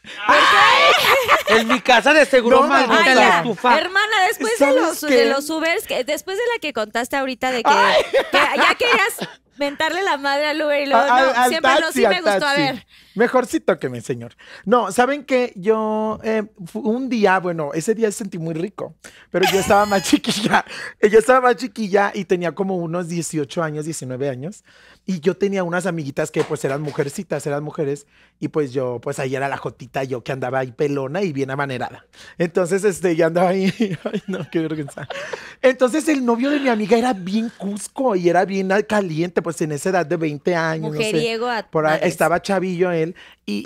En mi casa de seguro no, maldita la Hermana, después de los, de Ubers, después de la que contaste ahorita de que, ya querías mentarle la madre al Uber y luego siempre no, sí me gustó, a ver. Mejorcito que me, señor. No, ¿saben que Yo, eh, un día, bueno, ese día sentí muy rico, pero yo estaba más [LAUGHS] chiquilla, yo estaba más chiquilla y tenía como unos 18 años, 19 años, y yo tenía unas amiguitas que pues eran mujercitas, eran mujeres, y pues yo, pues ahí era la jotita, yo que andaba ahí pelona y bien amanerada. Entonces, este, yo andaba ahí, [LAUGHS] no, qué vergüenza. Entonces, el novio de mi amiga era bien cusco y era bien caliente, pues en esa edad de 20 años. Mujeriego por Estaba chavillo él, y,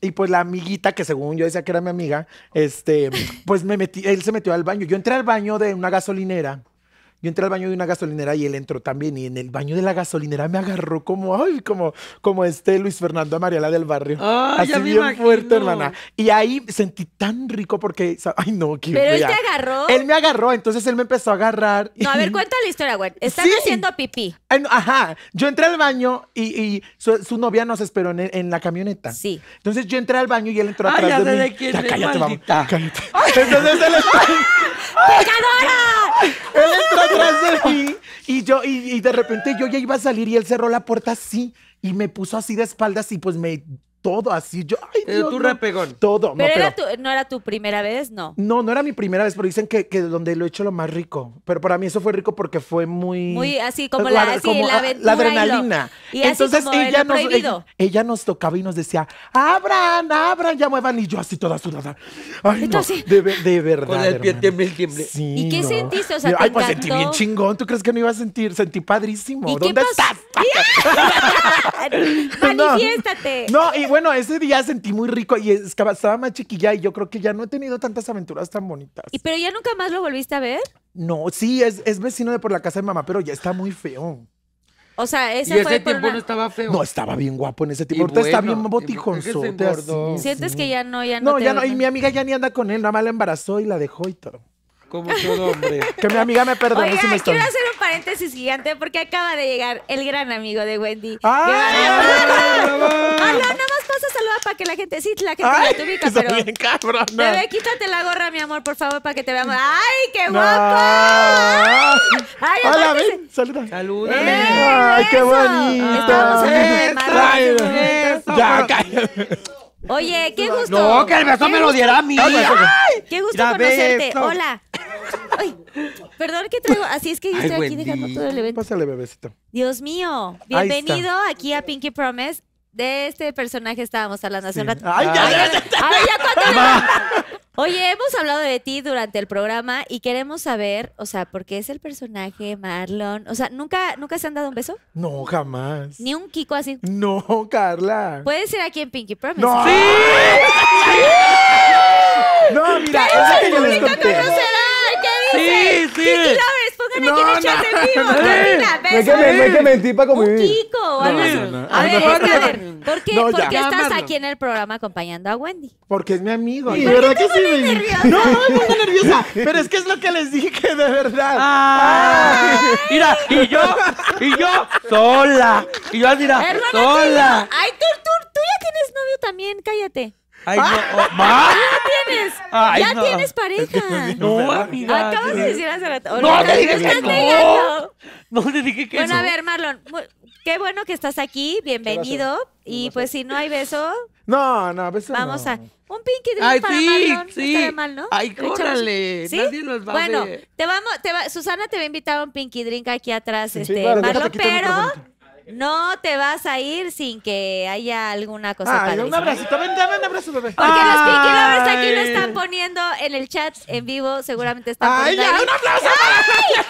y, pues la amiguita, que según yo decía que era mi amiga, este, pues me metí, él se metió al baño. Yo entré al baño de una gasolinera yo entré al baño de una gasolinera y él entró también. Y en el baño de la gasolinera me agarró como, ay, como, como este Luis Fernando Amarela del barrio. Así bien hermana. Y ahí sentí tan rico porque, ay, no, qué Pero él te agarró. Él me agarró, entonces él me empezó a agarrar. No, a ver, cuéntale la historia, güey. Están haciendo pipí. Ah, ajá. Yo entré al baño y, su, novia nos esperó en, la camioneta. Sí. Entonces yo entré al baño y él entró atrás de quién cállate, Cállate. Entonces él [LAUGHS] Él entró atrás de mí y yo, y, y de repente yo ya iba a salir y él cerró la puerta así y me puso así de espaldas y pues me todo así. Yo, ay, Dios, Todo. Pero, no, era tu, primera vez, ¿no? No, no era mi primera vez, pero dicen que, donde lo he hecho lo más rico. Pero para mí eso fue rico porque fue muy. Muy así, como la, la, adrenalina. Y, Entonces ella, nos, ella, nos tocaba y nos decía, abran, abran, ya muevan. Y yo así toda sudada. Ay, de, verdad. Con el pie ¿Y qué sentiste? O sea, ay, pues sentí bien chingón. ¿Tú crees que no iba a sentir? Sentí padrísimo. ¿Dónde estás? [LAUGHS] [LAUGHS] [LAUGHS] ¡Manifiéstate! no, y bueno, ese día sentí muy rico y estaba más chiquilla y yo creo que ya no he tenido tantas aventuras tan bonitas. ¿Y pero ya nunca más lo volviste a ver? No, sí, es, vecino de por la casa de mamá, pero ya está muy feo. O sea, ese, ese tiempo no estaba feo. No, estaba bien guapo en ese tiempo. Ahorita está bien botijonzote. Sientes que ya no, ya no. No, ya no. Y mi amiga ya ni anda con él, nada más la embarazó y la dejó y todo como todo hombre. que mi amiga me perdone Oiga, si me quiero hacer un paréntesis gigante porque acaba de llegar el gran amigo de Wendy. ¡Ah! Hola, ah, nada más pasa saluda para que la gente, sí, la gente Ay, la te ubica, pero... Bien cabrón, Bebé, quítate la gorra, mi amor, por favor, para que te veamos. ¡Ay, qué guapo! Ah. Ay, Hola, ven, saluda. Saluda. ¡Ay, qué bonito! Estamos el de Ya, cállate. Oye, qué gusto. No, que el beso me lo diera a mí. Ay, qué gusto conocerte. Hola. Perdón que traigo. Así ah, es que yo estoy aquí dejando todo el evento. Pásale, bebecito. Dios mío. Bienvenido aquí a Pinky Promise. De este personaje estábamos hablando hace un rato. Ay, ya, ya, Ay, ya, [LAUGHS] [LAUGHS] Oye, hemos hablado de ti durante el programa y queremos saber, o sea, ¿por qué es el personaje Marlon? O sea, ¿nunca, ¿nunca se han dado un beso? No, jamás. ¿Ni un Kiko así? No, Carla. Puedes ir aquí en Pinky Promise. ¡No! ¡Sí! ¡Sí! [LAUGHS] No, mira, es que yo les conté. Sí, Sí, sí. tú sabes? pónganle no, en el no, en vivo. Carolina, [LAUGHS] ves. No que me para convivir. Un Kiko, algo así. A ver, a ver. ¿Por qué, ¿por qué estás aquí en el programa acompañando a Wendy? Porque es mi amigo. ¿Y de verdad que sí? No, no me pongo [LAUGHS] nerviosa. Pero es que es lo que les dije, de verdad. Ah, Mira, y yo, y yo, sola. Y yo, mira, sola. Ay, tú, tú, tú ya tienes novio también, cállate. Ay, no. Oh, [LAUGHS] ya tienes. ya tienes pareja. No, amiga. Acabas de decir hace rato. No, te dije que no. No te dije que Bueno, a ver, Marlon. Qué bueno que estás aquí. Bienvenido. Y pues si no hay beso. No, no, beso. Vamos a. Un pinky drink para sí, Marlon. Sí. No mal, ¿no? Ay, córale. ¿Sí? Nadie nos va bueno, a ver. Bueno, te vamos, Susana te va a invitar a un pinky drink aquí atrás, este, Marlon, pero. No te vas a ir sin que haya alguna cosa Ay, un abracito, ven, dame un abrazo, bebé. Porque los Pinky Lovers aquí lo están poniendo en el chat en vivo, seguramente están Ay, poniendo. ¡Ay, ¡Un aplauso! ¡Ay!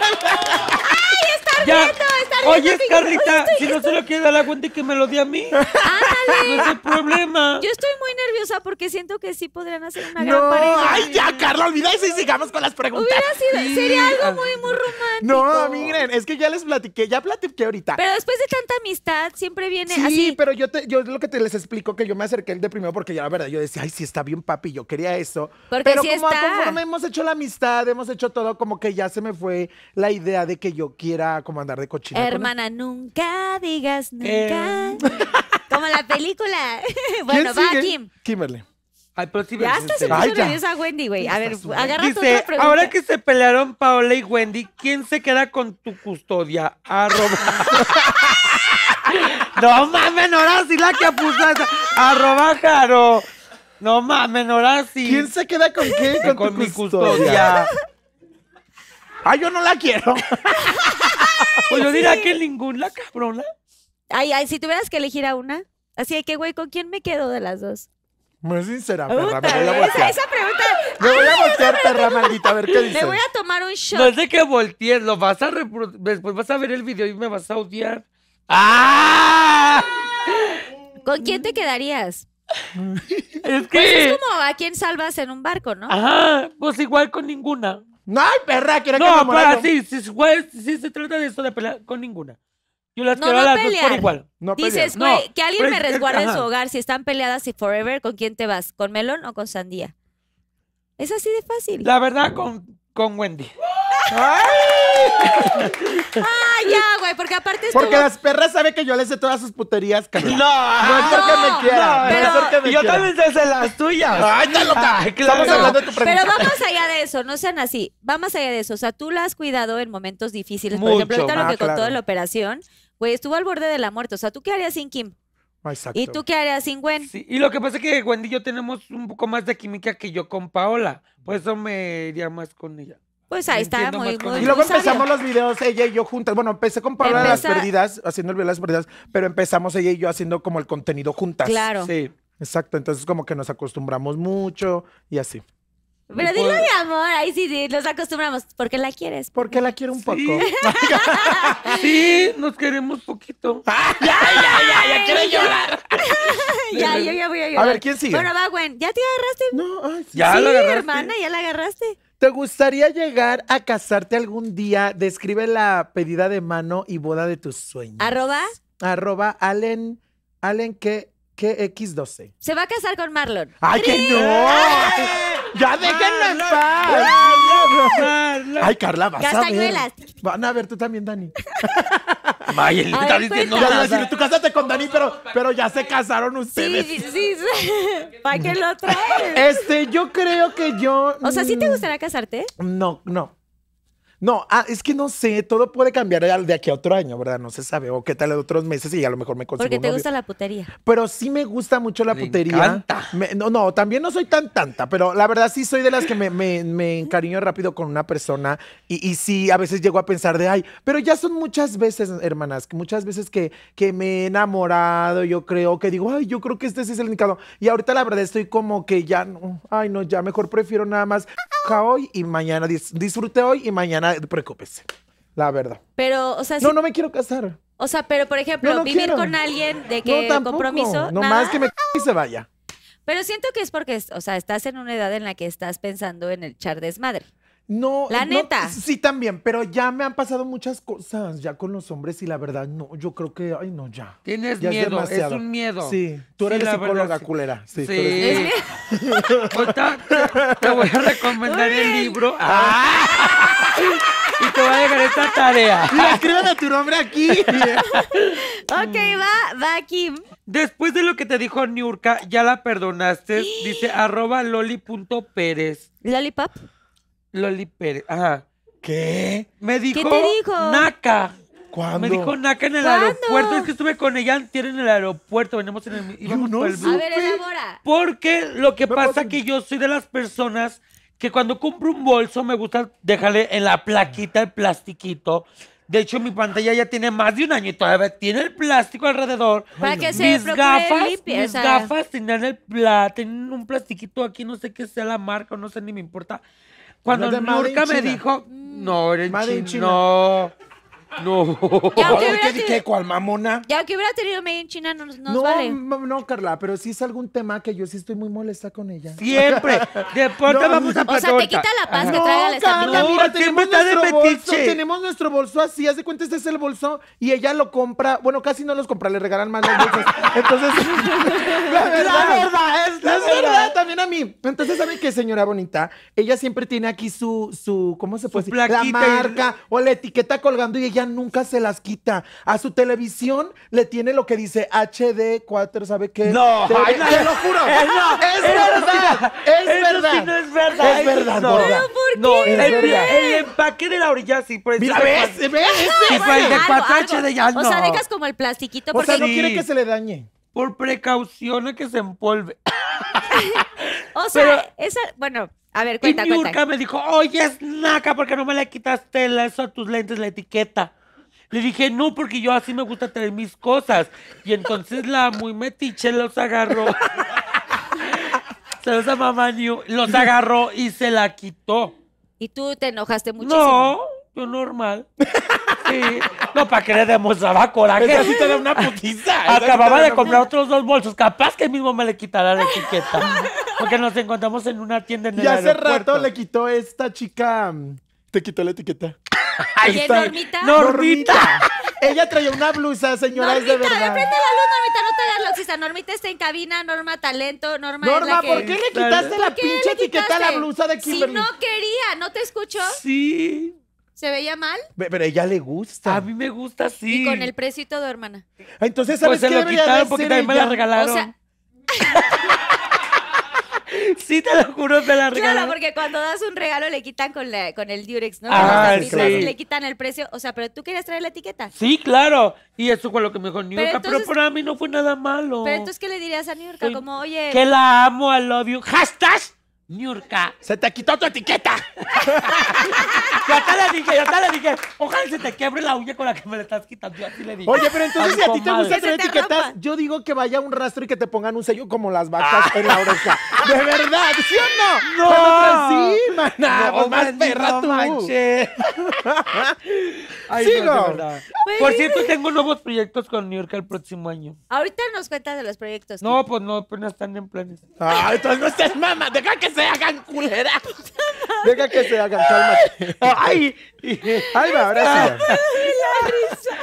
¡Ay, están viendo! Están Oye, viendo, Carlita, si no solo se lo quiere dar la cuenta y que me lo di a mí. ¡Ándale! No es problema. Yo estoy muy nerviosa porque siento que sí podrían hacer una gran pareja. ¡Ay, ya, Carla! Olvida eso y sigamos con las preguntas. Hubiera sido, sería algo muy, muy romántico. No, miren, es que ya les platiqué, ya platiqué ahorita. Pero después de amistad siempre viene así. Sí, pero yo, te, yo lo que te les explico que yo me acerqué el de primero porque ya la verdad yo decía, ay, sí está bien papi, yo quería eso. Porque pero como conforme hemos hecho la amistad, hemos hecho todo, como que ya se me fue la idea de que yo quiera como andar de cochina. Hermana, nunca digas nunca. Eh. Como la película. [LAUGHS] bueno, va Kim. Kimberly ya hasta se puso nerviosa Wendy, güey. A ver, agarra otra pregunta. Ahora que se pelearon Paola y Wendy, ¿quién se queda con tu custodia? Arroba. [LAUGHS] no mames, ahora la que apusa esa. Arroba Jaro. No mames, ahora ¿Quién se queda con quién? Eh, con, tu mi custodia. [LAUGHS] Ay, yo no la quiero. [LAUGHS] pues yo diría que ninguna, cabrona. Ay, ay, si tuvieras que elegir a una. Así que, güey, ¿con quién me quedo de las dos? Muy sincera, perra. Me voy a Esa, pregunta. Me voy a voltear, perra maldita, a ver qué dice. Me voy a tomar un shot. No es de que voltees, lo vas a repro... Después vas a ver el video y me vas a odiar. ¡Ah! ¿Con quién te quedarías? [LAUGHS] Pues es que. Pues es como a quién salvas en un barco, ¿no? Ajá, pues igual con ninguna. No, ay, perra, quiero que No, pero sí, sí, sí, se trata de eso, de pelear con ninguna. Yo las no, quiero no a las por igual. Dices, güey, que alguien me resguarde en su hogar. Si están peleadas y forever, ¿con quién te vas? ¿Con melón o con sandía? Es así de fácil. La verdad, con, con Wendy. ¡Ay! ¡Ay, ya, güey, porque aparte es Porque las perras saben que yo les sé todas sus puterías, [LAUGHS] cariño. No, no es porque me quieran. No, me yo también sé las tuyas. Ay, está loca. Estamos hablando de tu pregunta. Pero vamos allá de eso, no sean así. Vamos allá de eso. O sea, tú la has cuidado en momentos difíciles. Por ejemplo, ahorita toda lo ah, que claro. la operación güey, estuvo al borde de la muerte. O sea, ¿tú qué harías sin Kim? Exacto. ¿Y tú qué harías sin Gwen? Sí, y lo que pasa es que Gwen y yo tenemos un poco más de química que yo con Paola. Por eso me iría más con ella. Pues ahí está, muy, muy, Y luego empezamos los videos, ella y yo juntas. Bueno, empecé con Paola las perdidas, haciendo el video de las perdidas, pero empezamos ella y yo haciendo como el contenido juntas. Claro. Sí. Exacto, entonces como que nos acostumbramos mucho y así. Pero dilo de amor, ahí sí, nos acostumbramos acostumbramos. qué la quieres. Porque la quiero un poco. [LAUGHS] Sí, nos queremos poquito. [LAUGHS] Ah, ya, ya, ya, ya quiero llorar. [LAUGHS] ya, yo ya voy a llorar. A ver, ¿quién sigue? Bueno, va, Gwen, ¿ya te agarraste? No, ay, sí. ya sí, la agarraste. hermana, ya la agarraste. ¿Te gustaría llegar a casarte algún día? Describe la pedida de mano y boda de tus sueños. ¿Arroba? Arroba Allen, Allen que, que X12. Se va a casar con Marlon. ¡Ay, qué que no! ¡Ya déjenlo en paz! Ay, Carla, vas a ver. Van a ver tú también, Dani. Vaya, [LAUGHS] le está diciendo tú casaste con Dani, pero, pero ya se casaron ustedes. Sí, sí, sí. [LAUGHS] ¿Para qué lo traes? Este, yo creo que yo... O sea, ¿sí te mm, gustaría casarte? No, no. No, ah, es que no sé, todo puede cambiar de aquí a otro año, ¿verdad? No se sabe. O qué tal de otros meses y a lo mejor me consigo. Porque te gusta la putería. Pero sí me gusta mucho la putería. no, no, también no soy tan tanta, pero la verdad sí soy de las que me, encariño rápido con una persona y, sí a veces llego a pensar de, ay, pero ya son muchas veces, hermanas, muchas veces que, me he enamorado, yo creo que digo, ay, yo creo que este sí es el indicado. Y ahorita la verdad estoy como que ya, no, ay, no, ya mejor prefiero nada más hoy y mañana, disfrute hoy y mañana preocupes preocúpese. La verdad. Pero, o sea, yo No, no me quiero casar. O sea, pero por ejemplo, vivir con alguien de que compromiso. No más que me y se vaya. Pero siento que es porque, o sea, estás en una edad en la que estás pensando en el char desmadre. No, la neta. sí, también, pero ya me han pasado muchas cosas ya con los hombres y la verdad, no, yo creo que, ay, no, ya. Tienes miedo, es, un miedo. Sí, tú eres la psicóloga culera. Sí. sí. Eres... [LAUGHS] Pues, te voy a recomendar el libro. Ah. [LAUGHS] y te va a dejar esta tarea. La escriban a tu nombre aquí. [LAUGHS] ok, va, va aquí. Después de lo que te dijo Niurka, ya la perdonaste. Dice arroba loli.pérez. ¿Lollipop? Loli Pérez. Ajá. ¿Qué? Me dijo. ¿Qué te dijo? Naca. ¿Cuándo? Me dijo Naca en el aeropuerto. Es que estuve con ella antier en el aeropuerto. Venimos en el. Yo no el A ver, elabora. Porque lo que pasa es que yo soy de las personas que cuando compro un bolso me gusta dejarle en la plaquita el plastiquito. De hecho, mi pantalla ya tiene más de un año y todavía tiene el plástico alrededor. Para que se mis gafas, mis gafas tienen el un plastiquito aquí, no sé qué sea la marca, no sé ni me importa. Cuando me dijo, no, eres no. Ya que [LAUGHS] hubiera tenido- mamona? Ya que hubiera tenido medio en China, no, nos no, vale. no, Carla, pero sí es algún tema que yo sí estoy muy molesta con ella. Siempre. [LAUGHS] deporte vamos a O sea, te quita la paz que traiga la estampita. No, mira, tenemos nuestro bolso, tenemos nuestro así, hace cuenta este es el bolso y ella lo compra, bueno, casi no los compra, le regalan más las bolsas. Entonces, [LAUGHS] la verdad, es la verdad también a mí. Entonces, ¿saben qué, señora bonita? Ella siempre tiene aquí su, su ¿cómo se puede decir? La plaquita marca o la etiqueta colgando y ella nunca se las quita. A su televisión le tiene lo que dice HD 4, ¿sabe qué? No, te, ay, no, lo juro. es, verdad. Es verdad. no es verdad. Es verdad, no. ¿Pero por qué? No, el, el, empaque de la orilla sí, por eso. Mira, ves, ves, Y fue el de 4 HD ya no. O sea, dejas como el plastiquito. Porque... O sea, no quiere que se le dañe. Por precaución a que se empolve. [LAUGHS] o sea, esa, bueno, a ver, cuenta, y Niurka me dijo, oye, es naca, porque no me la quitaste eso a tus lentes, la etiqueta. Le dije, no, porque yo así me gusta traer mis cosas. Y entonces la muy metiche los agarró. se los mamá los agarró y se la quitó. ¿Y tú te enojaste muchísimo? No, yo normal. Sí. No, para que le demostraba coraje. Esa te da una putiza. Acababa de comprar otros dos bolsos. Capaz que mismo me le quitará la etiqueta. Porque nos encontramos en una tienda en el Y hace rato le quitó esta chica... Mm, te quitó la etiqueta. Ay, [LAUGHS] Normita. Normita. Ella traía una blusa, señora, de verdad. prende la luz, Normita, no te hagas loxista. Normita está en cabina, Norma Talento, Norma Norma, la ¿por qué le quitaste la pinche etiqueta a la blusa de Kimberly? Si no quería, ¿no te escuchó? Sí. ¿Se veía mal? Pero a ella le gusta. A mí me gusta, sí. Y con el precio y todo, hermana. Entonces, ¿sabes pues se lo quitaron porque también me la regalaron. [LAUGHS] [LAUGHS] sí, te lo juro, te la regalé. Claro, porque cuando das un regalo le quitan con, la, con el Durex, ¿no? Ah, sí. Le quitan el precio. O sea, pero tú querías traer la etiqueta. Sí, claro. Y eso fue lo que me dijo New York. Pero, para mí no fue nada malo. Pero entonces, ¿qué le dirías a New York? Como, oye. Que la amo, I love you. ¡Hashtag! Niurka. Se te quitó tu etiqueta. [LAUGHS] ya te la dije, ya te la dije. Ojalá se te quiebre la uña con la que me la estás quitando. Yo así le dije. Oye, pero entonces si a ti te gusta tener etiquetas, yo digo que vaya un rastro y que te pongan un sello como las vacas pero en la oreja. [LAUGHS] De verdad, ¿sí o no? No. sí, maná. más perra [LAUGHS] no Sigo. No, pues Por cierto, tengo nuevos proyectos con Niurka el próximo año. Ahorita nos cuentas de los proyectos. No, pues no, apenas están en planes. Ay, entonces no estés mamá. Deja que se se hagan culera. Deja que se hagan, calma. Ay, ay, va, ahora sí. la risa.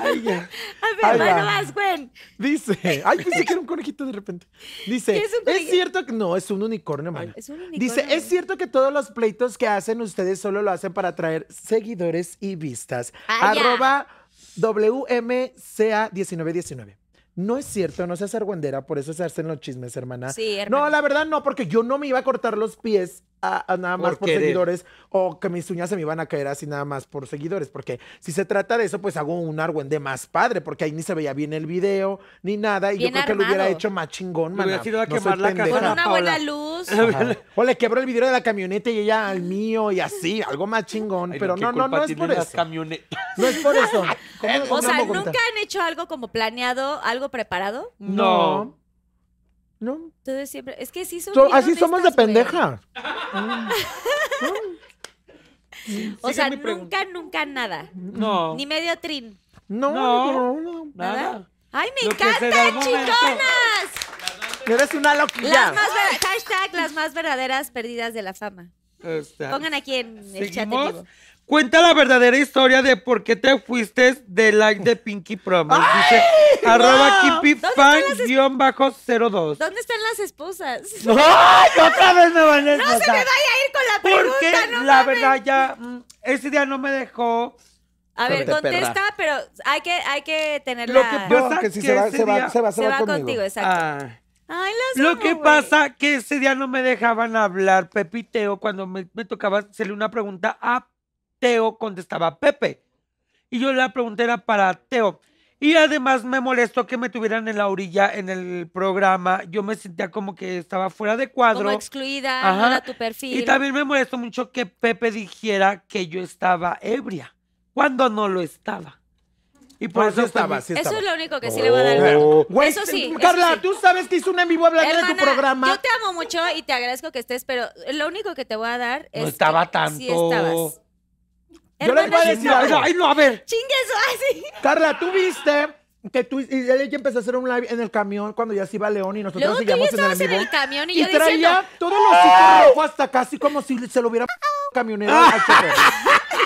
Ay, ya. A ver, mano, vas, Gwen. Dice, ay, pensé que era un conejito de repente. Dice, es, cierto que no, es un unicornio, man. Es Dice, es cierto que todos los pleitos que hacen ustedes solo lo hacen para atraer seguidores y vistas. Ah, Arroba WMCA1919. No es cierto, no seas argüendera, por eso se hacen los chismes, hermana. No, la verdad no, porque yo no me iba a cortar los pies nada más por, seguidores o que mis uñas se me iban a caer así nada más por seguidores, porque si se trata de eso, pues hago un argüende más padre, porque ahí ni se veía bien el video ni nada, y yo creo que lo hubiera hecho más chingón, no quemar la Con una buena luz. O le quebro el video de la camioneta y ella al mío y así, algo más chingón, pero no, no, no es por eso. No es por eso. o sea, nunca han hecho algo como planeado, algo preparado? No. No. Entonces siempre. Es que sí son. así somos de pendeja. [LAUGHS] O sea, nunca, nunca nada. No. Ni medio trin. No, no, no, no. Nada. ¡Ay, me encantan encantan, chingonas! Eres una loquilla. Las más hashtag las más verdaderas perdidas de la fama. Este, Pongan aquí en el chat. En Cuenta la verdadera historia de por qué te fuiste de like de Pinky Promise. Dice no. arroba cero 02 ¿Dónde están las esposas? [LAUGHS] ¡Ay! Otra vez me van a No se me vaya a ir con la pregunta, Porque la verdad ya, mm, ese día no me dejó. A ver, contesta, pero hay que, hay que tenerla. Lo que pasa- que se se va, se va, se, va contigo, exacto. Ah. Ay, las Lo que pasa que ese día no me dejaban hablar, Pepiteo, cuando me, me tocaba hacerle una pregunta a Teo, contestaba Pepe. Y yo la pregunta era para Teo. Y además me molestó que me tuvieran en la orilla en el programa. Yo me sentía como que estaba fuera de cuadro. Como excluida, Ajá. tu perfil. Y también me molestó mucho que Pepe dijera que yo estaba ebria, cuando no lo estaba. Y por eso estaba, Eso es lo único que sí le voy a dar. Oh. Carla, tú sabes que hizo un en vivo hablando de tu programa. Yo te amo mucho y te agradezco que estés, pero lo único que te voy a dar es. No estaba tanto. Sí estabas. Yo le voy a decir algo. Ay, no, a ver. eso así. Carla, tú viste que tú y ella empezó a hacer un live en el camión cuando ya se iba León y nosotros seguíamos en el, en el camión y, y yo traía todos los hijos ah". rojos hasta casi como si se lo hubiera [LAUGHS] camionero [LAUGHS]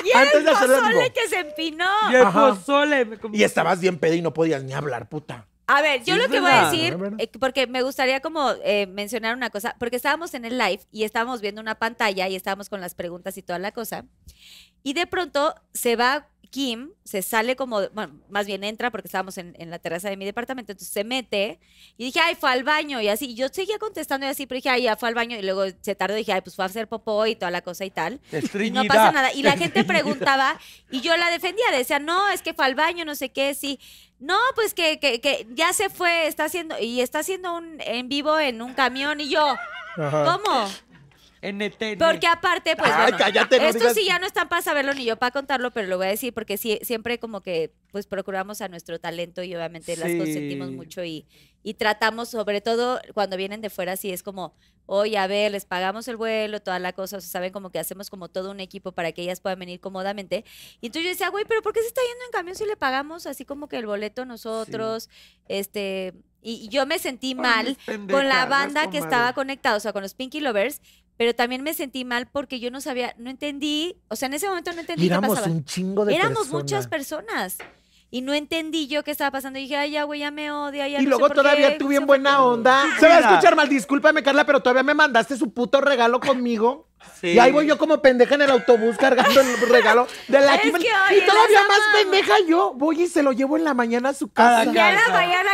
Y el que se empinó. Y el pozole. y estabas bien pedo y no podías ni hablar, puta. A ver, yo lo que voy a decir, eh, porque me gustaría como eh, mencionar una cosa, porque estábamos en el live y estábamos viendo una pantalla y estábamos con las preguntas y toda la cosa. Y de pronto se va Kim, se sale como, bueno, más bien entra porque estábamos en, la terraza de mi departamento, entonces se mete y dije, ay, fue al baño y así. Y yo seguía contestando y así, pero dije, ay, ya fue al baño y luego se tardó y dije, ay, pues fue a hacer popó y toda la cosa y tal. Y no pasa nada. Y la gente preguntaba y yo la defendía, decía, no, es que fue al baño, no sé qué, sí. No, pues que, que, ya se fue, está haciendo, y está haciendo un en vivo en un camión y yo, ¿cómo? Porque aparte, pues. bueno, esto sí ya no están para saberlo ni yo para contarlo, pero lo voy a decir porque siempre como que pues procuramos a nuestro talento y obviamente las consentimos mucho y, tratamos, sobre todo cuando vienen de fuera, sí es como, oye, a ver, les pagamos el vuelo, toda la cosa, o sea, saben como que hacemos como todo un equipo para que ellas puedan venir cómodamente. Y entonces yo decía, güey, pero ¿por qué se está yendo en camión si le pagamos así como que el boleto nosotros? Este, y, yo me sentí mal con la banda que estaba conectada, o sea, con los Pinky Lovers, pero también me sentí mal porque yo no sabía, no entendí, o sea, en ese momento no entendí. éramos qué pasaba. un chingo de Éramos muchas personas. Y no entendí yo qué estaba pasando. Y dije, ay, ya, güey, ya me odia. y luego todavía tuve tú bien buena onda. Se va a escuchar mal, discúlpame, Carla, pero todavía me mandaste su puto regalo conmigo. Y ahí voy yo como pendeja en el autobús cargando el regalo de la Kim. Y todavía más pendeja yo. Voy y se lo llevo en la mañana a su casa. Y a la mañana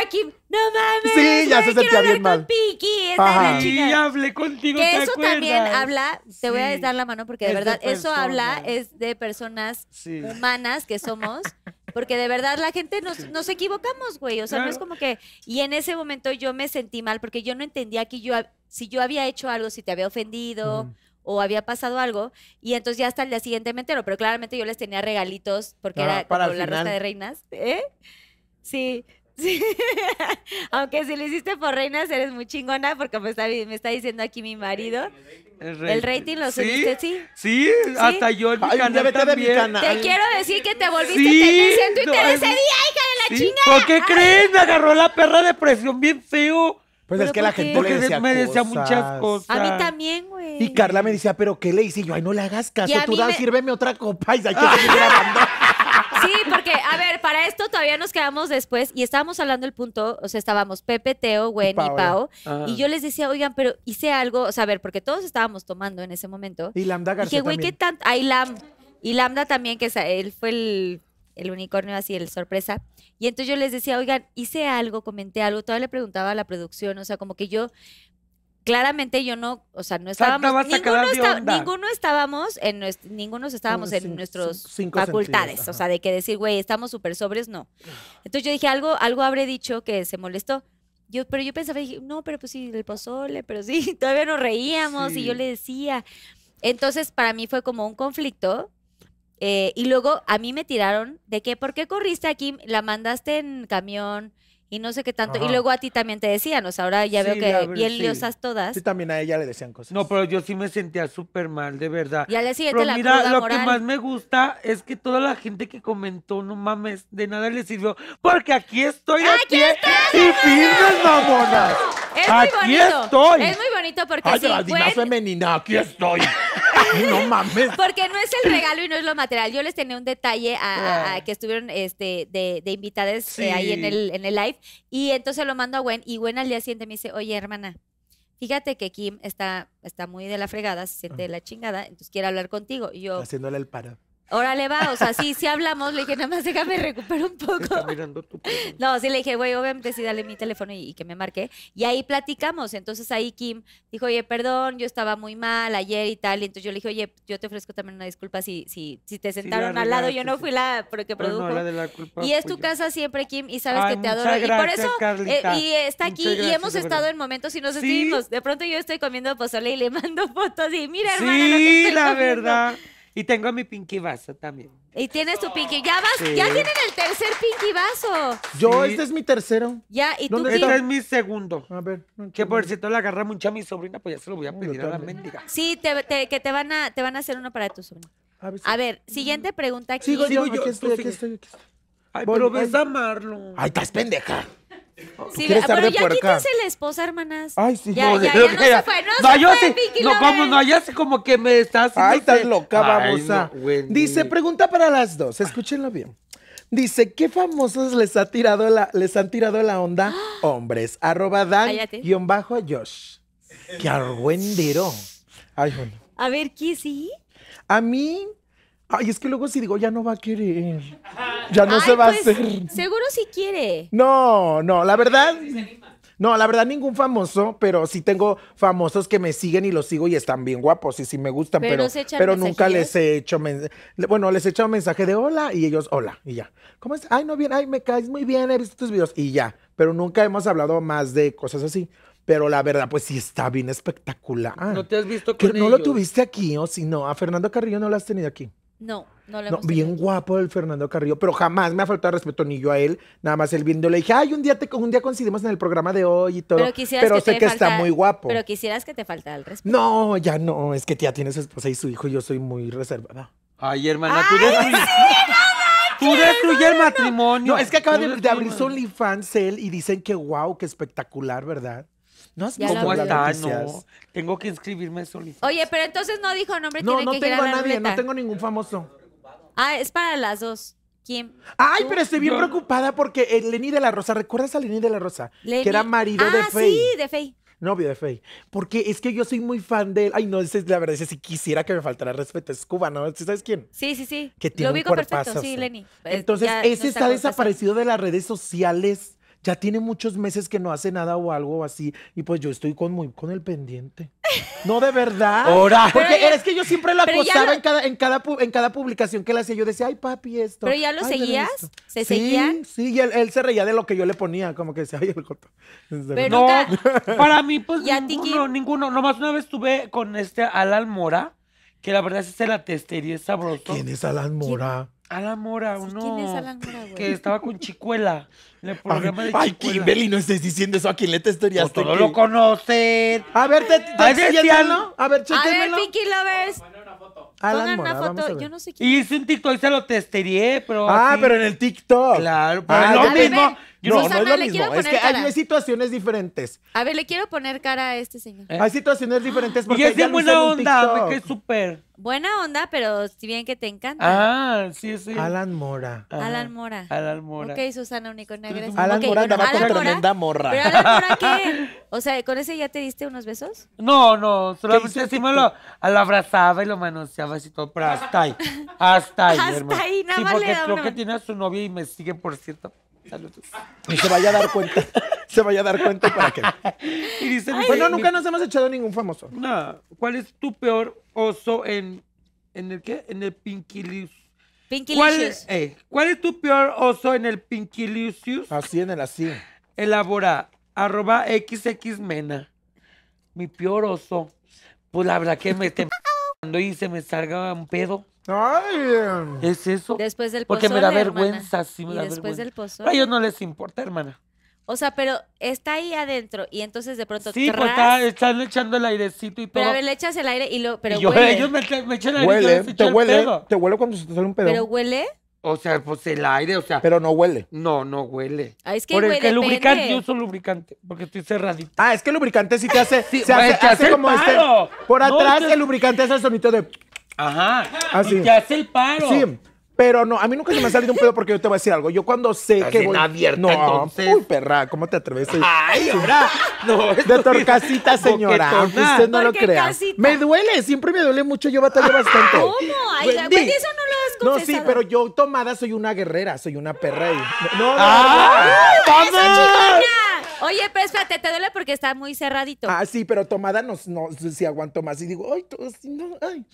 no mames. Sí, ya se sentía bien mal. Con Piki, es sí, hablé contigo, que eso también habla, te voy a dar la mano porque de verdad, eso habla es de personas humanas que somos. [LAUGHS] Porque de verdad la gente nos, nos equivocamos, güey. O sea, no es como que. Y en ese momento yo me sentí mal porque yo no entendía que yo, si yo había hecho algo, si te había ofendido. o había pasado algo y entonces ya hasta el día siguiente me entero, pero claramente yo les tenía regalitos porque era la ruta de reinas, ¿eh? Sí. [LAUGHS] sí. Aunque si lo hiciste por reinas eres muy chingona porque me está, me está diciendo aquí mi marido el, rating, lo subiste, ¿sí? Sí, hasta yo en mi canal también. Mi canal. Te quiero decir que te volviste sí, tendencia en Twitter ese día, hija de la chingada. ¿Por qué crees? Me agarró la perra de presión bien feo. Pues es que la gente porque me decía muchas cosas. A mí también, güey. Y Carla me decía, ¿pero qué le hice? Y yo, ay, no le hagas caso. Tú dame sírveme otra copa. Y te que ay grabando para esto todavía nos quedamos después y estábamos hablando el punto, o sea, estábamos Pepe, Teo, Gwen y Pao, ¿eh? y yo les decía, oigan, pero hice algo, o sea, a ver, porque todos estábamos tomando en ese momento. Y Lambda García. Y que, güey, ¿qué y Lambda también, que él fue el, el unicornio así, el sorpresa. Y entonces yo les decía, oigan, hice algo, comenté algo, todavía le preguntaba a la producción, o sea, como que yo claramente yo no, o sea, no estábamos, ninguno, estábamos en ninguno estábamos en nuestras facultades, o sea, de que decir, güey, estamos súper sobres, no. Entonces yo dije, algo, algo habré dicho que se molestó. Yo, pero yo pensaba, dije, no, pero pues sí, el pozole, pero sí, [LAUGHS] todavía nos reíamos y yo le decía. Entonces, para mí fue como un conflicto. Eh, y luego a mí me tiraron de que, ¿por qué corriste aquí? La mandaste en camión y no sé qué tanto. Y luego a ti también te decían, o sea, ahora ya veo que bien liosas todas. Sí, también a ella le decían cosas. No, pero yo sí me sentía súper mal, de verdad. pero mira, lo que más me gusta es que toda la gente que comentó, no mames, de nada le sirvió, porque aquí estoy, aquí, aquí estoy, y mamonas. aquí estoy. Es muy bonito porque Ay, sí, la fue... femenina, aquí estoy. [LAUGHS] no mames. Porque no es el [LAUGHS] regalo y no es lo material. Yo les tenía un detalle a, que estuvieron este, de, invitadas eh, ahí en el, en el live. Y entonces lo mando a Gwen. Y Gwen al día siguiente me dice, oye, hermana, fíjate que Kim está, está muy de la fregada, se siente de la chingada, entonces quiere hablar contigo. Y yo. Haciéndole el paro. Órale, va, o sea, sí, sí hablamos, le dije, nada más déjame recuperar un poco. [LAUGHS] no, sí le dije, güey, obviamente sí, dale mi teléfono y, que me marque. Y ahí platicamos. Entonces ahí Kim dijo, oye, perdón, yo estaba muy mal ayer y tal. Y entonces yo le dije, oye, yo te ofrezco también una disculpa si, si, si te sentaron al lado, yo no fui la que produjo. y es tu casa siempre, Kim, y sabes que te adoro. y por eso, eh, y está aquí, y hemos estado en momentos y nos estuvimos. De pronto yo estoy comiendo pozole y le mando fotos y mira, hermana, sí, la verdad. Y tengo mi pinky vaso también. Y tienes tu pinky. Ya vas, ya tienen el tercer pinky vaso. Yo, este es mi tercero. Ya, y tú. Este es mi segundo. A ver. Que por cierto la agarra mucho a mi sobrina, pues ya se lo voy a pedir a la mendiga. Sí, que te van a, te van a hacer uno para tu sobrina. A ver, siguiente pregunta aquí. Sigo, sigo yo, aquí estoy, aquí estoy, aquí estoy. Ay, pero ves a Marlon. Ay, estás pendeja. Oh, sí, pero ya quítese la esposa, hermanas. Ay, sí. Ya, no, ya, no se como no, ya sé como que me estás... Ay, estás loca, vamos Dice, pregunta para las dos, escúchenlo bien. Dice, ¿qué famosos les, ha tirado la, les han tirado la onda? [GASPS] Hombres, arroba Dan, guión bajo, Josh. ¡Qué argüendero! Ay, bueno. A ver, ¿qué sí? A mí, Ay, es que luego si digo, ya no va a querer. Ya no se va a pues, hacer. Seguro si quiere. No, no, la verdad. No, la verdad, ningún famoso, pero sí tengo famosos que me siguen y los sigo y están bien guapos y sí me gustan, pero, nunca les he hecho. Bueno, les he echado un mensaje de hola y ellos, hola, y ya. ¿Cómo es? Ay, no, bien, ay, me caes muy bien, he visto tus videos y ya. Pero nunca hemos hablado más de cosas así. Pero la verdad, pues sí está bien espectacular. No te has visto Que no lo tuviste aquí, o si no, a Fernando Carrillo no lo has tenido aquí. No, no lo Bien guapo el Fernando Carrillo, pero jamás me ha faltado respeto ni yo a él, nada más él viéndole dije, ay, un día, te, un día coincidimos en el programa de hoy y todo. Pero, sé que está muy guapo. Pero quisieras que te faltara el respeto. No, ya no, es que ya tiene su esposa y su hijo, y yo soy muy reservada. Ay, hermana, tú destruyes. tú el matrimonio. es que acaba de, abrir su OnlyFans él y dicen que wow, que espectacular, ¿verdad? No has visto ah, Tengo que inscribirme solicitud. Oye, pero entonces no dijo nombre. No, no tengo a nadie, no tengo ningún famoso. Ah, es para las dos. ¿Quién? Ay, pero estoy bien preocupada porque el eh, Lenny de la Rosa, ¿recuerdas a Lenny de la Rosa? Lenny. Que era marido ah, de Faye. Sí, de Novio de Faye. Porque es que yo soy muy fan de él. Ay, no, es la verdad, ese sí quisiera que me faltara respeto. Es cubano, ¿no? ¿sabes quién? Sí, sí, sí. Lo ubico perfecto, sí, Lenny. Eh, entonces, ese está desaparecido de las redes sociales ya tiene muchos meses que no hace nada o algo así, y pues yo estoy con muy con el pendiente. No, de verdad. Ahora. Porque es que yo siempre la acosaba en, cada, en, cada, publicación que él hacía. Yo decía, ay, papi, esto. Pero ya lo seguías. ¿Se seguían? Sí, y él, se reía de lo que yo le ponía. Como que decía, ay, el joto. Pero no, para mí, pues [LAUGHS] ninguno, ninguno. Nomás una vez estuve con este Alan Mora, que la verdad es que se la testería es sabroso. ¿Quién es Alan Mora? Alan Mora, uno ¿quién es Mora, güey? que estaba con Chicuela en el programa de ay, Chicuela. Ay, Kimberly, no estés diciendo eso a quien le testerías. Pues todo que... lo conocen. A ver, te, te, a, ver, ¿no? a ver, chéquenmelo. A ver, Pinky Lovers. Alan Pongan Mora, una foto, yo no sé quién. Hice un TikTok y se lo testería, pero. Ah, pero en el TikTok. Claro, ah, pero lo mismo no, no, es lo mismo. Es que hay situaciones diferentes. A ver, le quiero poner cara a este señor. Eh. Hay situaciones diferentes porque. Y es de buena onda, que es súper. Buena onda, pero si bien que te encanta. Ah, sí, sí. Alan Mora. Alan Mora. Alan Mora. Ok, Susana Unicornia, Alan Mora andaba con tremenda morra. Alan Mora qué? [LAUGHS] O sea, ¿con ese ya te diste unos besos? No, no, solamente así me lo, lo, abrazaba y lo manoseaba y todo, pero hasta ahí. Hasta ahí, Hasta ahí, nada sí, más porque le creo que tiene a su novia y me sigue, por cierto. Y se vaya a dar cuenta. [LAUGHS] se vaya a dar cuenta para que. Y dice, bueno, pues nunca nos hemos echado ningún famoso. No. ¿Cuál es tu peor oso en. ¿En el qué? En el Pinky ¿Cuál, eh, ¿Cuál es tu peor oso en el Pinkilicious? Así, en el así. Elabora, arroba XXmena. Mi peor oso. Pues la verdad que me cuando hice me salga un pedo. Ay. Es eso. Después del pozo, Porque me da vergüenza, sí me después del pozo, A ellos no les importa, hermana. O sea, pero está ahí adentro y entonces de pronto. Sí, pues están echando el airecito y todo. Pero a ver, le echas el aire y lo. Pero yo, ellos me, echan el aire. y te huele. Te huele cuando se te sale un pedo. Pero huele. O sea, pues el aire, o sea. Pero no huele. No, no huele. Ah, es que Por el que lubricante, yo uso lubricante, porque estoy cerradito. Ah, es que el lubricante sí te hace. sí, se hace, hace, hace como este. Por atrás, el lubricante hace el sonido de. Ajá. Así. Y te hace el paro. Sí. Pero no, a mí nunca se me ha salido un pedo porque yo te voy a decir algo. Yo cuando sé Así que voy... abierta, no, entonces. Uy, perra, ¿cómo te atreves? a Ay, ahora. No, de torcasita, señora. Boquetona. Usted no lo crea. Me duele, siempre me duele mucho. Yo batallo bastante. ¿Cómo? Ay, Wendy. eso no lo has no, sí, pero yo tomada soy una guerrera, soy una perra. Y... No, no, no, ¡Ah! no, no, ah, Oye, pero espérate, te duele porque está muy cerradito. Ah, sí, pero tomada no, no si aguanto más. Y digo, ay, si no, ay.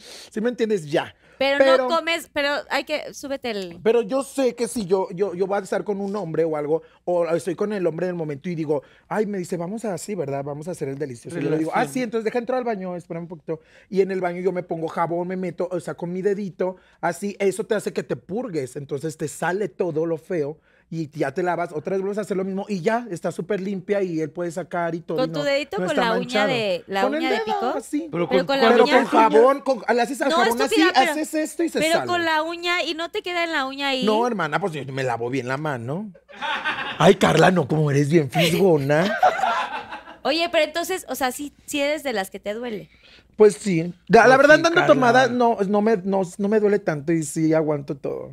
me entiendes, ya. Pero, no comes, pero hay que, súbete el. Pero yo sé que si yo, yo, yo voy a estar con un hombre o algo, o estoy con el hombre en el momento y digo, ay, me dice, vamos a así, ¿verdad? Vamos a hacer el delicioso. Y yo le digo, ah, sí, entonces deja entrar al baño, espera un poquito. Y en el baño yo me pongo jabón, me meto, o sea, con mi dedito, así, eso te hace que te purgues. Entonces te sale todo lo feo y ya te lavas, otra vez vuelves a hacer lo mismo y ya está súper limpia y él puede sacar y todo. Con tu dedito, con la uña de la uña el de pico. Pero con, pero con jabón, con, le haces al jabón así, haces esto y se sale. Pero con la uña y no te queda en la uña ahí. No, hermana, pues yo me lavo bien la mano. Ay, Carla, no, como eres bien fisgona. Oye, pero entonces, o sea, sí, sí eres de las que te duele. Pues sí. La, pues verdad, dando andando tomada, no, no, me, no, no me duele tanto y sí aguanto todo.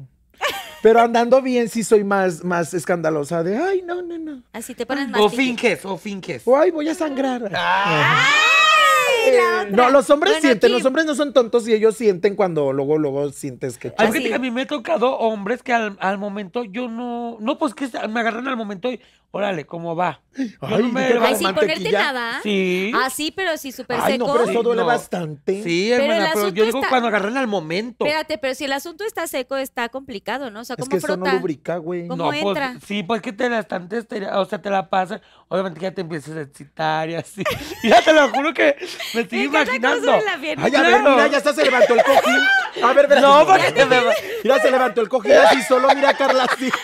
Pero andando bien sí soy más, más escandalosa de, ay, no, no, no. Así te pones más. O finges, o finges. O ay, voy a sangrar. ¡Ay! Eh, no, los hombres sienten, los hombres no son tontos y ellos sienten cuando luego, luego sientes que... Hay a mí me ha tocado hombres que al, momento yo no. No, pues que me agarran al momento y, Órale, ¿cómo va? Ay, no me Ay sin ponerte nada. Sí. Ah, sí, pero sí súper seco. Ay, no, pero eso duele bastante. Sí, pero hermana, pero yo digo cuando agarran al momento. Espérate, pero si el asunto está seco, está complicado, ¿no? O sea, ¿cómo es que eso no lubrica, güey. ¿Cómo no, pues, entra? Pues, sí, pues que te la están o sea, te la pasan. Obviamente que ya te empiezas a excitar y así. [LAUGHS] ya te lo juro que me estoy imaginando. Ay, a ver, mira, ya está, se levantó el cojín. A ver, ver. No, porque Mira, se levantó el cojín así solo, mira, Carla, así. [LAUGHS]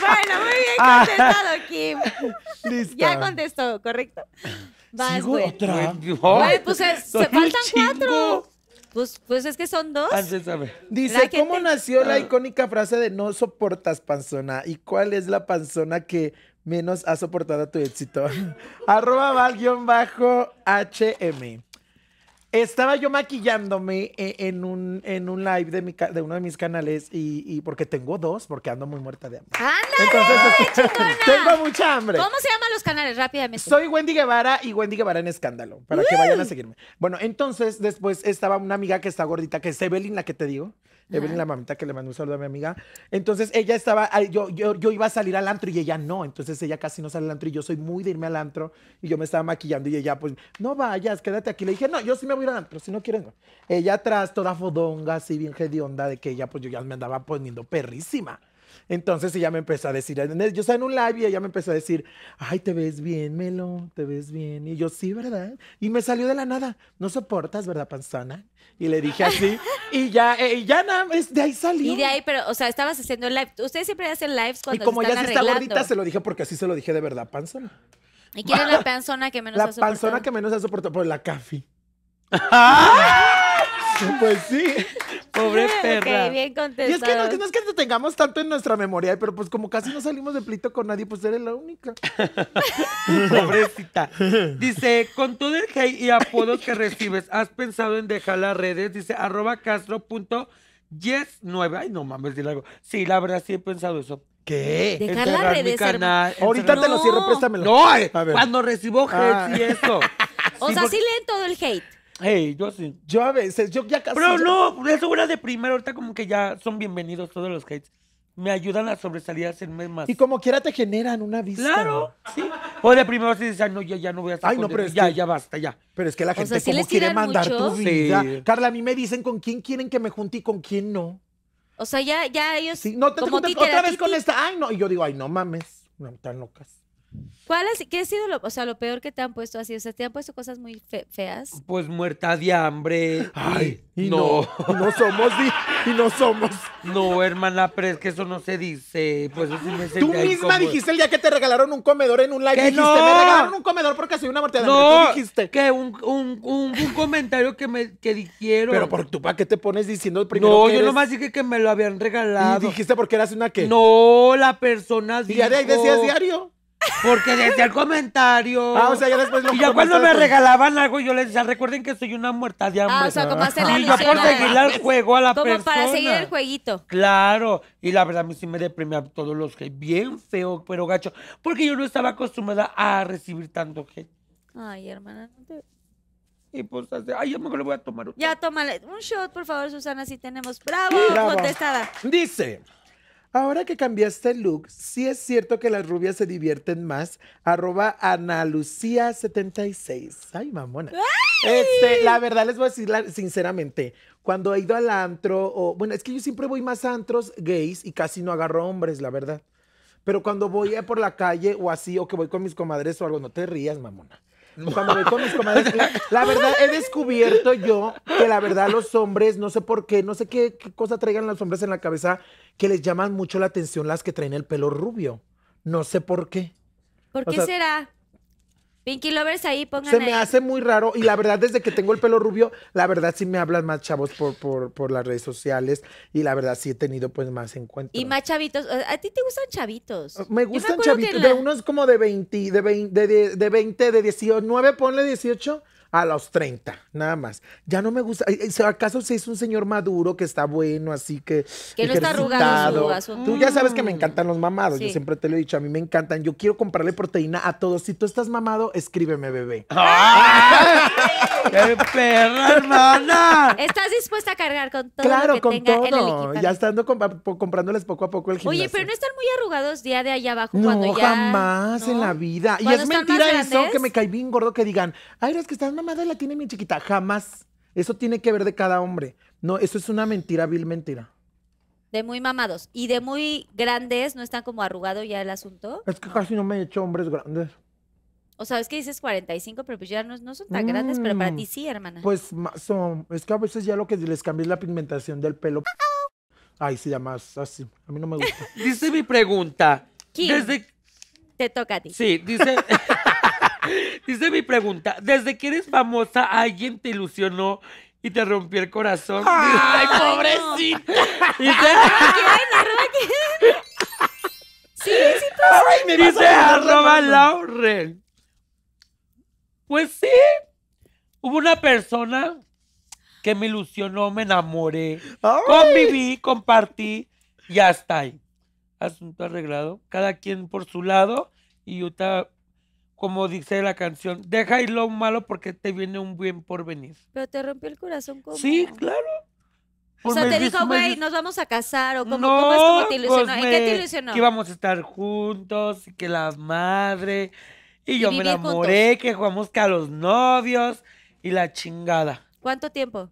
bueno, muy bien ah. contestado, Kim. [LAUGHS] Listo. Ya contestó, ¿correcto? Vas, ¿Sigo güey. pues se faltan cuatro. Pues, pues es que son dos. Ah, Dice, ¿cómo nació la ah. icónica frase de no soportas panzona? ¿Y cuál es la panzona que menos ha soportado tu éxito? [LAUGHS] Arroba val bajo HM. Estaba yo maquillándome e-, en un, en un live de, mi, de uno de mis canales y, porque tengo dos, porque ando muy muerta de hambre. ¡Ándale! Este, [LAUGHS] tengo mucha hambre. ¿Cómo se llaman los canales? Rápidamente. Soy Wendy Guevara y Wendy Guevara en Escándalo, para que vayan a seguirme. Bueno, entonces después estaba una amiga que está gordita, que es Evelyn, la que te digo. Evelyn, la mamita que le mandó un saludo a mi amiga. Entonces ella estaba, yo, yo, iba a salir al antro y ella no, entonces ella casi no sale al antro y yo soy muy de irme al antro y yo me estaba maquillando y ella pues, no vayas, quédate aquí. Le dije, no, yo sí me voy al antro, si no quieren, Ella atrás, toda fodonga, así bien hedionda, de que ella pues yo ya me andaba poniendo perrísima. Entonces ella me empezó a decir, yo estaba en un live y ella me empezó a decir, ay, te ves bien, Melo, te ves bien. Y yo, sí, ¿verdad? Y me salió de la nada, no soportas, ¿verdad, panzona? Y le dije así, y ya, eh, ya nada, de ahí salió. Y de ahí, pero, o sea, estabas haciendo el live. Ustedes siempre hacen lives cuando Y como ya se está gordita, se lo dije porque así se lo dije de verdad, panzona. ¿Y quién es la panzona que menos la ha soportado? La panzona que menos ha soportado, por pues, la Cafi. [LAUGHS] pues sí. Pobre [LAUGHS] perra. Ok, bien contestado. Y es que no, es que no tengamos tanto en nuestra memoria, pero pues como casi no salimos de plito con nadie, pues eres la única. [LAUGHS] Pobrecita. Dice, con todo el hate y apodos que recibes, ¿has pensado en dejar las redes? Dice, arroba castro 9. Ay, no mames, dile algo. Sí, la verdad sí he pensado eso. ¿Qué? Dejar las redes. Mi Ahorita te lo cierro, préstamelo. No, eh, cuando recibo hate y ah. eso. [LAUGHS] O sea, sí leen todo el hate. Hey, yo sí. Yo a veces, yo ya casi. Pero no, eso era de primero. Ahorita como que ya son bienvenidos todos los hates. Me ayudan a sobresalir a hacerme más. Y como quiera te generan una vista. Claro, sí. O de primero sí dicen, no, ya ya no voy a estar Ay, no, pero es ya, ya basta, ya. Pero es que la gente como quiere mandar tu Sí. vida. Carla, a mí me dicen con quién quieren que me junte y con quién no. O sea, ya, ya ellos. Sí, no te, te otra vez con esta. Ay, no. Y yo digo, ay, no mames. No, están locas. ¿Cuál es? qué ha sido lo, o sea, lo peor que te han puesto así? O sea, ¿te han puesto cosas muy feas? Pues muerta de hambre. Ay, y, no. no. somos, y, no somos. No, hermana, pero es que eso no se dice. Pues Tú misma dijiste el día que te regalaron un comedor en un live. dijiste, me regalaron un comedor porque soy una muerta de No, dijiste. Que un, un, un, comentario que me que dijeron. Pero por tu pa' qué te pones diciendo primero No, yo nomás dije que me lo habían regalado. ¿Y dijiste porque eras una qué? No, la persona dijo... ¿Y decías diario? Porque decía el comentario. Ah, ya después lo Y ya cuando me regalaban algo, yo les decía, recuerden que soy una muerta de ah, hambre. Ah, como la Y yo por seguir al juego a la persona. Como para seguir el jueguito. Claro. Y la verdad, a mí sí me deprimía todos los que bien feo, pero gacho. Porque yo no estaba acostumbrada a recibir tanto hate. Ay, hermana, no te... Y pues, ay, yo me le voy a tomar. Ya, tómale. Un shot, por favor, Susana, si tenemos. Bravo. contestada. Dice... Ahora que cambiaste el look, sí es cierto que las rubias se divierten más. Arroba analucía76. Ay, mamona. Este, la verdad les voy a decir sinceramente, cuando he ido al antro, o bueno, es que yo siempre voy más a antros gays y casi no agarro hombres, la verdad. Pero cuando voy por la calle o así, o que voy con mis comadres o algo, no te rías, mamona. [LAUGHS] Cuando la, verdad, he descubierto yo que la verdad los hombres, no sé por qué, no sé qué, cosa traigan los hombres en la cabeza que les llaman mucho la atención las que traen el pelo rubio. No sé por qué. ¿Por qué será? Pinky Lovers ahí, pongan. Se me hace muy raro y la verdad desde que tengo el pelo rubio, la verdad sí me hablan más chavos por, por, por las redes sociales y la verdad sí he tenido pues más en cuenta. Y más chavitos, ¿a ti te gustan chavitos? Ah, me gustan chavitos, de unos como de 20, de 20, de, de, de 20, de 19, ponle 18 a los 30, nada más. Ya no me gusta. ¿Acaso si es un señor maduro que está bueno, así que. Que no está arrugado. Tú ya sabes que me mm. encantan los mamados. Yo siempre te lo he dicho, a mí me encantan. Yo quiero comprarle proteína a todos. Si tú estás mamado, escríbeme, bebé. [LAUGHS] ¡Qué perra, hermana! ¿Estás dispuesta a cargar con todo? Claro, con todo. ya estando comprándoles poco a poco el gimnasio. Oye, pero no están muy arrugados día de allá abajo cuando ya. Jamás no, jamás en la vida. Y es mentira eso que me caí bien gordo que digan, ay, eres que estás mamado madre la tiene mi chiquita. Jamás. Eso tiene que ver de cada hombre. No, eso es una mentira, vil mentira. De muy mamados. Y de muy grandes, ¿no están como arrugado ya el asunto? Es que casi no me he hecho hombres grandes. O sea, es que dices 45, pero pues ya no, son tan grandes, pero para mm. ti sí, hermana. Pues son, es que a veces ya lo que les cambia es la pigmentación del pelo. Ay, se más. así. A mí no me gusta. Dice mi pregunta. ¿Quién? Desde... Te toca a ti. Sí, dice. [LAUGHS] Dice mi pregunta, desde que eres famosa, ¿alguien te ilusionó y te rompió el corazón? ¡Ay, pobrecita! No. [LAUGHS] Dice... ¿Quién? Sí, sí, pues, Ay, me Dice arroba Lauren. Pues sí, hubo una persona que me ilusionó, me enamoré, conviví, compartí, ya está ahí. Asunto arreglado, cada quien por su lado y estaba como dice la canción, deja ir lo malo porque te viene un bien por venir. Pero te rompió el corazón como. Sí, claro. o sea, te dijo, güey, nos vamos a casar, o como, ¿cómo es como te ilusionó? Pues ¿En qué te ilusionó? Que íbamos a estar juntos, y que la madre, y, yo me enamoré, que jugamos que a los novios, y la chingada. ¿Cuánto tiempo?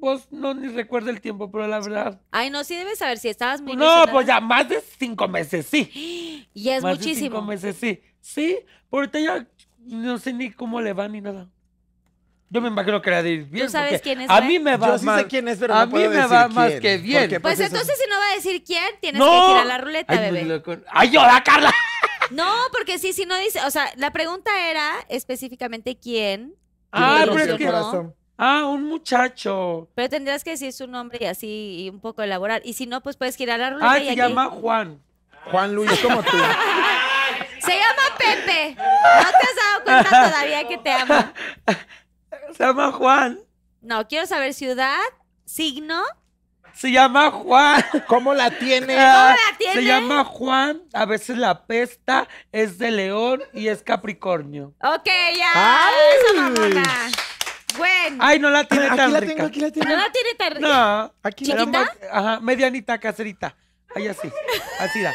Pues no ni recuerdo el tiempo, pero la verdad. Ay, no, sí debes saber si estabas muy No, pues ya más de cinco meses, sí. [GASPS] Y es más muchísimo. De cinco meses, sí. Sí, por ahorita ya no sé ni cómo le va ni nada. Yo me imagino que era decir, bien. ¿Tú sabes quién es? A mí me va Yo sí más. sé quién es, pero a no mí me va más que bien. Pues, pues entonces, si no va a decir quién, tienes que girar la ruleta, bebé. Pues, ¡Ay, llora, Carla! No, porque sí, si no dice. O sea, la pregunta era específicamente quién. Ah, pero es que. Ah, un muchacho. Pero tendrías que decir su nombre y así un poco elaborar. Y si no, pues puedes girar la ruleta. Ah, se llama Juan. Juan Luis, como tú. [LAUGHS] Se llama Pepe. No te has dado cuenta todavía que te amo? Se llama Juan. No, quiero saber ciudad, signo. Se llama Juan. ¿Cómo la tiene? Ah, ¿Cómo la tiene? Se llama Juan, a veces la pesta, es de león y es capricornio. Ok, ya. Ay. mamona. Bueno. Ay, no la tiene tan aquí la Tengo, aquí la tengo. No la tiene tan rica. No, aquí ¿Chiquita? ajá, medianita, caserita. Ahí así. Así da.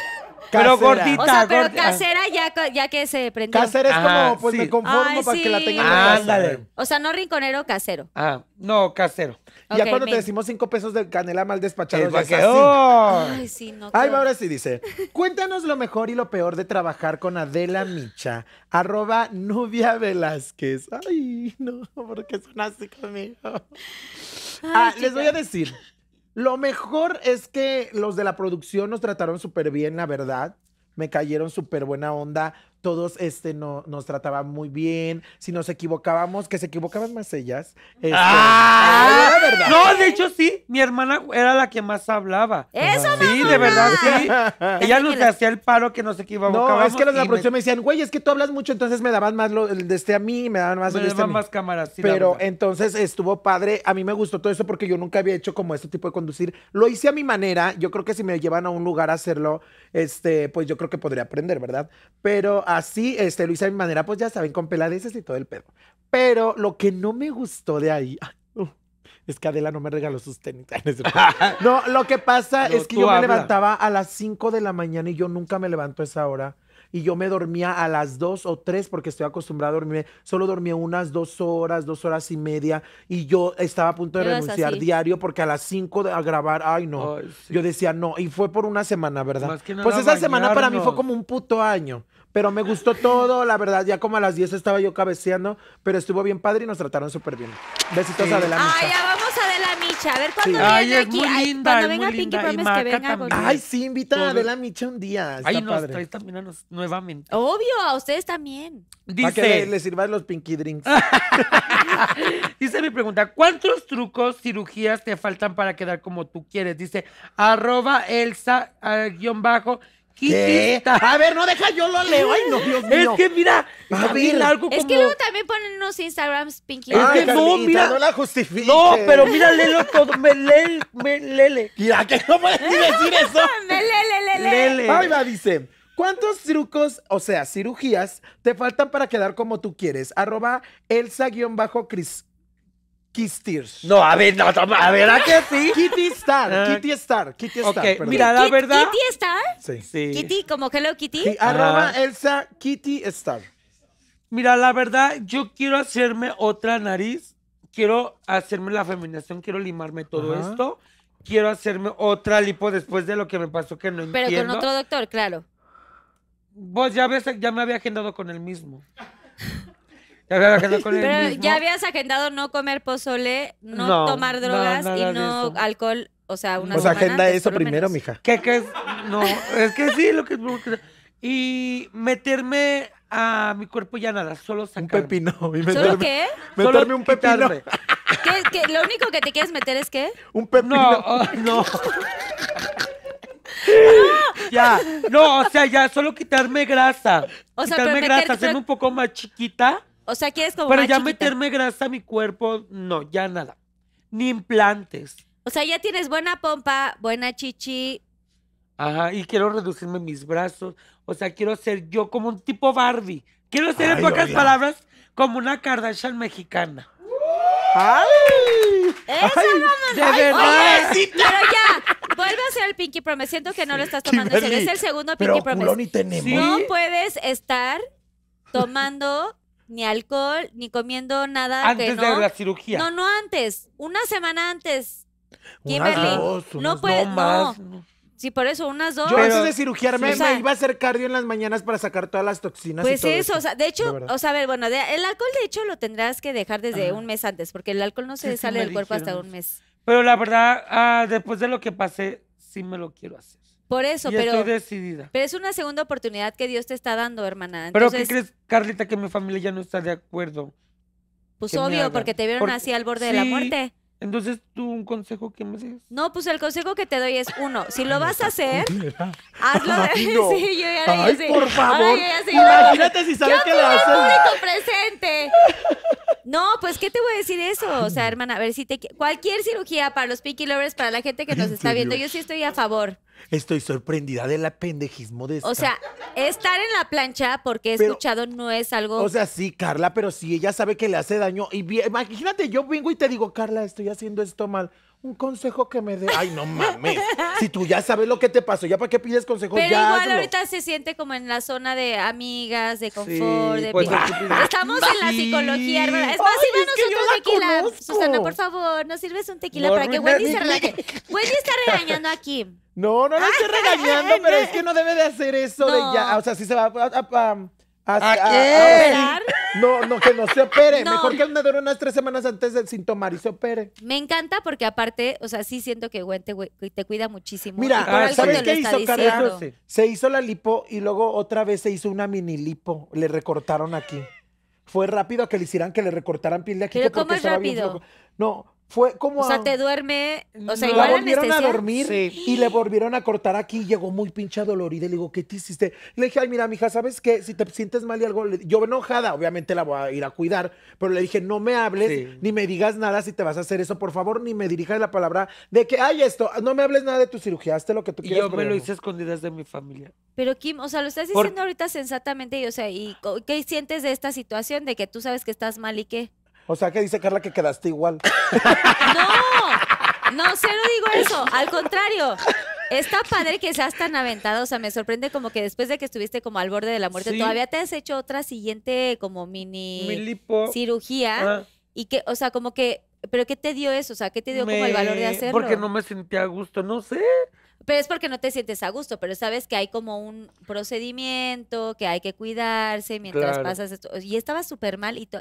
Pero gordita. O sea, pero casera ya, ya que se prendió. Casera es como, ah, pues me conformo para que la tengan. casa. ándale. O sea, no rinconero, casero. Ah, no, casero. Y ya cuando te decimos cinco pesos de canela mal despachado, ya que... Ay, sí, no. Ay, ahora sí dice. Cuéntanos lo mejor y lo peor de trabajar con Adela Micha, arroba Nubia Velázquez. Ay, no, porque son así conmigo. ah, les voy a decir. Lo mejor es que los de la producción nos trataron súper bien, la verdad. Me cayeron súper buena onda todos este, no, nos trataban muy bien. Si nos equivocábamos, que se equivocaban más ellas. Este, ¡Ah! No, de hecho sí, mi hermana era la que más hablaba. Eso, Sí, de verdad, sí. Ella nos hacía el paro que nos equivocábamos. No, es que los de la producción me... decían, güey, es que tú hablas mucho, entonces me daban más lo, de este a mí, me daban más el de este daban más cámaras, Pero entonces estuvo padre. A mí me gustó todo eso porque yo nunca había hecho como este tipo de conducir. Lo hice a mi manera. Yo creo que si me llevan a un lugar a hacerlo, este, pues yo creo que podría aprender, ¿verdad? Pero así, este, lo hice a mi manera, pues ya saben, con peladeces y todo el pedo. Pero lo que no me gustó de ahí, es que Adela no me regaló sus tenis. [LAUGHS] [LAUGHS] no, lo que pasa es que yo me levantaba a las 5 de la mañana y yo nunca me levanto a esa hora. Y yo me dormía a las 2 o 3 porque estoy acostumbrada a dormir. Solo dormía unas dos horas, dos horas y media. Y yo estaba a punto de renunciar diario porque a las 5 a grabar, ay no. Yo decía no. Y fue por una semana, ¿verdad? pues esa semana para mí fue como un puto año. Pero me gustó todo, la verdad. Ya como a las 10 estaba yo cabeceando, pero estuvo bien padre y nos trataron súper bien. Besitos a De Micha. Ay, ya vamos a De La Micha. A ver cuándo venga Ay, es aquí. Muy linda, cuando venga Pinky linda. que venga. Ay, sí, invita a De La Micha un día. Está Ay, nos padre. traes también a nuevamente. Obvio, a ustedes también. Dice. Para que les sirvan los Pinky Drinks. [LAUGHS] Dice mi pregunta, ¿cuántos trucos, cirugías te faltan para quedar como tú quieres? Dice, arroba Elsa, ah, guión bajo, ¿Qué? A ver, no deja, yo lo leo. Ay, no, Dios mío. Es que mira, a Algo como... Es que luego también ponen unos Instagrams Pinky. Es no, mira. No la No, pero mira, léelo todo. Me lele, me lele. Mira, que no puedes decir eso. [LAUGHS] me lele, lele. lele. Ahí va, dice. ¿Cuántos trucos, o sea, cirugías, te faltan para quedar como tú quieres? Arroba Elsa-Cris. Tears. No, a ver, no, a ver, ¿a qué sí? Kitty Star, ah. Kitty Star, Kitty Star. Okay, mira, la verdad. ¿Kitty Star? Sí. sí. Kitty, como Hello Kitty. Sí, arroba Elsa Kitty Star. Mira, la verdad, yo quiero hacerme otra nariz. Quiero hacerme la feminación, quiero limarme todo esto. Quiero hacerme otra lipo después de lo que me pasó que no Pero entiendo. Pero con otro doctor, claro. Vos ya, ves, ya me había agendado con el mismo. Pero ya habías agendado no comer pozole, no, tomar drogas y no alcohol. O sea, una agenda eso primero, mija. ¿Qué es? No, es que sí, lo que es. Y meterme a mi cuerpo ya nada, solo sacar. Un pepino. ¿Solo qué? Meterme un pepino. ¿Qué- lo único que te quieres meter es qué? Un pepino. No, [LAUGHS] oh, no. [LAUGHS] ya, no, o sea, ya, solo quitarme grasa. quitarme grasa, hacerme un poco más chiquita o sea, quieres como. Pero ya meterme grasa a mi cuerpo, no, ya nada. Ni implantes. O sea, ya tienes buena pompa, buena chichi. Ajá, y quiero reducirme mis brazos. O sea, quiero ser yo como un tipo Barbie. Quiero ser, en pocas palabras, como una Kardashian mexicana. ¡Uh! ¡Ay! ¡Eso, Ay, no, ¡De verdad! pero ya, vuelve a ser el Pinky Promise. Siento que no lo estás tomando Es el segundo Pinky pero pues. Y No puedes estar tomando ni alcohol, ni comiendo nada. Antes ¿no? de la cirugía. No, no antes, una semana antes. Kimberly, no no, no. Sí, por eso, unas dos. Yo antes de cirugiarme me iba a hacer cardio en las mañanas para sacar todas las toxinas. Pues eso, o sea, de hecho, o sea, a ver, bueno, el alcohol de hecho lo tendrás que dejar desde un mes antes, porque el alcohol no se sale del cuerpo hasta un mes. Pero la verdad, ah, después de lo que pasé, sí me lo quiero hacer. Por eso, pero. Estoy decidida. Pero es una segunda oportunidad que Dios te está dando, hermana. pero ¿qué crees, Carlita, que mi familia ya no está de acuerdo? Pues obvio, porque te vieron así al borde de la muerte. Entonces, tú un consejo que me dices. No, pues el consejo que te doy es uno, si lo vas a hacer, hazlo de [LAUGHS] [LAUGHS] Sí, yo ya lo por favor. Imagínate si sabes que lo haces. público presente. No, pues qué te voy a decir eso, o sea, hermana, a ver si te cualquier cirugía para los Pinky Lovers, para la gente que nos está viendo, yo sí estoy a favor. Estoy sorprendida del apendejismo de esta. O sea, estar en la plancha, porque he escuchado, no es algo... O sea, sí, Carla, pero si ella sabe que le hace daño. Y imagínate, yo vengo y te digo, Carla, estoy haciendo esto mal un consejo que me dé. Ay, no mames. si tú ya sabes lo que te pasó, ¿ya para qué pides consejo? Pero igual ahorita se siente como en la zona de amigas, de confort, de pues, Estamos en la psicología, hermano. Es más, si nosotros tequila. Susana, por favor, nos sirves un tequila para que Wendy se relaje. Wendy está [LAUGHS] regañando aquí. No, no lo estoy regañando, [LAUGHS] pero es que no debe de hacer eso de ya. O sea, si se va a ¿A, ah, qué? Ah, no, no, que no se opere. Mejor que me dure unas tres semanas antes de, sin tomar y se opere. Me encanta porque aparte, o sea, sí siento que güey, te, cuida muchísimo. Mira, ah, ¿sabes qué hizo Se hizo la lipo y luego otra vez se hizo una mini lipo. Le recortaron aquí. Fue rápido que le hicieran que le recortaran piel de aquí. ¿Pero cómo es rápido? no, fue como. O sea, te duerme. O sea, igual la volvieron a dormir sí. y le volvieron a cortar aquí. Llegó muy pincha dolorida. Le digo, ¿qué te hiciste? Le dije, ay, mira, mija, ¿sabes qué? Si te sientes mal y algo. Yo enojada, obviamente la voy a ir a cuidar. Pero le dije, no me hables ni me digas nada si te vas a hacer eso. Por favor, ni me dirijas la palabra de que, ay, esto, no me hables nada de tu cirugía. Hazte lo que tú quieras. yo me lo hice escondidas de mi familia. Pero Kim, o sea, lo estás diciendo ahorita sensatamente. Y, o sea, ¿y qué sientes de esta situación? De que tú sabes que estás mal y qué. O sea, ¿qué dice Carla que quedaste igual. [LAUGHS] No, no, se lo digo eso. Al contrario. Está padre que seas tan aventada, o sea, me sorprende como que después de que estuviste como al borde de la muerte, todavía te has hecho otra siguiente como mini cirugía ah. y que, o sea, como que, pero ¿qué te dio eso? O sea, ¿qué te dio como el valor de hacerlo? Porque no me sentía a gusto, no sé. Pero es porque no te sientes a gusto, pero sabes que hay como un procedimiento, que hay que cuidarse mientras pasas esto. Y estaba súper mal. ¿Y, te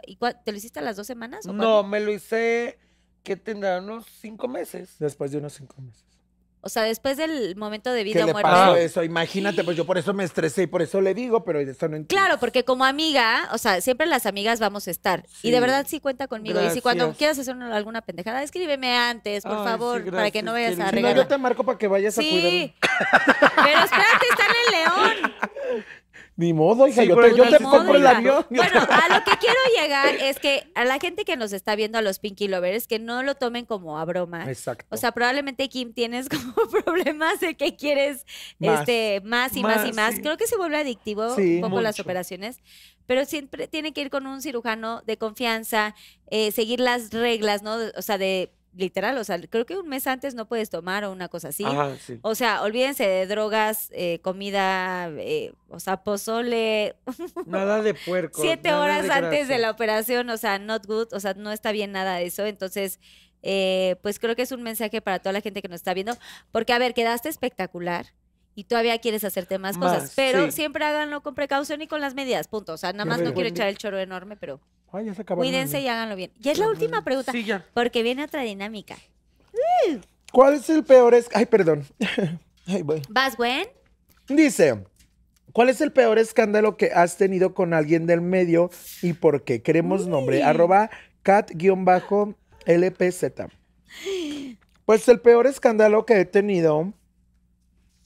lo hiciste a las dos semanas? no, me lo hice, que tendrá unos cinco meses. Después de unos cinco meses. O sea, después del momento de vida muerto. pasó eso, imagínate, pues yo por eso me estresé y por eso le digo, pero eso no entiendo. Claro, porque como amiga, o sea, siempre las amigas vamos a estar. Y de verdad sí cuenta conmigo. Y si cuando quieras hacer alguna pendejada, escríbeme antes, por favor, para que no vayas a regalar. yo te marco para que vayas a cuidar. Pero espérate, están en el León. [LAUGHS] Ni modo, hija, yo te, yo te el avión. Bueno, a lo que quiero llegar es que a la gente que nos está viendo a los Pinky Lovers, que no lo tomen como a broma. Exacto. O sea, probablemente Kim tienes como [LAUGHS] problemas de que quieres más, este, más y más, y más. Creo que se vuelve adictivo un poco las operaciones, pero siempre tiene que ir con un cirujano de confianza, eh, seguir las reglas, ¿no? O sea, de literal, o sea, creo que un mes antes no puedes tomar o una cosa así. O sea, olvídense de drogas, eh, comida, eh, o sea, pozole. [LAUGHS] Nada de puerco. Siete horas antes de la operación, o sea, not good, o sea, no está bien nada de eso. Entonces, eh, pues creo que es un mensaje para toda la gente que nos está viendo, porque a ver, quedaste espectacular y todavía quieres hacerte más, cosas, pero siempre háganlo con precaución y con las medidas, punto. O sea, nada más no quiero pues echar el choro enorme, pero... Ay, ya se acabó. Cuídense y háganlo bien. Ya es la última pregunta. Porque viene otra dinámica. ¿Cuál es el peor? Es... Ay, perdón. [LAUGHS] ¿Vas, Dice, ¿cuál es el peor escándalo que has tenido con alguien del medio y por qué? Queremos nombre. Arroba cat-lpz. Pues el peor escándalo que he tenido,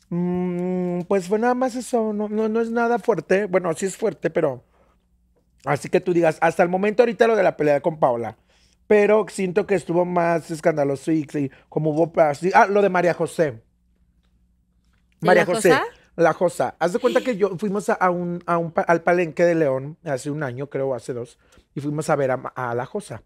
mm, pues fue nada más eso. no, no es nada fuerte. Bueno, sí es fuerte, pero Así que tú digas, hasta el momento ahorita lo de la pelea con Paola. Pero siento que estuvo más escandaloso y, como hubo... ah, lo de María José. María José. La Josa. Haz de cuenta que yo fuimos a un, al palenque de León hace un año, creo, hace dos, y fuimos a ver a, La Josa.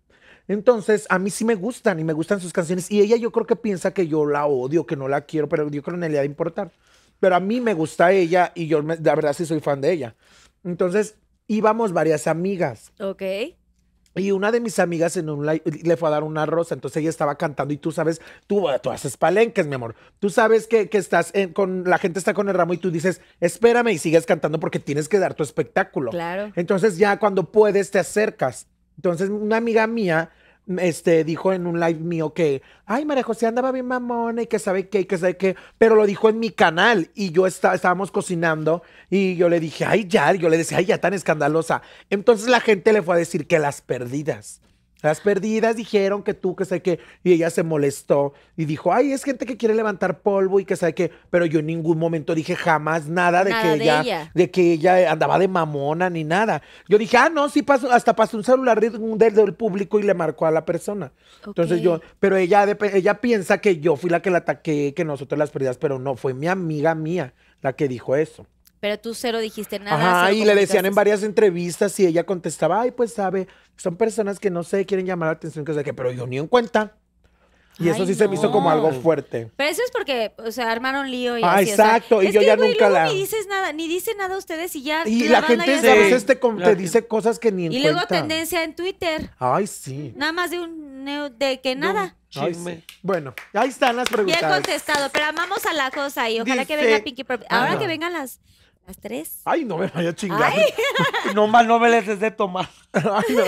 Entonces, a mí sí me gustan y me gustan sus canciones. Y ella yo creo que piensa que yo la odio, que no la quiero, pero yo creo que no le ha de importar. Pero a mí me gusta ella y yo la verdad sí soy fan de ella. Entonces, íbamos varias amigas. Ok. Y una de mis amigas en un live le fue a dar una rosa, entonces ella estaba cantando y tú sabes, tú, tú haces palenques, mi amor. Tú sabes que, estás con la gente está con el ramo y tú dices, espérame y sigues cantando porque tienes que dar tu espectáculo. Claro. Entonces ya cuando puedes te acercas. Entonces una amiga mía este, dijo en un live mío que, ay, María José andaba bien mamona y que sabe qué, y que sabe qué, pero lo dijo en mi canal y yo está, estábamos cocinando y yo le dije, ay, ya, yo le decía, ay, ya tan escandalosa. Entonces la gente le fue a decir que las perdidas. Las perdidas dijeron que tú, que sé qué, y ella se molestó y dijo, ay, es gente que quiere levantar polvo y que sabe qué, pero yo en ningún momento dije jamás nada de que ella, de que ella andaba de mamona ni nada. Yo dije, ah, no, sí pasó, hasta pasó un celular del, del público y le marcó a la persona. Entonces yo, pero ella, ella piensa que yo fui la que la ataqué, que nosotros las perdidas, pero no, fue mi amiga mía la que dijo eso. Pero tú cero dijiste nada. Ajá, y le decían en varias entrevistas y ella contestaba, ay, pues sabe, son personas que no sé, quieren llamar la atención, que, que pero yo ni en cuenta. Y eso sí se me hizo como algo fuerte. Pero eso es porque, o sea, armaron lío y ah, exacto. y yo ya nunca la. Ni dices nada, ni dice nada ustedes y ya. Y la, gente a veces este te, dice cosas que ni Y luego tendencia en Twitter. Ay, sí. Nada más de un de que nada. Bueno, ahí están las preguntas. Bien contestado, pero amamos a la cosa y ojalá que venga Pinky Ahora que vengan las las tres. Ay, no me vaya a chingar. [LAUGHS] no me les de tomar. [LAUGHS]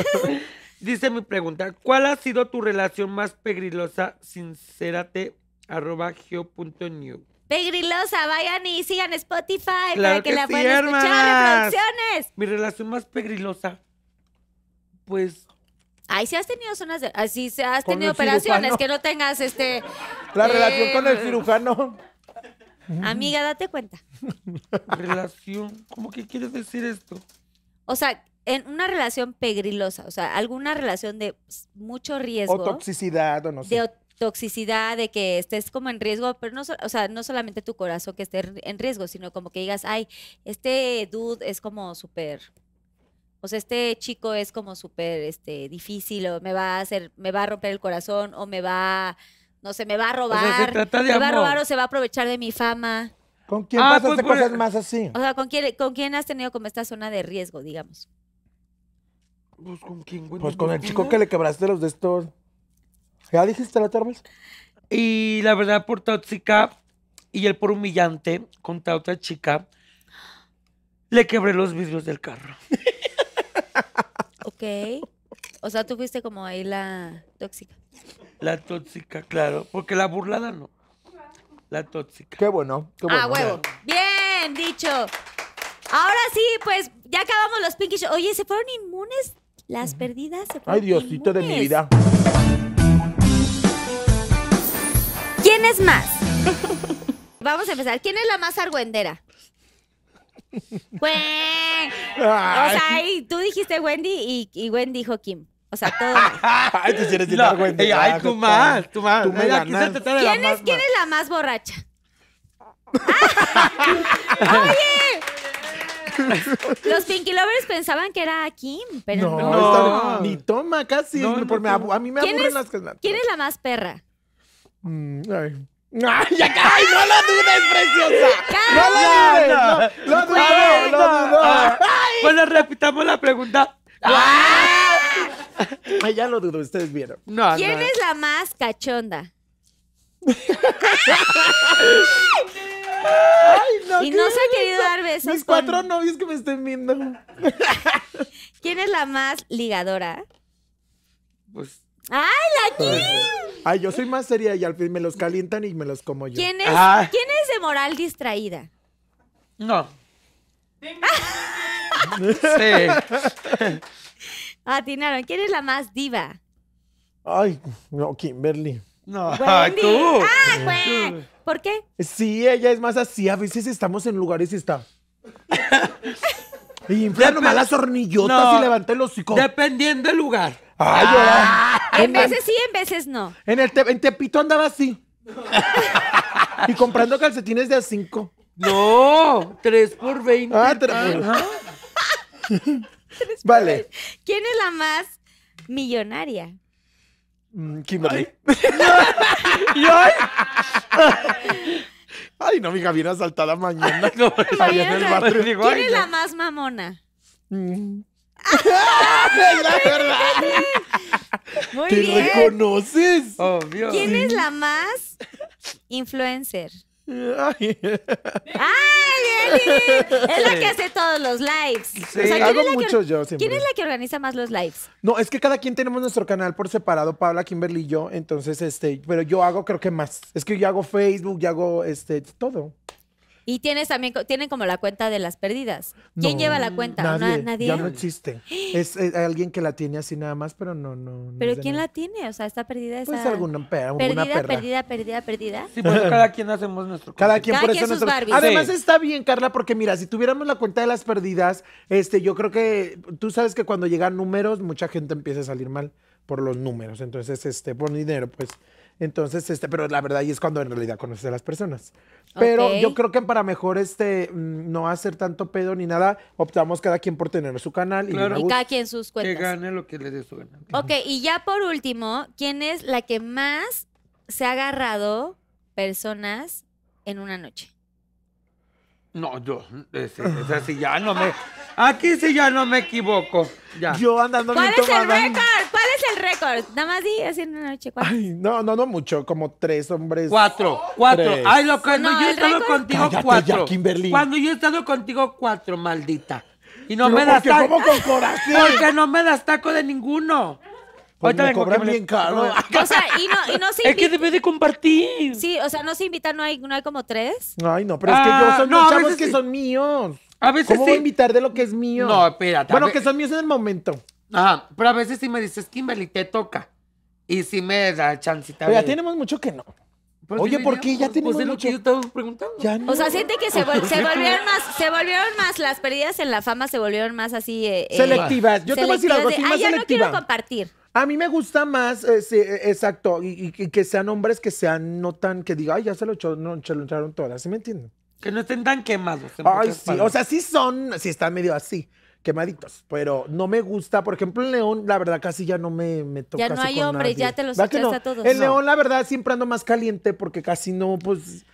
Dice mi pregunta, ¿cuál ha sido tu relación más pegrilosa? Sincérate, arroba geo.new. Pegrilosa, vayan y sigan Spotify para que, la puedan escuchar. Mi relación más pegrilosa, pues Ay, si has tenido zonas Así, si has tenido operaciones, que no tengas este. La relación con el eh, cirujano. Amiga, date cuenta. [LAUGHS] Relación, ¿cómo que quieres decir esto? O sea, en una relación pegrilosa, o sea, alguna relación de pues, mucho riesgo. O toxicidad, o no sé. De toxicidad, de que estés como en riesgo, pero no, o sea, no solamente tu corazón que esté en riesgo, sino como que digas, ay, este dude es como súper o sea, este chico es como súper este, difícil o me va a hacer, me va a romper el corazón o me va, no se me va a robar. se trata de va a robar o se va a aprovechar de mi fama. ¿Con quién ah, pues, cosas pues, más así? O sea, ¿con quién, has tenido como esta zona de riesgo, digamos? Pues con quién, güey? Pues con pues, el chico que le quebraste los de estos. ¿Ya dijiste la tarde. Y la verdad, por tóxica y él por humillante, con otra chica, le quebré los vidrios del carro. Ok. O sea, tú fuiste como ahí la tóxica. La tóxica, claro. Porque la burlada no. La tóxica. Qué bueno. Ah, huevo. Bien dicho. Ahora sí, pues ya acabamos los Pinky Oye, ¿se fueron inmunes las perdidas? Ay, Diosito de mi vida. ¿Quién es más? [LAUGHS] Vamos a empezar. ¿Quién es la más argüendera? Güey. [LAUGHS] O sea, y tú dijiste Wendy y, y Wendy dijo Kim. O sea, todo [LAUGHS] Ay, quieres decir Ay, ah, tú más, tú más. ¿Quién es, quién es la más borracha? [LAUGHS] ¡Oye! Los Pinky Lovers pensaban que era Kim, pero no. No, ni toma casi. por- a mí me aburren es- las que- ¿Quién es la más perra? Mm, ay. [LAUGHS] ya- ay, no la dudes, preciosa! ¡No la dudes! ¡No, no, no, no, no, no. Ah, bueno, repitamos la pregunta. Ay, ya lo dudo, ustedes vieron. ¿Quién es la más cachonda? Ay, no, y no se ha querido dar besos. Mis cuatro novios que me estén viendo. ¿Quién es la más ligadora? Pues. ¡Ay, la pues, Kim! Ay, yo soy más seria y al fin me los calientan y me los como yo. ¿Quién es, ah. ¿quién es de moral distraída? No. [LAUGHS] Sí. Atinaron. ¿Quién es la más diva? Ay, no, Kimberly. No, ah, tú. Ah, güey. ¿Por qué? Sí, ella es más así. A veces estamos en lugares y está. y infla nomás las hornillotas y levanta el hocico. Dependiendo del lugar. Ay, ah. En, veces sí, en veces no. En, el Tepito andaba así. y comprando calcetines de a 5. No, tres por veinte. Ah, tres [LAUGHS] vale. ¿Quién es la más millonaria? Mm, Kimberly. [LAUGHS] [LAUGHS] ¿Y Ay, no, mi viene asaltada mañana. Pues ¿Quién es la más mamona? Mm. Ah, la verdad. Muy ¿Te reconoces? Obvio. ¿Quién es la más influencer? ¡Ay, Es la que hace todos los lives. hago muchos yo ¿Quién es la que organiza más los lives? No, es que cada quien tenemos nuestro canal por separado, Paula, Kimberly y yo. Entonces, este, pero yo hago creo que más. Es que yo hago Facebook, yo hago este, todo. Y tienes también, tienen como la cuenta de las pérdidas. ¿Quién lleva la cuenta? Nadie, ¿No, Ya no existe. [GASPS] Es, alguien que la tiene así nada más, pero no, no. ¿Pero quién la tiene? O sea, esta perdida esa... Pues alguna, perdida, perdida, perdida, perdida. Sí, pues [LAUGHS] cada quien hacemos nuestro. Cada quien por eso nuestro... Además está bien, Carla, porque mira, si tuviéramos la cuenta de las pérdidas, este, yo creo que tú sabes que cuando llegan números, mucha gente empieza a salir mal por los números. Entonces, este, por dinero, pues. Entonces, este, pero la verdad, y es cuando en realidad conoces a las personas. Pero yo creo que para mejor este, mm, no hacer tanto pedo ni nada, optamos cada quien por tener su canal. Y, cada quien sus cuentas. Que gane lo que le dé su gana. Ok, y ya por último, ¿quién es la que más se ha agarrado personas en una noche? No, yo, O sea, si ya no me... Aquí sí ya no me equivoco. Ya. Yo andando ¿Cuál es el récord? Nada más di así en una noche. cuatro Ay, no, no, no mucho. Como tres hombres. Cuatro, cuatro. Ay, lo que no, yo he estado contigo cuatro. Cuando yo he estado contigo cuatro, maldita. Y no, me das taco. con Porque no me das taco de ninguno. Pues me cobran bien caro. O sea, y no, y no se invita. [LAUGHS] Es que debe de compartir. Sí, o sea, no se invita, no hay, como tres. Ay, no, pero es que yo ah, son no, chavos que son míos. A veces ¿Cómo a invitar de lo que es mío? No, espérate. Bueno, que son míos en el momento. Ajá, pero a veces sí me dices, Kimberly, te toca. Y sí me da chancita. Pero ya tenemos mucho que no. Pues Oye, ¿por qué ya pues, tenemos pues mucho? que yo estaba preguntando. no. O sea, siente que [LAUGHS] se, volvieron más, se volvieron más, las pérdidas en la fama se volvieron más así. Eh, eh, selectivas. Yo te voy a decir algo, de, más yo no quiero compartir. A mí me gusta más, eh, exacto, y, que sean hombres que sean no tan, que diga, ay, ya se lo, echó, no, echaron todas, ¿sí me entienden? Que no estén tan quemados. ay, sí, o sea, sí son, sí están medio así, quemaditos. Pero no me gusta. Por ejemplo, el león, la verdad, casi ya no me, me toca. Ya no hay hombre, ya te los echaste a todos. El león, la verdad, siempre ando más caliente porque casi no, pues.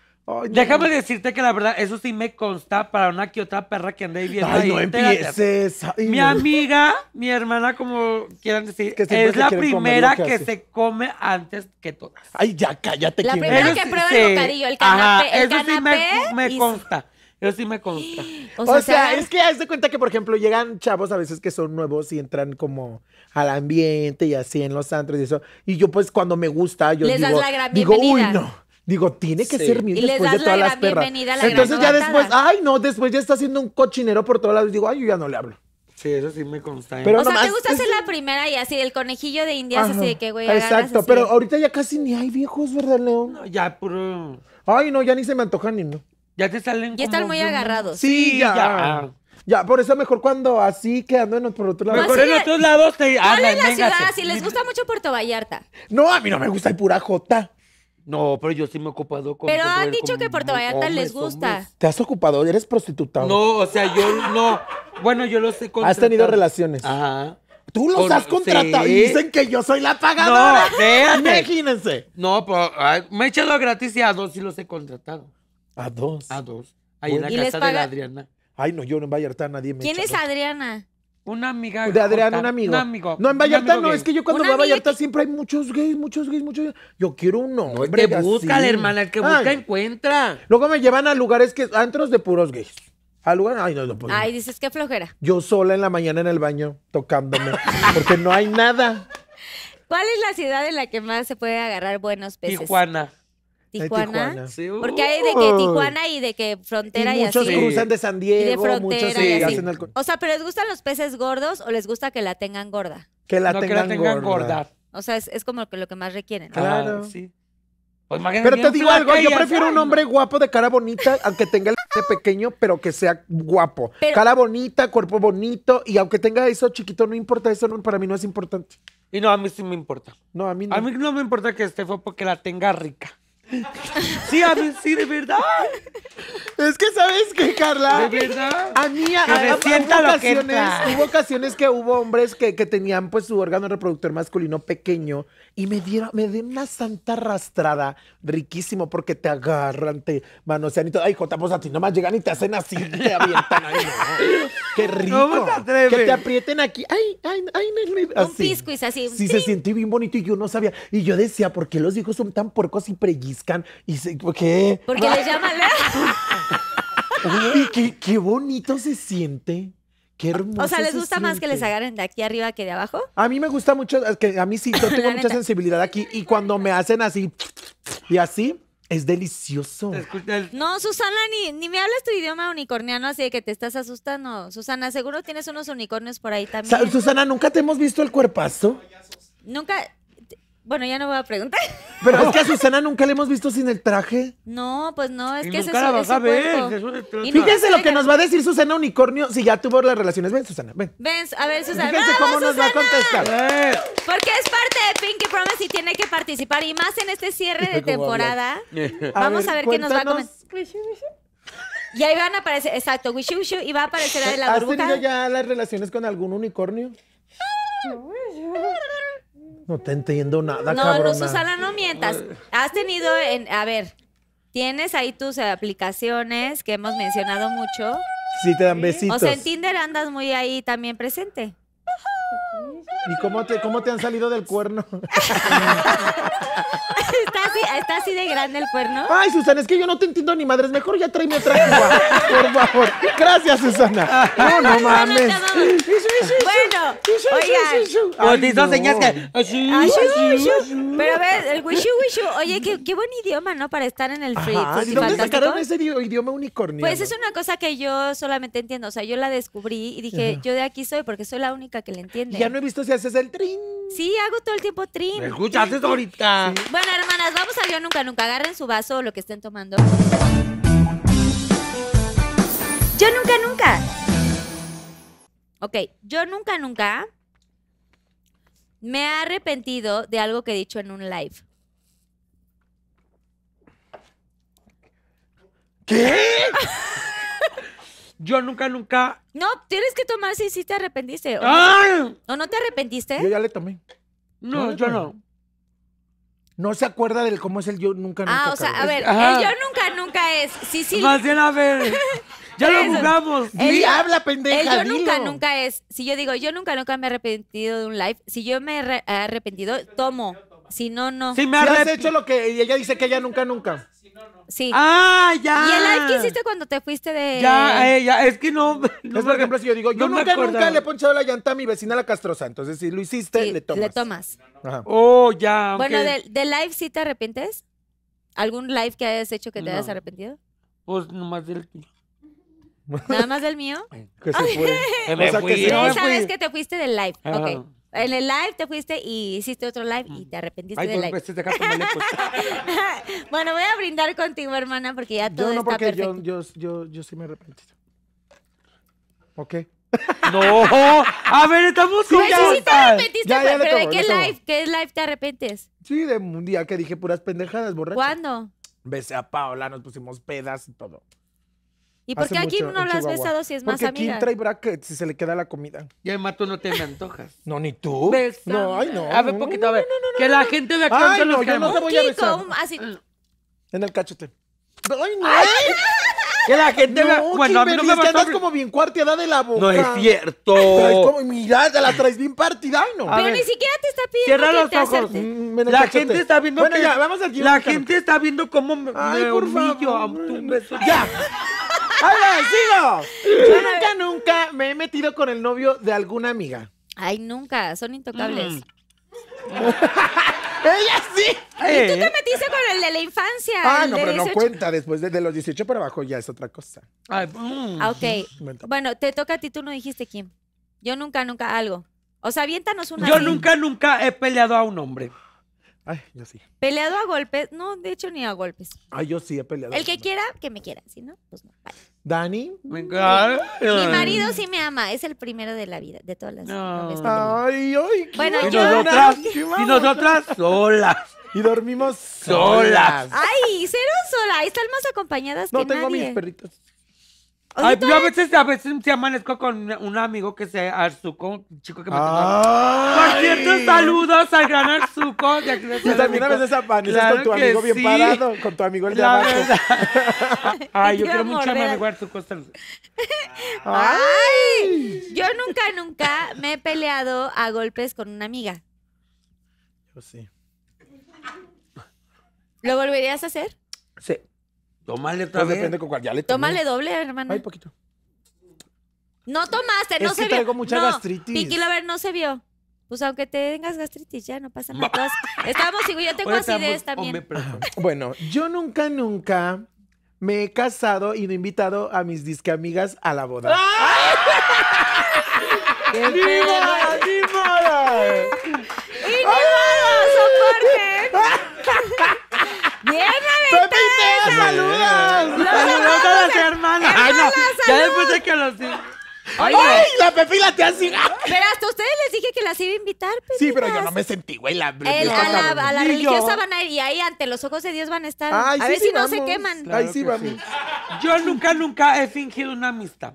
Déjame decirte que la verdad, eso sí me consta para una que otra perra que anda ahí Ay, ahí, no empieces. mi amiga, mi hermana, como quieran decir, es la primera que, se come antes que todas. Ay, ya cállate. La primera que prueba el bocadillo, el canapé. eso sí me, consta. Eso sí me consta. [GASPS] O sea, es que haz de cuenta que, por ejemplo, llegan chavos a veces que son nuevos y entran como al ambiente y así en los antros y eso. Y yo, pues, cuando me gusta, yo digo, digo, uy, no. Digo, tiene que ser mío después de todas la las perras. La Entonces ya después, ay, no, después ya está haciendo un cochinero por todos lados. Digo, ay, yo ya no le hablo. Sí, eso sí me consta. ¿eh? o sea, te gusta hacer la primera y así, el conejillo de indias, así de que, güey. Exacto, pero ahorita ya casi ni hay viejos, ¿verdad, León? ya, pero. Ay, no, ya ni se me antoja ni no. Ya te salen. Ya están muy agarrados. Sí, ya. ya. por eso mejor cuando así quedándonos por otro lado. Mejor en pues otros lados te ¿Cuál la ciudad? Si les gusta mucho Puerto Vallarta. No, a mí no me gusta el pura jota. No, pero yo sí me he ocupado con. Pero han dicho que Puerto Vallarta les gusta. ¿Te has ocupado? ¿Eres prostituta? No, o sea, yo no. Bueno, yo los he contratado. ¿Has tenido relaciones? Ajá. Tú los has contratado y dicen que yo soy la No, pagadora. Imagínense. No, pero me he echado gratis y a dos sí los he contratado. A dos. A dos. Ahí en la casa de la Adriana. Ay, no, yo no en Vallarta nadie me ¿Quién es Adriana? Una amiga. De Adriana, un amigo. No, en Vallarta no, es que yo cuando voy a Vallarta siempre hay muchos gays, muchos gays, muchos gays. Yo quiero uno. No, el que busca, la hermana, el que busca encuentra. Luego me llevan a lugares que, antros de puros gays. A lugares, ay, no, no puedo. Ay, dices qué flojera. Yo sola en la mañana en el baño, tocándome, porque no hay nada. [LAUGHS] ¿Cuál es la ciudad en la que más se puede agarrar buenos peces? Tijuana. Tijuana. porque hay de que uh. Tijuana y de que frontera y, así. Muchos cruzan de San Diego. muchos o sea, ¿pero les gustan los peces gordos o les gusta que la tengan gorda? Que la, tengan, gorda. O sea, es, como lo que, lo que más requieren. Claro. Sí. Pues pero te digo algo, yo prefiero un hombre guapo de cara bonita, aunque tenga el [LAUGHS] pequeño, pero que sea guapo. cara bonita, cuerpo bonito, y aunque tenga eso chiquito, no importa, eso para mí no es importante. Y no, a mí sí me importa. No, a mí no. A mí no me importa que esté fue porque la tenga rica. [LAUGHS] Sí, a ver, sí, de verdad. Es que sabes que, Carla. De verdad. A mí, a, a, ocasiones, que hubo ocasiones que hubo hombres que, que, tenían pues su órgano reproductor masculino pequeño y me dieron, me dieron una santa arrastrada riquísimo porque te agarran, te manosean y todo. Ay, Jota, a ti nomás llegan y te hacen así, te [LAUGHS] avientan ahí. ¿no? Qué rico. que te aprieten aquí. Ay, ay, ay, así. Un pisco así. Sí, se sentí bien bonito y yo no sabía. Y yo decía, ¿por qué los hijos son tan porcos y preguísimos? y se. ¿Qué? Porque les llaman. y qué, bonito se siente. Qué hermoso. O sea, ¿les gusta más que les agarren de aquí arriba que de abajo? A mí me gusta mucho, que a mí sí, yo [LAUGHS] tengo mucha sensibilidad aquí y cuando me hacen así y así, es delicioso. No, Susana, ni, ni me hablas tu idioma unicorniano, así de que te estás asustando. Susana, seguro tienes unos unicornios por ahí también. Susana, ¿nunca te hemos visto el cuerpazo? Nunca. Bueno, ya no voy a preguntar. [LAUGHS] Pero es que a Susana nunca le hemos visto sin el traje. No, pues no, es que nunca ese, a y Fíjense lo que nos va a decir Susana Unicornio si ya tuvo las relaciones. Ven, Susana, ven. Ven, a ver, Susana. Fíjense cómo nos va a contestar. Porque es parte de Pinky Promise y tiene que participar. Y más en este cierre de [LAUGHS] temporada. [LAUGHS] vamos a ver, qué nos va a comentar. Y ahí van a aparecer, exacto, wishy wishy, y va a aparecer la de la burbuja. ¿Has tenido ya las relaciones con algún unicornio? No te entiendo nada, No, cabrona. no, Susana, no mientas. Has tenido, en, a ver, tienes ahí tus aplicaciones que hemos mencionado mucho. Sí, te dan besitos. O sea, en Tinder andas muy ahí también presente. ¿Y cómo te, cómo te han salido del cuerno? [LAUGHS] está, así, está así de grande el cuerno. Ay, Susana, es que yo no te entiendo ni madres. Mejor ya tráeme otra cuba, por favor. Gracias, Susana. No, no mames. Bueno, oigan. señas que... Pero ver, el wishu wishu. Oye, qué, qué buen idioma, ¿no? Para estar en el free. ¿Y dónde sacaron ese idioma unicornio? Pues es una cosa que yo solamente entiendo. O sea, yo la descubrí y dije, yo de aquí soy porque soy la única que le entiende no he visto si haces el trin. Sí, hago todo el tiempo trim ¿Me escuchaste ahorita? Bueno, hermanas, vamos a yo nunca, nunca. Agarren su vaso o lo que estén tomando. Yo nunca, nunca. Ok, yo nunca, nunca me he arrepentido de algo que he dicho en un live. ¿Qué? [LAUGHS] Yo nunca, nunca. No, tienes que tomar si sí te arrepentiste. ¿O, no te arrepentiste? Yo ya le tomé. No, yo no. No se acuerda del cómo es el yo nunca, nunca. Ah, o sea, a ver, el yo nunca, nunca es. Sí, sí. Más bien, a ver. [LAUGHS] Ya lo jugamos. Él habla, pendeja. El yo nunca, nunca es. Si yo digo, yo nunca, nunca me he arrepentido de un live. Si yo me he arrepentido, tomo. Si no, no. Si me has hecho lo que ella dice que ella nunca, nunca. Sí. Ah, ya. ¿Y el live que hiciste cuando te fuiste de.? Ya, eh, ya, es que no. [LAUGHS] es por ejemplo, si yo digo, yo nunca, nunca le he ponchado la llanta a mi vecina la castrosa. Entonces, si lo hiciste, sí, le tomas. Le tomas. Oh, ya. Bueno, del de live sí te arrepientes. ¿Algún live que hayas hecho que te hayas arrepentido? Pues nomás del ¿Nada más del mío? [LAUGHS] que se ah, fue. [LAUGHS] o sea, que ¿Sabes que te fuiste del live? Ah. Ok. En el live te fuiste y hiciste otro live y mm. te arrepentiste del live. Pues, [LAUGHS] bueno, voy a brindar contigo, hermana, porque ya todo yo no, porque Yo, yo, yo, yo sí me arrepentí. ¿Ok? No, a ver, estamos sí, pues te arrepentiste, pero ¿de qué live, qué live te arrepentes? Sí, de un día que dije puras pendejadas, borracho. ¿Cuándo? Besé a Paola, nos pusimos pedas y todo. ¿Y por qué aquí no lo has besado si es más Porque aquí trae bracket si se le queda la comida. Y además tú no te me antojas. No, ni tú. No, ay, no. A ver, poquito, a ver. que la gente vea cuánto nos yo no te voy a besar. En el cachete. ¡Ay, no! Que la gente no, vea... Bueno, a no me que andas como bien cuarteada de la boca. No es cierto. como, mira, la traes bien partida. Ay, no. Pero ni siquiera te está pidiendo Cierra los ojos. Mm, la gente está viendo... Bueno, ya, vamos al La gente está viendo cómo Ay, por Ya. [LAUGHS] ¡Ahora, sigo! Yo nunca, nunca me he metido con el novio de alguna amiga. Ay, nunca. Son intocables. Mm. ¡Ella sí! Eh. ¿Y tú te metiste con el de la infancia? Ah, no, pero no cuenta. Después de, los 18 para abajo ya es otra cosa. Ay, mm. ah, Ok. Mm, bueno, te toca a ti. Tú no dijiste, quién. Yo nunca, nunca algo. O sea, aviéntanos una. Yo nunca, nunca he peleado a un hombre. Ay, yo sí. ¿Peleado a golpes? No, de hecho, ni a golpes. Ay, yo sí he peleado. El que quiera, que me quiera. Si no, pues no. ¿Dani? Mi marido sí me ama. Es el primero de la vida, de todas las no. Ay, ay. Bueno, y yo... y nosotras solas. Y dormimos solas. Ay, cero sola. Están más acompañadas que nadie. No, tengo mis perritos. Ay, yo a veces, a amanezco con un amigo que se Arzuco, un chico que me Por cierto, saludos al gran arzuco. Y pues también a veces amaneces con tu amigo bien parado, con tu amigo el de abajo. [LAUGHS] Ay, yo quiero mucho a mi amigo arzuco. Ay, yo nunca, nunca me he peleado a golpes con una amiga. Yo sí. ¿Lo volverías a hacer? Sí. Tómale todo. pues depende con cuál. Ya le tomé. Tómale doble, hermano. Ay, poquito. No tomaste, no que se traigo tengo mucha gastritis. gastritis. a ver, no se vio. Pues aunque te tengas gastritis, ya no pasa nada. [LAUGHS] Todas, estamos igual, yo tengo acidez también. Bueno, yo nunca, nunca me he casado y no he invitado a mis disqueamigas a la boda. ¡Ay! ¡Ah! ¡Qué ¡Ni moda, ni moda! ¡Y ni moda, soporte! [LAUGHS] ¡Bien Saludos, saludas! a ¡Ay, no! Ya después de que los... ¡Ay, la pepila te te hace! Pero hasta ustedes les dije que las iba a invitar, Pepitas. Sí, pero yo no me sentí, güey. La, a, la, religiosa van a ir y ahí ante los ojos de Dios van a estar. a ver si no se queman. Ahí sí, vamos. Yo nunca, nunca he fingido una amistad.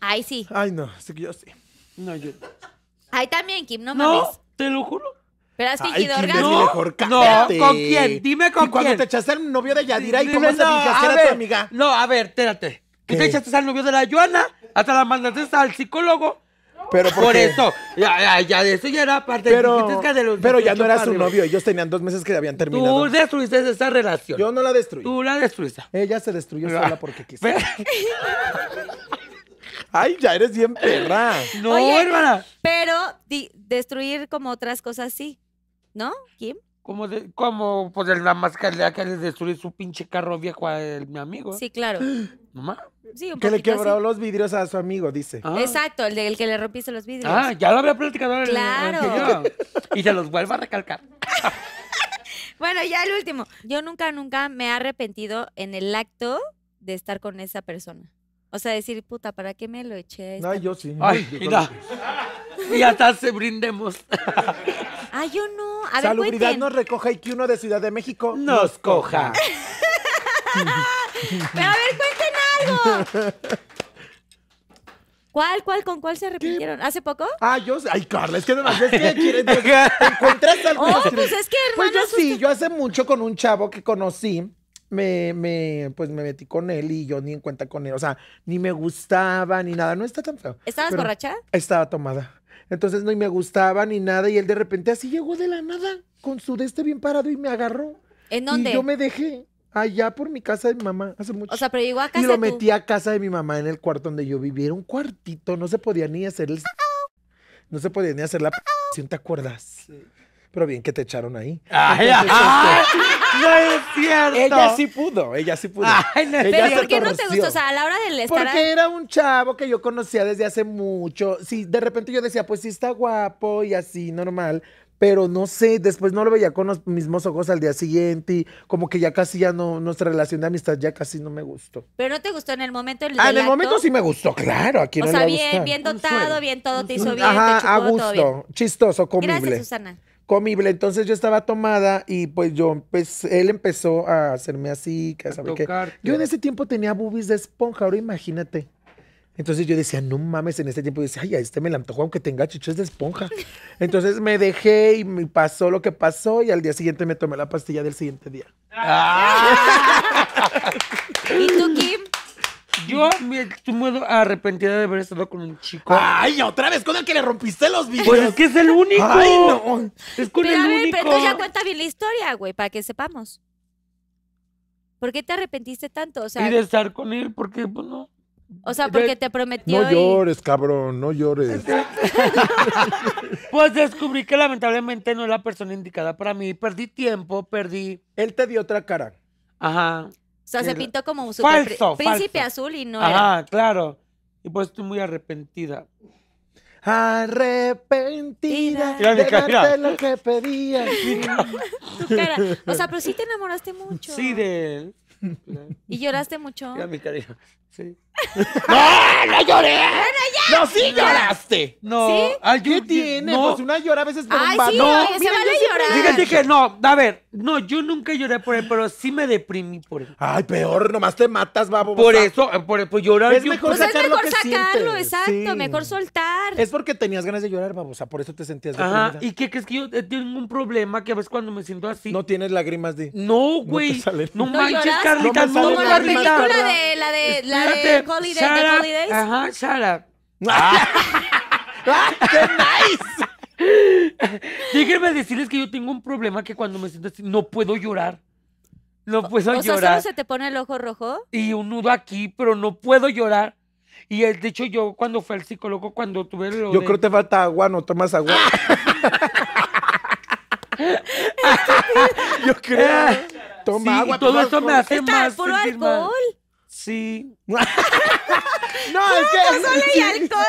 Ay, sí. Ay, no, sí que yo sí. No, yo. Ahí también, Kim, no, no Te lo juro. Pero has fingido No, mejor no, ¿con quién? Dime con ¿Y quién. cuando te echaste al novio de Yadira y cómo se no, era tu amiga. No, a ver, espérate. ¿Qué? te echaste al novio de la Joana, hasta la mandaste al psicólogo. Pero por, por eso, ya, ya, eso ya era parte pero, de, los Pero ya no era su novio, ellos tenían dos meses que habían terminado. Tú destruiste esa relación. Yo no la destruí. Tú la destruiste. Ella se destruyó sola porque quiso. [LAUGHS] Ay, ya eres bien perra. No, Oye, hermana. Pero destruir como otras cosas sí. ¿No, ¿Quién? Como, de, como por la máscara que le destruye su pinche carro viejo a el, mi amigo. Sí, claro. Mamá. [GASPS] Sí, un que le quebró los vidrios a su amigo, dice. Ah. Exacto, el de que le rompiste los vidrios. Ah, ya lo había platicado. En claro. y se los vuelvo a recalcar. [LAUGHS] bueno, ya el último. Yo nunca, nunca me he arrepentido en el acto de estar con esa persona. O sea, decir, puta, ¿para qué me lo eché? No, yo sí. Ay, mira. Y hasta se brindemos. [LAUGHS] Ay, ah, yo no. A ver, Salubridad nos recoja y que uno de Ciudad de México nos, coja. [LAUGHS] Pero a ver, cuenten algo. ¿Cuál, cuál, con cuál se arrepintieron? ¿Hace poco? Ah, yo, ay, Carla, es que no es que quieres, [LAUGHS] encuentras algo. No, oh, pues es que, hermano, Pues yo sí, yo hace mucho con un chavo que conocí, me, pues me metí con él y yo ni en cuenta con él, o sea, ni me gustaba, ni nada, no está tan feo. ¿Estabas borracha? Estaba tomada. Entonces no me gustaba ni nada y él de repente así llegó de la nada con su de este bien parado y me agarró. ¿En dónde? Y yo me dejé allá por mi casa de mi mamá hace mucho. O sea, pero llegó a casa Y lo metí a casa de mi mamá en el cuarto donde yo vivía, era un cuartito, no se podía ni hacer el no se podía ni hacer la ¿si ¿te acuerdas? Sí. Pero bien que te echaron ahí. Este, ¡No es cierto! Ella sí pudo, ella sí pudo. Ay, no, pero ¿por qué no te gustó? O sea, a la hora del estar... Porque era un chavo que yo conocía desde hace mucho. Sí, de repente yo decía, pues sí está guapo y así, normal pero no sé, después no lo veía con los mismos ojos al día siguiente y como que ya casi ya no, nuestra relación de amistad ya casi no me gustó. Pero no te gustó en el momento del Ah, en el momento sí me gustó, claro, no O sea, bien, bien dotado, bien todo te hizo bien, Ajá, a gusto, chistoso, comible. Gracias, Susana comible. Entonces yo estaba tomada y pues yo pues él empezó a hacerme así, que qué. Yo en ese tiempo tenía boobies de esponja, ahora imagínate. Entonces yo decía, no mames, en ese tiempo yo decía, ay, a este me la antojo aunque tenga chiches de esponja. [LAUGHS] Entonces me dejé y me pasó lo que pasó y al día siguiente me tomé la pastilla del siguiente día. [LAUGHS] ¿Y tú, yo me muero arrepentida de haber estado con un chico. Ay, otra vez con el que le rompiste los videos. Pues es que es el único. Ay, no. Es con pero, el único. Pero ya cuenta bien la historia, güey, para que sepamos. ¿Por qué te arrepentiste tanto? O sea, y de estar con él, porque pues no. O sea, porque te prometió. No llores, cabrón, no llores. [LAUGHS] pues descubrí que lamentablemente no era la persona indicada para mí. Perdí tiempo, perdí. Él te dio otra cara. Ajá. O sea, se pintó como un príncipe azul y no era. Ah, claro. Y pues estoy muy arrepentida. Arrepentida de darte lo que pedía. [LAUGHS] Tu cara. O sea, pero sí te enamoraste [LAUGHS] mucho. Sí, de él. Y lloraste mucho. Mira mi cariño. Sí. [LAUGHS] ¡No! ¡No lloré! ¡No, sí lloraste! No. ¿Sí? ¿Qué tiene? No. Pues una llora a veces por Ay, sí, no, se no. vale llorar. Fíjate que no, a ver, no, yo nunca lloré por él, pero sí me deprimí por él. Ay, peor, nomás te matas, babo. Por eso, por, llorar. Es mejor pues es mejor sacarlo, exacto, mejor soltar. Es porque tenías ganas de llorar, O sea, por eso te sentías deprimida. Ajá, ¿y qué crees que yo eh, tengo un problema que a veces cuando me siento así? No tienes lágrimas de... No, güey. No, no manches, Carlita, no, no, no, la película de... La de, la Ajá, Sara. up. ¡Qué uh-huh, [LAUGHS] ah, [LAUGHS] nice! [LAUGHS] Déjenme decirles que yo tengo un problema que cuando me siento así no puedo llorar. No puedo llorar. O sea, solo se te pone el ojo rojo. Y un nudo aquí, pero no puedo llorar. Y eh, de hecho, yo cuando fue al psicólogo, cuando tuve el... Yo creo que te falta agua, no tomas agua. yo creo. Ah, toma sí, agua. Todo eso me hace Está, más. puro alcohol sí. [LAUGHS] no, es que. alcohol.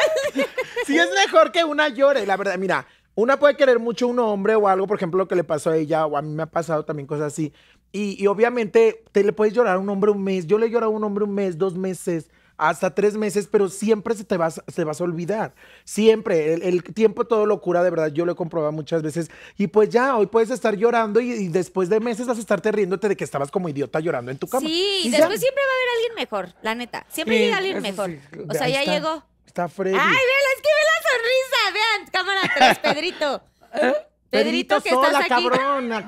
[LAUGHS] sí, es mejor que una llore, la verdad. Mira, una puede querer mucho a un hombre o algo, por ejemplo, lo que le pasó a ella, o a mí me ha pasado también cosas así. Y, y obviamente te le puedes llorar a un hombre un mes. Yo le lloro a un hombre un mes, dos meses hasta tres meses, pero siempre se te vas, se vas a olvidar. Siempre. El, tiempo todo lo cura, de verdad. Yo lo he comprobado muchas veces. Y pues ya, hoy puedes estar llorando y, después de meses vas a estarte riéndote de que estabas como idiota llorando en tu cama. Sí, después siempre va a haber alguien mejor, la neta. Siempre a llega alguien mejor. O sea, ya llegó. Está Freddy. ¡Ay, vean, Es que ve la sonrisa. Vean, cámara tres, Pedrito. ¿Eh? Pedrito, que estás aquí.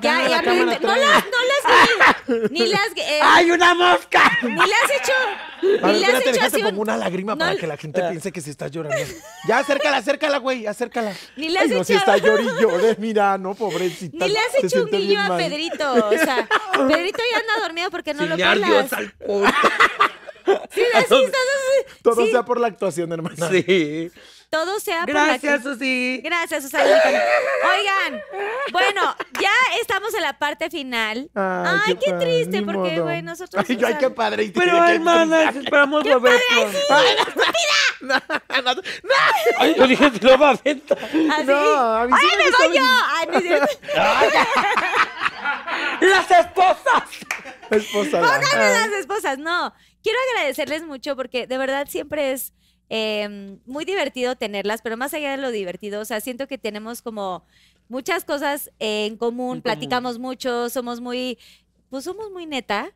ya, ya, la no, no las, no ni, [LAUGHS] las. Eh, ¡Ay, una mosca! Ni le has hecho. ni le has hecho así. Como una lágrima para que la gente ah. piense que se está llorando. Ya, acércala, acércala, güey, acércala. Ni le has no, hecho. Si está llorillo, mira, no, pobrecita. Ni le has hecho un guiño a Pedrito. O sea, [LAUGHS] Pedrito ya anda dormido porque no lo pelas. al [LAUGHS] Sí, así, Todo sea por la actuación, hermana. Sí. Todo sea Gracias, por la Susi. Gracias, Susana. Oigan, bueno, ya estamos en la parte final. Ay, qué, triste, porque, güey, nosotros. Ay, yo, qué padre. Pero, hermana, esperamos lo ver. ¡Ay, [LAUGHS] no, no, Ay, yo dije, lo va a ¿Ah, No, ¡Ay, me voy yo! Ah, [LAUGHS] ay, me... ¡Las esposas! Esposas. Pónganme ah. las esposas, no. Quiero agradecerles mucho porque de verdad siempre es Em, muy divertido tenerlas, pero más allá de lo divertido, o sea, siento que tenemos como muchas cosas en común, platicamos mucho, somos muy, pues somos muy neta.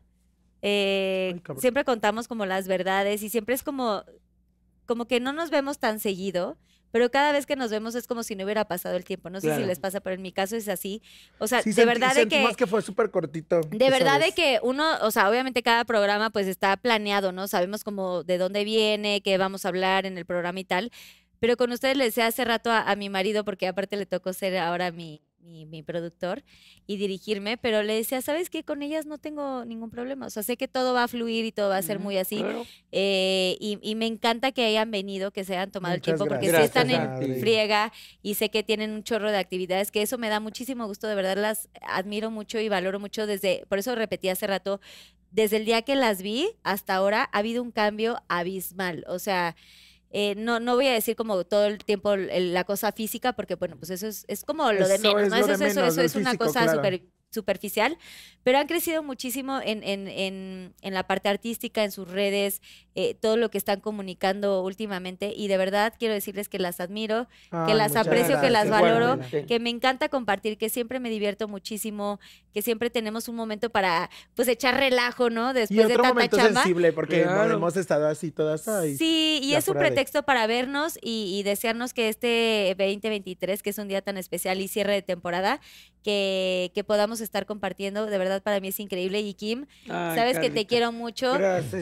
Eh, siempre contamos como las verdades y siempre es como, como que no nos vemos tan seguido pero cada vez que nos vemos es como si no hubiera pasado el tiempo. No sé si les pasa, pero en mi caso es así. O sea, de verdad de que... que fue súper cortito. De verdad de que uno, o sea, obviamente cada programa pues está planeado, ¿no? Sabemos como de dónde viene, qué vamos a hablar en el programa y tal. Pero con ustedes les decía hace rato a mi marido, porque aparte le tocó ser ahora mi mi, mi, productor, y dirigirme, pero le decía, ¿sabes qué? Con ellas no tengo ningún problema. O sea, sé que todo va a fluir y todo va a ser muy así. Eh, y, me encanta que hayan venido, que se hayan tomado el tiempo, porque sí están en friega y sé que tienen un chorro de actividades, que eso me da muchísimo gusto. De verdad, las admiro mucho y valoro mucho desde, por eso repetí hace rato, desde el día que las vi hasta ahora ha habido un cambio abismal. O sea, eh, no, no voy a decir como todo el tiempo la cosa física, porque bueno, pues eso es, como lo de menos, ¿no? Eso, es una cosa super súper superficial, pero han crecido muchísimo en, en, la parte artística, en sus redes, eh, todo lo que están comunicando últimamente y de verdad quiero decirles que las admiro, que las aprecio, que las valoro, que me encanta compartir, que siempre me divierto muchísimo, que siempre tenemos un momento para pues echar relajo, ¿no? Después y otro momento sensible porque hemos estado así todas Sí, y es un pretexto para vernos y, desearnos que este 2023, que es un día tan especial y cierre de temporada, que podamos estar compartiendo. De verdad, para mí es increíble. Y Kim, sabes que te quiero mucho.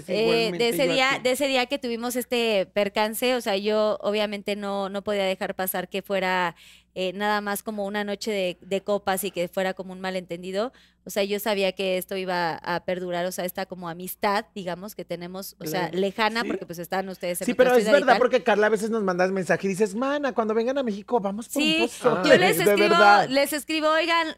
Eh, de, ese día, de ese día que tuvimos este percance, o sea, yo obviamente no, no podía dejar pasar que fuera eh, nada más como una noche de, copas y que fuera como un malentendido. O sea, yo sabía que esto iba a perdurar, o sea, esta como amistad, digamos, que tenemos, o sea, lejana, porque pues están ustedes en Sí, pero es verdad, porque Carla a veces nos mandas mensajes y dices, mana, cuando vengan a México, vamos por sí, un yo les [LAUGHS] escribo, les escribo, oigan,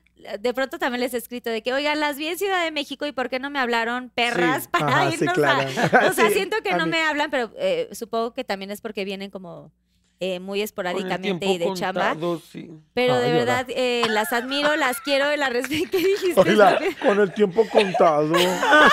de pronto también les he escrito de que, oigan, las vi en Ciudad de México y ¿por qué no me hablaron perras para irnos a... [LAUGHS] O sea, [LAUGHS] siento que no me hablan, pero eh, supongo que también es porque vienen como eh, muy esporádicamente y de contado, chamba. Pero de verdad eh, las admiro, las quiero, las respeto. [LAUGHS] dijiste? [LAUGHS] con el tiempo contado.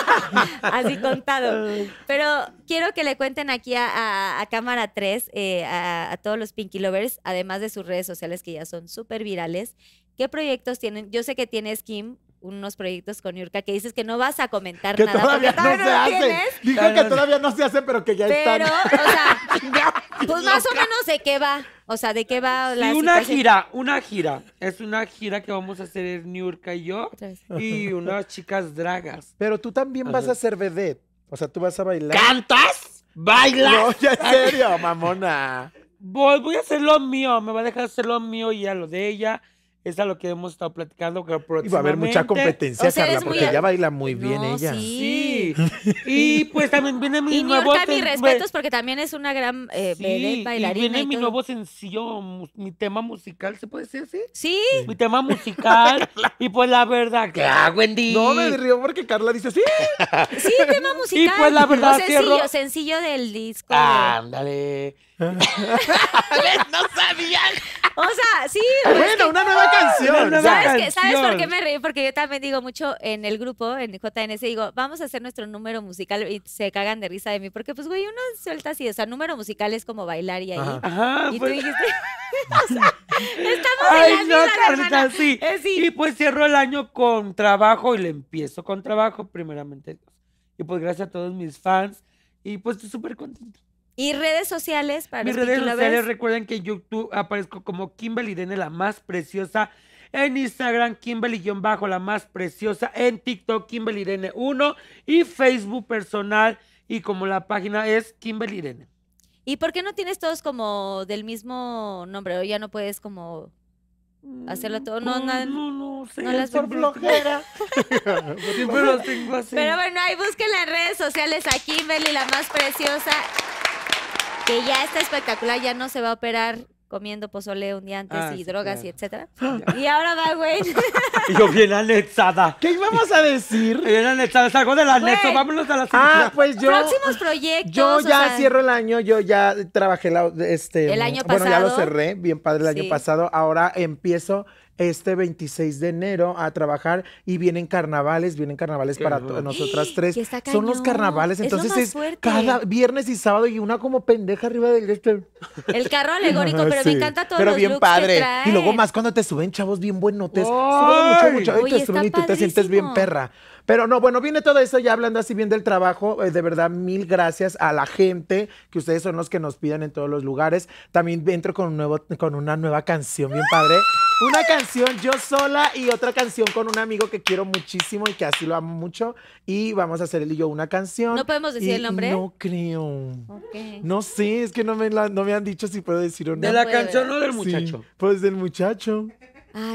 [LAUGHS] Así contado. Pero quiero que le cuenten aquí a, Cámara 3, eh, a, todos los Pinky Lovers, además de sus redes sociales que ya son súper virales. ¿Qué proyectos tienen? Yo sé que tiene Kim, unos proyectos con Yurka que dices que no vas a comentar que Todavía no se hace Dijo que todavía no se hace, pero que ya está están. Pero, o sea, [LAUGHS] pues más o menos de qué va. O sea, de qué va la Y una gira, una gira. Es una gira que vamos a hacer Niurka y yo y unas chicas dragas. Pero tú también vas a ser vedette. O sea, tú vas a bailar. ¿Cantas? ¿Bailas? No, ya en serio, mamona. Voy, a hacer lo mío, me va a dejar hacer lo mío y a lo de ella es a lo que hemos estado platicando. Que y va a haber mucha competencia, Carla, porque ya baila muy bien ella. Sí. y pues también viene mi nuevo... Y mis respetos, porque también es una gran eh, sí, bailarina. Y viene mi nuevo sencillo, mi tema musical, ¿se puede decir así? Sí. Mi tema musical. [LAUGHS] y pues la verdad... que Wendy? No, me río porque Carla dice, sí. sí, tema musical. [LAUGHS] Y pues la verdad... sencillo, sencillo del disco. Ándale. [LAUGHS] no sabían. O sea, sí. bueno, pues una nueva canción. ¿Sabes, por qué me reí? Porque yo también digo mucho en el grupo, en JNS, digo, vamos a hacer nuestro número musical y se cagan de risa de mí. Porque, pues, güey, uno suelta así. O sea, número musical es como bailar y ahí. y tú pues. dijiste. [LAUGHS] estamos en la no, eh, Y pues cierro el año con trabajo y le empiezo con trabajo, primeramente. Y pues, gracias a todos mis fans. Y pues, estoy súper contento. Y redes sociales para Mis redes sociales, recuerden que en YouTube aparezco como Kimberly Dene, la más preciosa. En Instagram, Kimberly-bajo, la más preciosa. En TikTok, Kimberly 1. Y Facebook personal. Y como la página es Kimberly ¿Y por qué no tienes todos como del mismo nombre? ¿O ya no puedes como mm, hacerlo todo. No, pues no, no, no, por flojera. Pero bueno, ahí busquen las redes sociales a Kimberly, la más preciosa. Que ya está espectacular, ya no se va a operar comiendo pozole un día antes ah, y drogas y etcétera. [GASPS] Y ahora va, güey. [LAUGHS] Y yo bien anexada. ¿Qué íbamos a decir? Bien anexada, salgo del anexo, vámonos a la Ah, pues yo. Próximos proyectos. Yo ya cierro el año, yo ya trabajé la, este. El mm, año pasado. Bueno, ya lo cerré, bien padre el año pasado. Ahora empiezo este 26 de enero a trabajar y vienen carnavales, vienen carnavales para nosotras tres. Son los carnavales, entonces es cada viernes y sábado y una como pendeja arriba del este. El carro alegórico, pero me encanta todo. Pero bien padre. y luego más cuando te suben chavos bien buenotes. Suben mucho, mucho, te te sientes bien perra. Pero no, bueno, viene todo eso ya hablando así bien del trabajo. Eh, de verdad, mil gracias a la gente, que ustedes son los que nos pidan en todos los lugares. También entro con, un nuevo, con una nueva canción, bien padre. Una canción yo sola y otra canción con un amigo que quiero muchísimo y que así lo amo mucho. Y vamos a hacer él y yo una canción. ¿No podemos decir el nombre? No creo. No sé, es que no me, no me han dicho si puedo decir o no. ¿De la canción o del muchacho? pues del muchacho.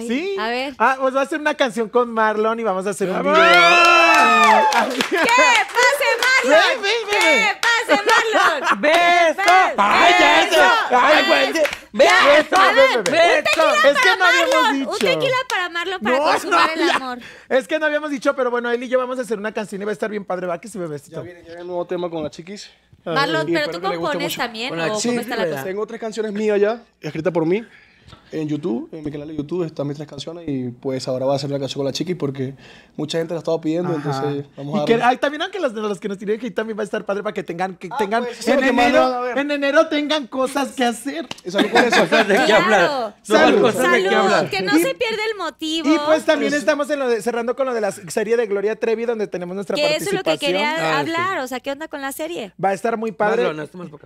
¿Sí? A ver. Ah, pues va a hacer una canción con Marlon y vamos a hacer un ah, video. ¡Qué pase Marlon! ¡Qué pase Marlon! ¡Beso! ¡Ay, ya eso! ¡Ay, güey! ¡Beso! Es que no habíamos dicho. Un tequila para Marlon para consumar el amor. Es que no habíamos dicho, pero bueno, él y yo vamos a hacer una canción y va a estar bien padre, ¿va? Que si bebecito. Este ya viene, ya viene un nuevo tema con las chiquis. Marlon, pero tú compones también, ¿o cómo está la cosa? Tengo otras canciones mías ya, escritas por mí en YouTube, en mi canal de YouTube están mis tres canciones y pues ahora va a ser la canción con la chiqui porque mucha gente la estaba pidiendo, entonces vamos a... Y también aunque las, las que nos tienen que también va a estar padre para que tengan, ah, tengan pues, en, enero, en enero tengan cosas que hacer. salud eso. [LAUGHS] de qué hablar. cosas de que no se pierde el motivo. Y pues también estamos en lo cerrando con lo de la serie de Gloria Trevi donde tenemos nuestra que eso es lo que quería ah, hablar, o sea, ¿qué onda con la serie? Va a estar muy padre.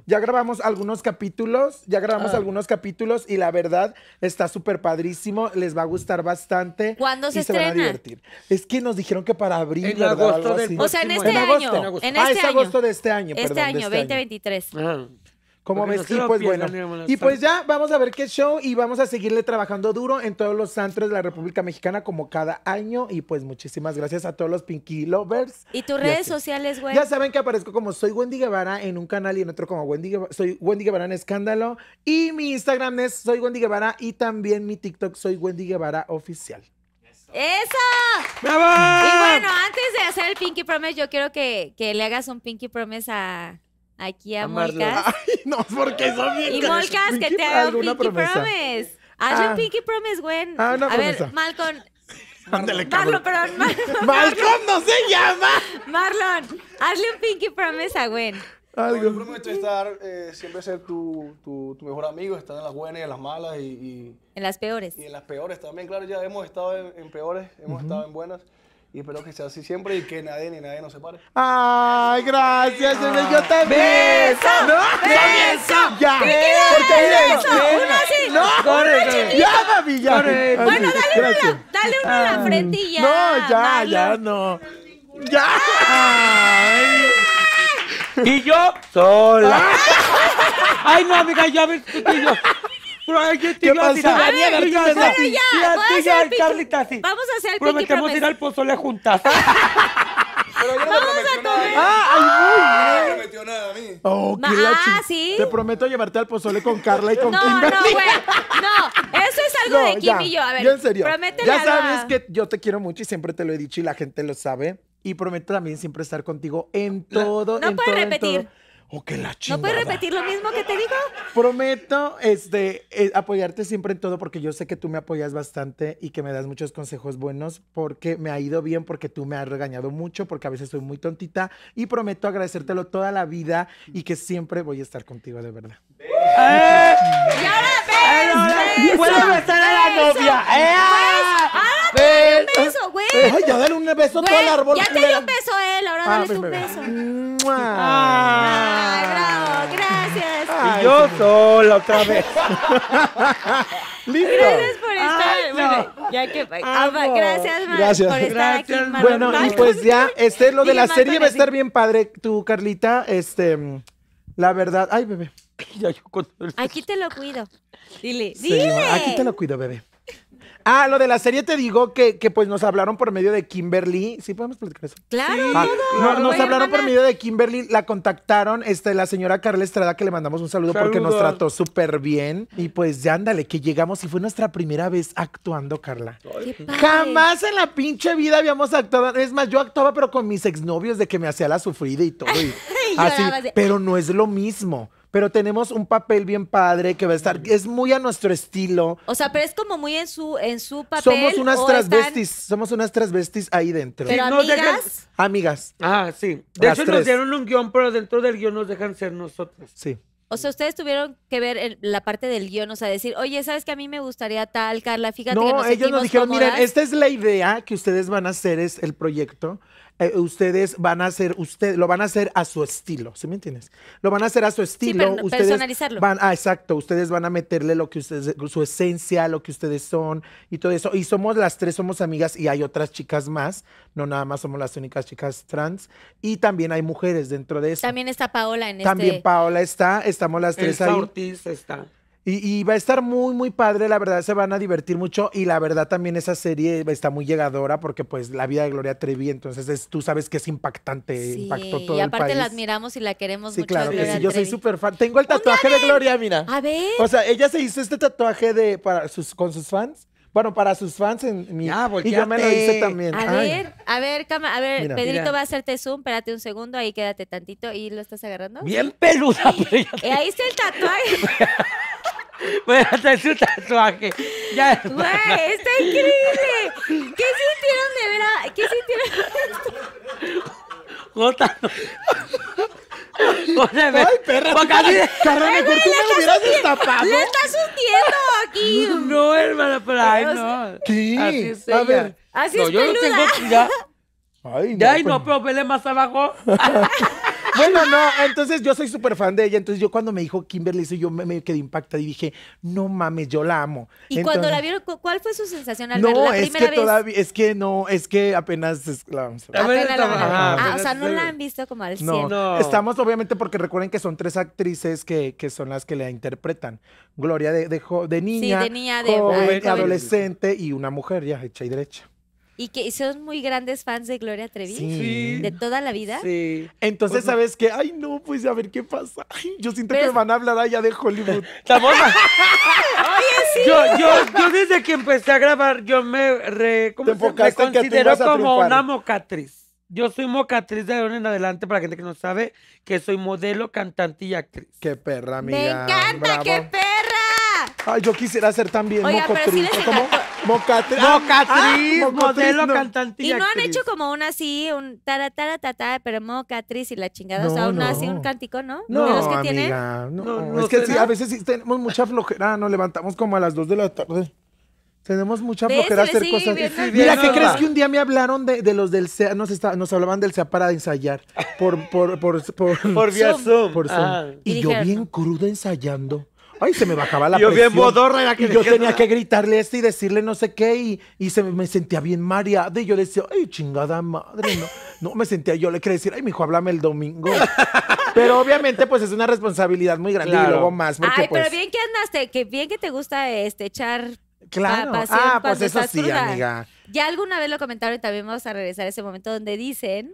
ya grabamos algunos capítulos, ya grabamos ah. algunos capítulos y la verdad Está súper padrísimo, les va a gustar bastante. ¿Cuándo se y van a divertir. Es que nos dijeron que para abril, en Agosto o sea, en este año. En ah, este ah, es agosto de este año, este Año, este año, 2023. Como ves, pues y pues bueno. Y pues ya vamos a ver qué show y vamos a seguirle trabajando duro en todos los santos de la República Mexicana como cada año. Y pues muchísimas gracias a todos los Pinky Lovers. ¿Y tus redes sociales, güey? Ya saben que aparezco como soy Wendy Guevara en un canal y en otro como Wendy soy Wendy Guevara en Escándalo. Y mi Instagram es soy Wendy Guevara y también mi TikTok soy Wendy Guevara Oficial. ¡Eso! ¡Bravo! Y bueno, antes de hacer el Pinky Promise, yo quiero que, que le hagas un Pinky Promise a, aquí a Molcas. [LAUGHS] no, porque son bien Y que te haga un Pinky Promise. hazle un ah. Pinky Promise, güey. Ah, a ver, Malcon [LAUGHS] Ándale, Marlon, [LAUGHS] Marlon, no se llama. Marlon, hazle un Pinky Promise a Gwen. Algo. Yo prometo estar, eh, siempre ser tu, tu, mejor amigo, estar en las buenas y en las malas y, En las peores. Y en las peores también, claro, ya hemos estado en, peores, hemos estado en buenas. Y espero que sea así siempre y que nadie ni nadie nos separe. ¡Ay, gracias! Ah. ¡Yo también! ¡Beso! ¡No! ¡Beso! ¡Ya! ¡Uno así! ¡No! ¡Corre! ¡Ya, papi! ¡Ya! Bueno, dale uno dale una a la ah, frente y ya. No, ya, ya, no. ¡Ya! Y yo sola. Ay, no, amiga, ya ves yo. ¿Qué pasa? A ver, así. Bueno, ya, a el Carlita Vamos a hacer el piqui Prometemos ir al pozole juntas. [LAUGHS] Pero yo no Vamos a comer. tomar. al Ah, ay, No me metió nada a mí. Oh, ah, ¿sí? Te prometo llevarte al pozole con Carla y con No, no, güey. [LAUGHS] No, eso es algo de Kim y yo. A ver, yo en serio. Ya sabes que yo te quiero mucho y siempre te lo he dicho y la gente lo sabe. Y prometo también siempre estar contigo en todo. No en puedes todo, en repetir. O oh, que la chingada. ¿No puedes repetir lo mismo que te digo? Prometo este, eh, apoyarte siempre en todo porque yo sé que tú me apoyas bastante y que me das muchos consejos buenos porque me ha ido bien, porque tú me has regañado mucho, porque a veces soy muy tontita y prometo agradecértelo toda la vida y que siempre voy a estar contigo de verdad. ¡Eh! ¡Eh! ¡Y ahora ves! a ¡Eh! besar a la novia! ¡Eh! Pues, güey. Eh, ay, ya dale un beso todo el árbol. Ya te dio un beso él, ahora ah, dale un beso. Ay, bravo, gracias. y yo sola otra vez. Gracias por estar. bueno, ya que gracias, Mar, por estar aquí. bueno, y pues ya este lo de la serie va a estar bien padre, tú Carlita, este la verdad, ay bebé. [LAUGHS] Ya yo con... Aquí te lo cuido. Dile, dile. Aquí te lo cuido, bebé. Ah, lo de la serie te digo que, pues nos hablaron por medio de Kimberly. ¿Sí podemos platicar eso? Claro, ah, nos hablaron por medio de Kimberly, la contactaron, este, la señora Carla Estrada, que le mandamos un saludo porque nos trató súper bien. Y pues ya ándale, que llegamos y fue nuestra primera vez actuando, Carla. Jamás en la pinche vida habíamos actuado. Es más, yo actuaba pero con mis exnovios de que me hacía la sufrida y todo. [LAUGHS] así, pero no es lo mismo pero tenemos un papel bien padre que va a estar, es muy a nuestro estilo. O sea, pero es como muy en su, en su papel. Somos unas transvestis, somos unas transvestis ahí dentro. Pero amigas. Amigas. Ah, sí. De hecho, nos dieron un guión, pero dentro del guión nos dejan ser nosotros. Sí. O sea, ustedes tuvieron que ver la parte del guión, o sea, decir, oye, ¿sabes que a mí me gustaría tal, Carla? Fíjate no, que nos ellos nos dijeron, miren, esta es la idea que ustedes van a hacer, es el proyecto. Eh, ustedes van a hacer, usted, lo van a hacer a su estilo, ¿sí me entiendes? Lo van a hacer a su estilo. ustedes personalizarlo. ah, exacto, ustedes van a meterle lo que ustedes, su esencia, lo que ustedes son y todo eso. Y somos las tres, somos amigas y hay otras chicas más, no nada más somos las únicas chicas trans. Y también hay mujeres dentro de eso. También está Paola en también También este Paola está, estamos las tres ahí ahí. Ortiz está. Y, va a estar muy, muy padre, la verdad, se van a divertir mucho y la verdad también esa serie está muy llegadora porque pues la vida de Gloria Trevi, entonces tú sabes que es impactante, impactó todo el país. Y aparte la admiramos y la queremos sí, mucho. Claro yo soy súper fan. Tengo el tatuaje de Gloria, mira. A ver. O sea, ella se hizo este tatuaje de para sus, con sus fans. Bueno, para sus fans en mi. y yo me lo hice también. A ver, a ver, a ver, Pedrito va a hacerte zoom, espérate un segundo, ahí quédate tantito y lo estás agarrando. Bien peluda. Y eh, ahí está el tatuaje. [LAUGHS] Voy a hacer su tatuaje. Ya. Güey, está increíble. ¿Qué sintieron de ver a... ¿Qué sintieron? [LAUGHS] Jota. [LAUGHS] O sea, Ay, perra. Carla, Carla, mejor tú me lo hubieras destapado. Le estás hundiendo aquí. [LAUGHS] No, hermano pero ay, no. ¿Qué? A ver. Así es yo no Ya, ay, no, ya, pero... no, pero pues. vele más abajo. Bueno, no, entonces yo soy súper fan de ella. Entonces yo cuando me dijo Kimberly yo me, quedé impactada y dije, no mames, yo la amo. Y cuando la vieron, ¿cuál fue su sensación al verla la es que vez? es que no, es que apenas la vamos a ver. Apenas la Ah, o sea, no la han visto como al 100. No, estamos obviamente porque recuerden que son tres actrices que, que son las que la interpretan. Gloria de, de, niña, adolescente y una mujer ya hecha y derecha. Y que son muy grandes fans de Gloria Trevi. Sí. De toda la vida. Sí. Entonces, pues ¿sabes qué? Ay, no, pues a ver qué pasa. yo siento que me van a hablar allá de Hollywood. ¡Ay, [LAUGHS] sí! Yo, yo, yo, desde que empecé a grabar, yo me, re, ¿cómo se, me considero como una mocatriz. Yo soy mocatriz de ahora en adelante, para la gente que no sabe, que soy modelo, cantante y actriz. ¡Qué perra, amiga! ¡Me encanta! ¡Qué perra! Ay, yo quisiera ser también Mocatriz, Mocatriz. Ah, mocatriz, ah, modelo Y, no han hecho como una así, un taratara tatá, pero mocatriz y la chingada. o sea, un así, un cántico, ¿no? No, no, que no, es que sí, a veces sí tenemos mucha flojera, nos levantamos como a las 2 de la tarde. Tenemos mucha flojera hacer cosas. Mira, ¿qué crees que un día me hablaron de, de los del CEA? Nos, nos hablaban del CEA para ensayar. Por, por, por, por, por, por Zoom. Ah. Y, yo bien cruda ensayando ay, se me bajaba la yo Bien bodorra, que yo tenía que gritarle esto y decirle no sé qué, y, y se me, sentía bien mareada. Y yo le decía, ay, chingada madre, no, no me sentía, yo le quería decir, ay, hijo, háblame el domingo. [LAUGHS] Pero obviamente, pues es una responsabilidad muy grande y luego más. Porque, ay, pero pues bien que andaste, que bien que te gusta este echar Claro. Pa ah, pues eso sí, amiga. Ya alguna vez lo comentaron y también vamos a regresar a ese momento donde dicen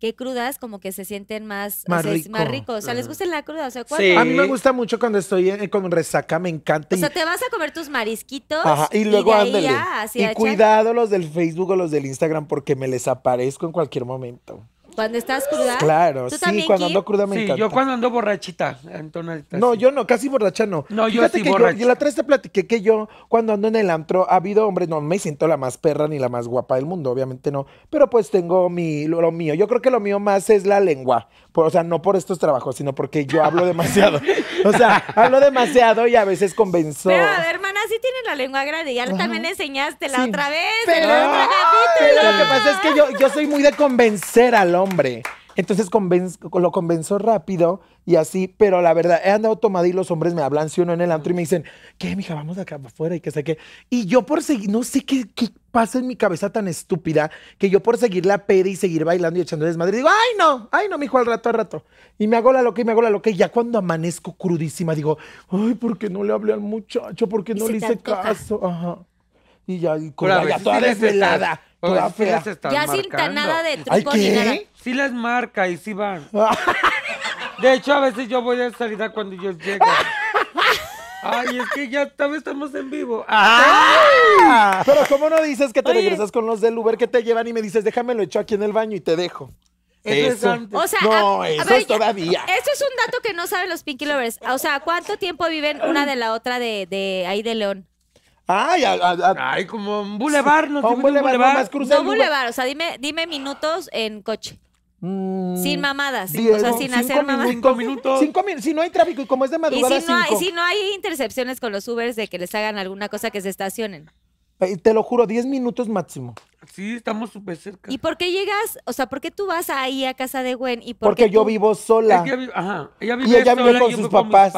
que crudas como que se sienten más, más, ricos. O sea, les gusta la cruda. O sea, A mí me gusta mucho cuando estoy eh, con resaca, me encanta. O sea, te vas a comer tus marisquitos. y luego Ya, y cuidado los del Facebook o los del Instagram porque me les aparezco en cualquier momento. Cuando estás cruda. Claro, sí, cuando ando cruda me sí, Yo cuando ando borrachita, No, yo no, casi borracha no. No, yo Fíjate que y la otra te platiqué que yo, cuando ando en el antro, ha habido hombres, no me siento la más perra ni la más guapa del mundo, obviamente no. Pero pues tengo mi, lo, mío. Yo creo que lo mío más es la lengua. o sea, no por estos trabajos, sino porque yo hablo demasiado. [LAUGHS] o sea, hablo demasiado y a veces convenzo. Pero a ver, hermana, sí tienes la lengua grande. Ya también enseñaste la otra vez. Pero, pero lo que pasa es que yo, yo soy muy de convencer a hombre hombre. Entonces lo convenzo rápido y así, pero la verdad, he andado tomada y los hombres me hablan, si uno en el antro y me dicen, ¿qué, mija? Vamos acá afuera y que sé qué. Y yo por seguir, no sé qué, pasa en mi cabeza tan estúpida, que yo por seguir la peda y seguir bailando y echando desmadre, digo, ¡ay no! ¡ay no, mijo, al rato, al rato! Y me hago la loca y me hago la loca y ya cuando amanezco crudísima digo, ¡ay, por qué no le hablé al muchacho! ¿Por qué no le hice caso? Y ya, y con la toda desvelada. Pues ya sin nada de truco ni nada. Sí las marca y sí van. [LAUGHS] Ah. De hecho, a veces yo voy salir salida cuando ellos llegan. Ay, es que ya estamos en vivo. Pero ¿cómo no dices que te regresas con los del Uber que te llevan y me dices, déjamelo lo echo aquí en el baño y te dejo? Eso es eso todavía. Eso es un dato que no saben los Pinky Lovers. O sea, ¿cuánto tiempo viven una de la otra de ahí de León? Ay, Ay, como un boulevard, no un bulevar, más Nomás Un No boulevard, o sea, dime, dime minutos en coche. Mm, sin mamadas, o sea, sin hacer mamadas. Cinco minutos. Cinco minutos. Si no hay tráfico y como es de madrugada, ¿Y si no, Hay, si no hay intercepciones con los Ubers de que les hagan alguna cosa que se estacionen. Te lo juro, 10 minutos máximo. Sí, estamos súper cerca. ¿Y por qué llegas? O sea, ¿por qué tú vas ahí a casa de Gwen? ¿Y Porque yo vivo sola. Ella vive, Y ella vive con sus papás.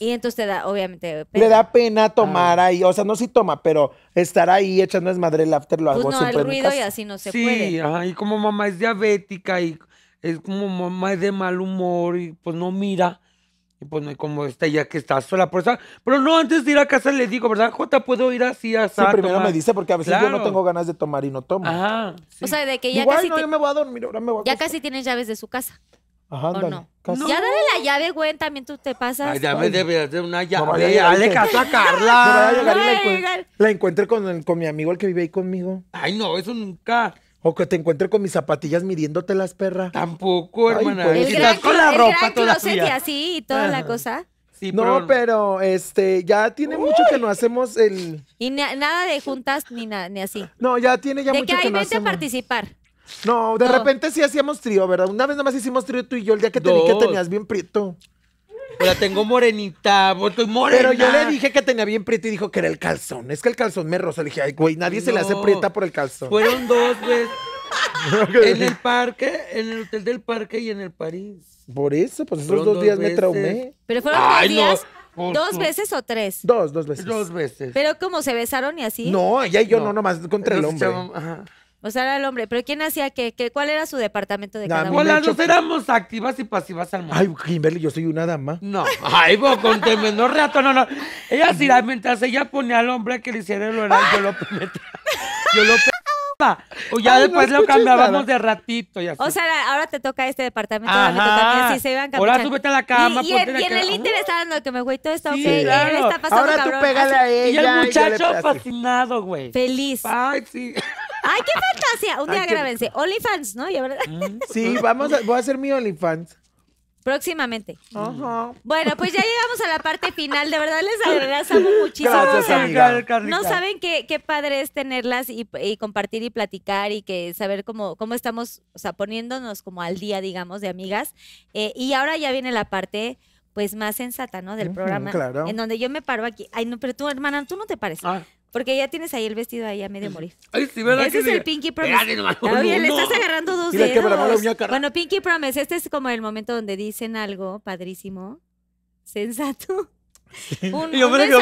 Y entonces te da, obviamente. Le da pena tomar ah. ahí. O sea, no si toma, pero estar ahí echando desmadre el after lo pues hago no, el ruido y así no se puede. ajá, y como mamá es diabética y es como mamá es de mal humor y pues no mira, y pues no y como está ya que está sola por Pero no, antes de ir a casa le digo, ¿verdad? Jota, ¿puedo ir así a Sí, primero me dice porque a veces yo no tengo ganas de tomar y no tomo. Ajá. O sea, de que ya casi. no, yo me voy a dormir, ahora me voy a Ya casi tienes llaves de su casa. Ajá, No? Ya dale la llave, güey, también tú te pasas. Ay, me deberías de una llave. dale caso a [LAUGHS] Carla. la, encuentre con, con mi amigo, el que vive ahí conmigo. Ay, no, eso nunca. O que te encuentre con mis zapatillas midiéndote las perras. Tampoco, hermana. Pues. con la ropa gran así y toda la ah. cosa. Sí, No, pero este, ya tiene mucho que no hacemos el. Y nada de juntas ni, ni así. No, ya tiene ya de mucho que, ahí vente a participar. No, de repente sí hacíamos trío, ¿verdad? Una vez nomás hicimos trío tú y yo el día que te que tenías bien prieto. [LAUGHS] La tengo morenita, estoy morena. Pero yo le dije que tenía bien prieta y dijo que era el calzón. Es que el calzón me rosa. Le dije, ay, güey, nadie se le hace prieta por el calzón. Fueron dos veces. [LAUGHS] en el parque, en el hotel del parque y en el París. Por eso, pues esos dos, días me traumé. Pero fueron dos días. ¿Dos veces o tres? Dos, dos veces. Dos veces. ¿Pero como se besaron y así? No, ya yo no, no nomás contra el hombre. Ajá. O sea, era el hombre. ¿Pero quién hacía qué? qué ¿Cuál era su departamento de cada uno? Hola, nos éramos activas y pasivas al mundo. Ay, Jiménez, yo soy una dama. No. Ay, vos, con tremendo rato, no, no. Ella sí, mientras ella ponía al hombre que le hiciera el oral, yo lo Yo lo o ya después lo cambiábamos de ratito. O sea, ahora te toca este departamento. Ajá. así se Ahora súbete a la cama. Y, en el Inter está dando que me güey, todo está ok. está pasando ahora tú pégale a ella. Y el muchacho fascinado, güey. Feliz. Ay, sí. [LAUGHS] Ay, qué fantasía. Un día grábense. OnlyFans, ¿no? ¿Y mm. sí, vamos a, voy a hacer mi OnlyFans. Próximamente. Ajá. Bueno, pues ya [LAUGHS] llegamos a la parte final. De verdad les agradezco muchísimo. Gracias, amiga. No saben qué, qué padre es tenerlas y, compartir y platicar y que saber cómo, cómo estamos, sea, poniéndonos como al día, digamos, de amigas. Eh, y ahora ya viene la parte pues más sensata, ¿no? Del programa. En donde yo me paro aquí. Ay, no, pero tú, hermana, tú no te pareces. Ah. Porque ya tienes ahí el vestido ahí a medio morir. Ay, sí, ¿verdad? Ese es el Pinky Promise. No, le estás agarrando dos Mira, dedos. bueno, Pinky Promise, este es como el momento donde dicen algo padrísimo, sensato. Un, y yo mensaje,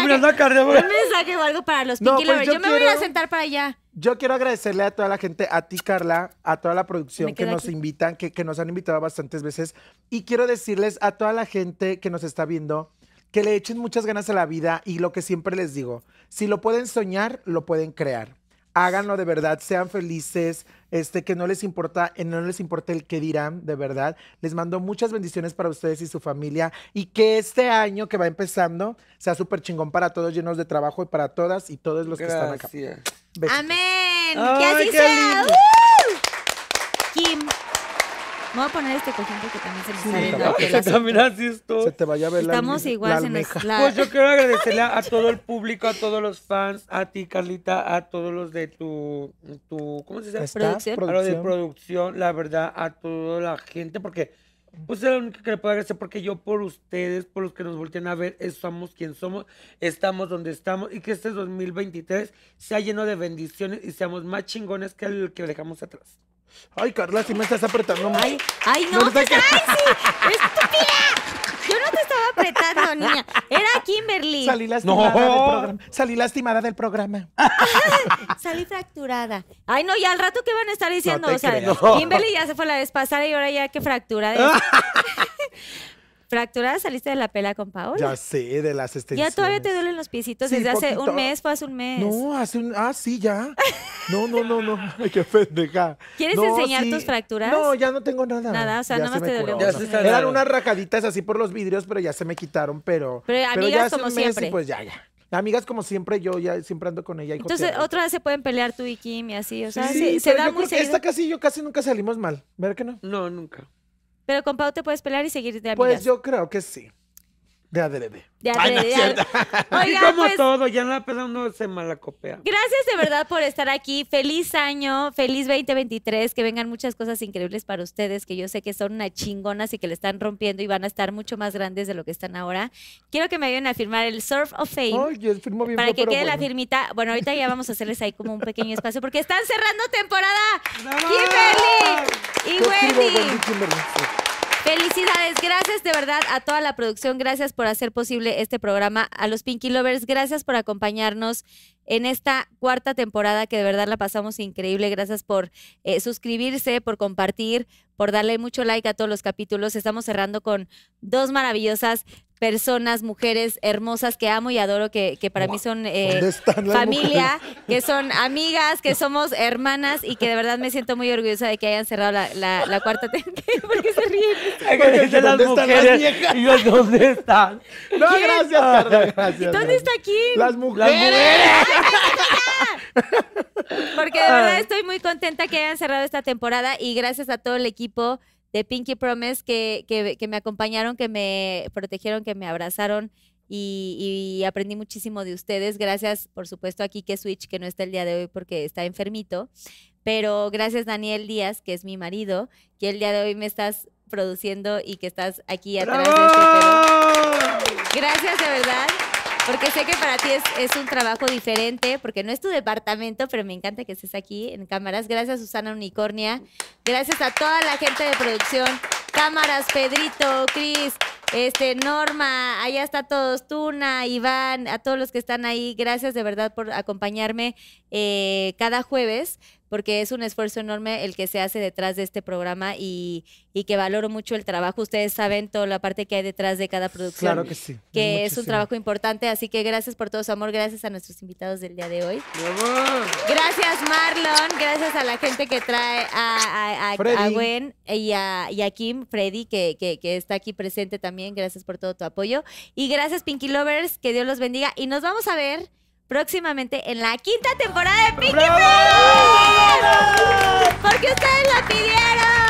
o algo para los Pinky pues Lovers. Yo, me voy a sentar para allá. Yo quiero agradecerle a toda la gente, a ti, Carla, a toda la producción que nos invitan, que, que nos han invitado bastantes veces. Y quiero decirles a toda la gente que nos está viendo que le echen muchas ganas a la vida y lo que siempre les digo, si lo pueden soñar, lo pueden crear. Háganlo de verdad, sean felices, este que no les importa, eh, no les importa el que dirán, de verdad. Les mando muchas bendiciones para ustedes y su familia y que este año que va empezando sea súper chingón para todos, llenos de trabajo y para todas y todos los que están acá. Amén. que así sea. Kim voy a poner este cojín porque también se me está viendo También así esto. Se te vaya a ver Estamos igual en el Pues yo quiero agradecerle a, todo el público, a todos los fans, a ti, Carlita, a todos los de tu, tu ¿cómo se llama? Producción. A los de producción, la verdad, a toda la gente, porque pues es lo único que le puedo agradecer porque yo por ustedes, por los que nos voltean a ver, somos quien somos, estamos donde estamos y que este 2023 sea lleno de bendiciones y seamos más chingones que el que dejamos atrás. Ay, Carla, si me estás apretando más. Ay, ay, no, no estúpida niña. Era Kimberly. [LAUGHS] Salí lastimada, del, programa. Salí lastimada [LAUGHS] del programa. Salí fracturada. Ay, no, ya al rato que van a estar diciendo, Kimberly ya se fue la vez pasada y ahora ya que fractura. [LAUGHS] Fracturada saliste de la pela con Paola. Ya sé, de las extensiones. Ya todavía te duelen los piecitos desde hace un mes, fue hace un mes. No, hace un... Ah, sí, ya. No, no, no, no. [LAUGHS] Ay, qué pendeja. ¿Quieres enseñar tus fracturas? No, ya no tengo nada. Nada, o sea, nada más te Ya Se Eran unas rajaditas así por los vidrios, pero ya se me quitaron, pero... Pero, amigas como siempre. pues ya, ya. Amigas como siempre, yo ya siempre ando con ella. Entonces, otra vez se pueden pelear tú y Kim y así, o sea, sí, se, se da yo muy creo Esta casi, yo casi nunca salimos mal, ¿verdad que no? No, nunca. Pero con Pau te puedes pelear y seguir de pues amigas. Pues yo creo que sí. De adrede. De adrede. [LAUGHS] como pues, todo, ya no la uno se malacopea. Gracias de verdad por estar aquí. Feliz año, feliz 2023, que vengan muchas cosas increíbles para ustedes, que yo sé que son una chingonas y que le están rompiendo y van a estar mucho más grandes de lo que están ahora. Quiero que me ayuden a firmar el Surf of Fame. para que quede la firmita. Bueno, ahorita ya vamos a hacerles ahí como un pequeño espacio porque están cerrando temporada. [LAUGHS] Kimberly y Wendy. Felicidades, gracias de verdad a toda la producción, gracias por hacer posible este programa, a los Pinky Lovers, gracias por acompañarnos en esta cuarta temporada que de verdad la pasamos increíble, gracias por eh, suscribirse, por compartir, por darle mucho like a todos los capítulos. Estamos cerrando con dos maravillosas personas, mujeres hermosas que amo y adoro, que, para mí son eh, familia, que son amigas, que somos hermanas y que de verdad me siento muy orgullosa de que hayan cerrado la, cuarta temporada. [LAUGHS] ¿Por se ríen? ¿Dónde las ¿dónde están? No, gracias, gracias. ¿Dónde está aquí? Las mujeres. Porque de verdad estoy muy contenta que hayan cerrado esta temporada y gracias a todo el equipo de Pinky Promise que, que, me acompañaron, que me protegieron, que me abrazaron y, aprendí muchísimo de ustedes. Gracias, por supuesto, a que Switch, que no está el día de hoy porque está enfermito. Pero gracias, Daniel Díaz, que es mi marido, que el día de hoy me estás produciendo y que estás aquí atrás de este Gracias, de verdad. Porque sé que para ti es, un trabajo diferente, porque no es tu departamento, pero me encanta que estés aquí en cámaras. Gracias, Susana Unicornia. Gracias a toda la gente de producción. Cámaras, Pedrito, Cris, este, Norma, allá está todos, Tuna, Iván, a todos los que están ahí. Gracias de verdad por acompañarme eh, cada jueves porque es un esfuerzo enorme el que se hace detrás de este programa y, que valoro mucho el trabajo. Ustedes saben toda la parte que hay detrás de cada producción. Claro que sí. es un trabajo importante, así que gracias por todo su amor, gracias a nuestros invitados del día de hoy. Gracias Marlon, gracias a la gente que trae a, a, a, Gwen y a, Kim, Freddy, que está aquí presente también, gracias por todo tu apoyo. Y gracias Pinky Lovers, que Dios los bendiga y nos vamos a ver próximamente en la quinta temporada de Pinky Porque ustedes la pidieron.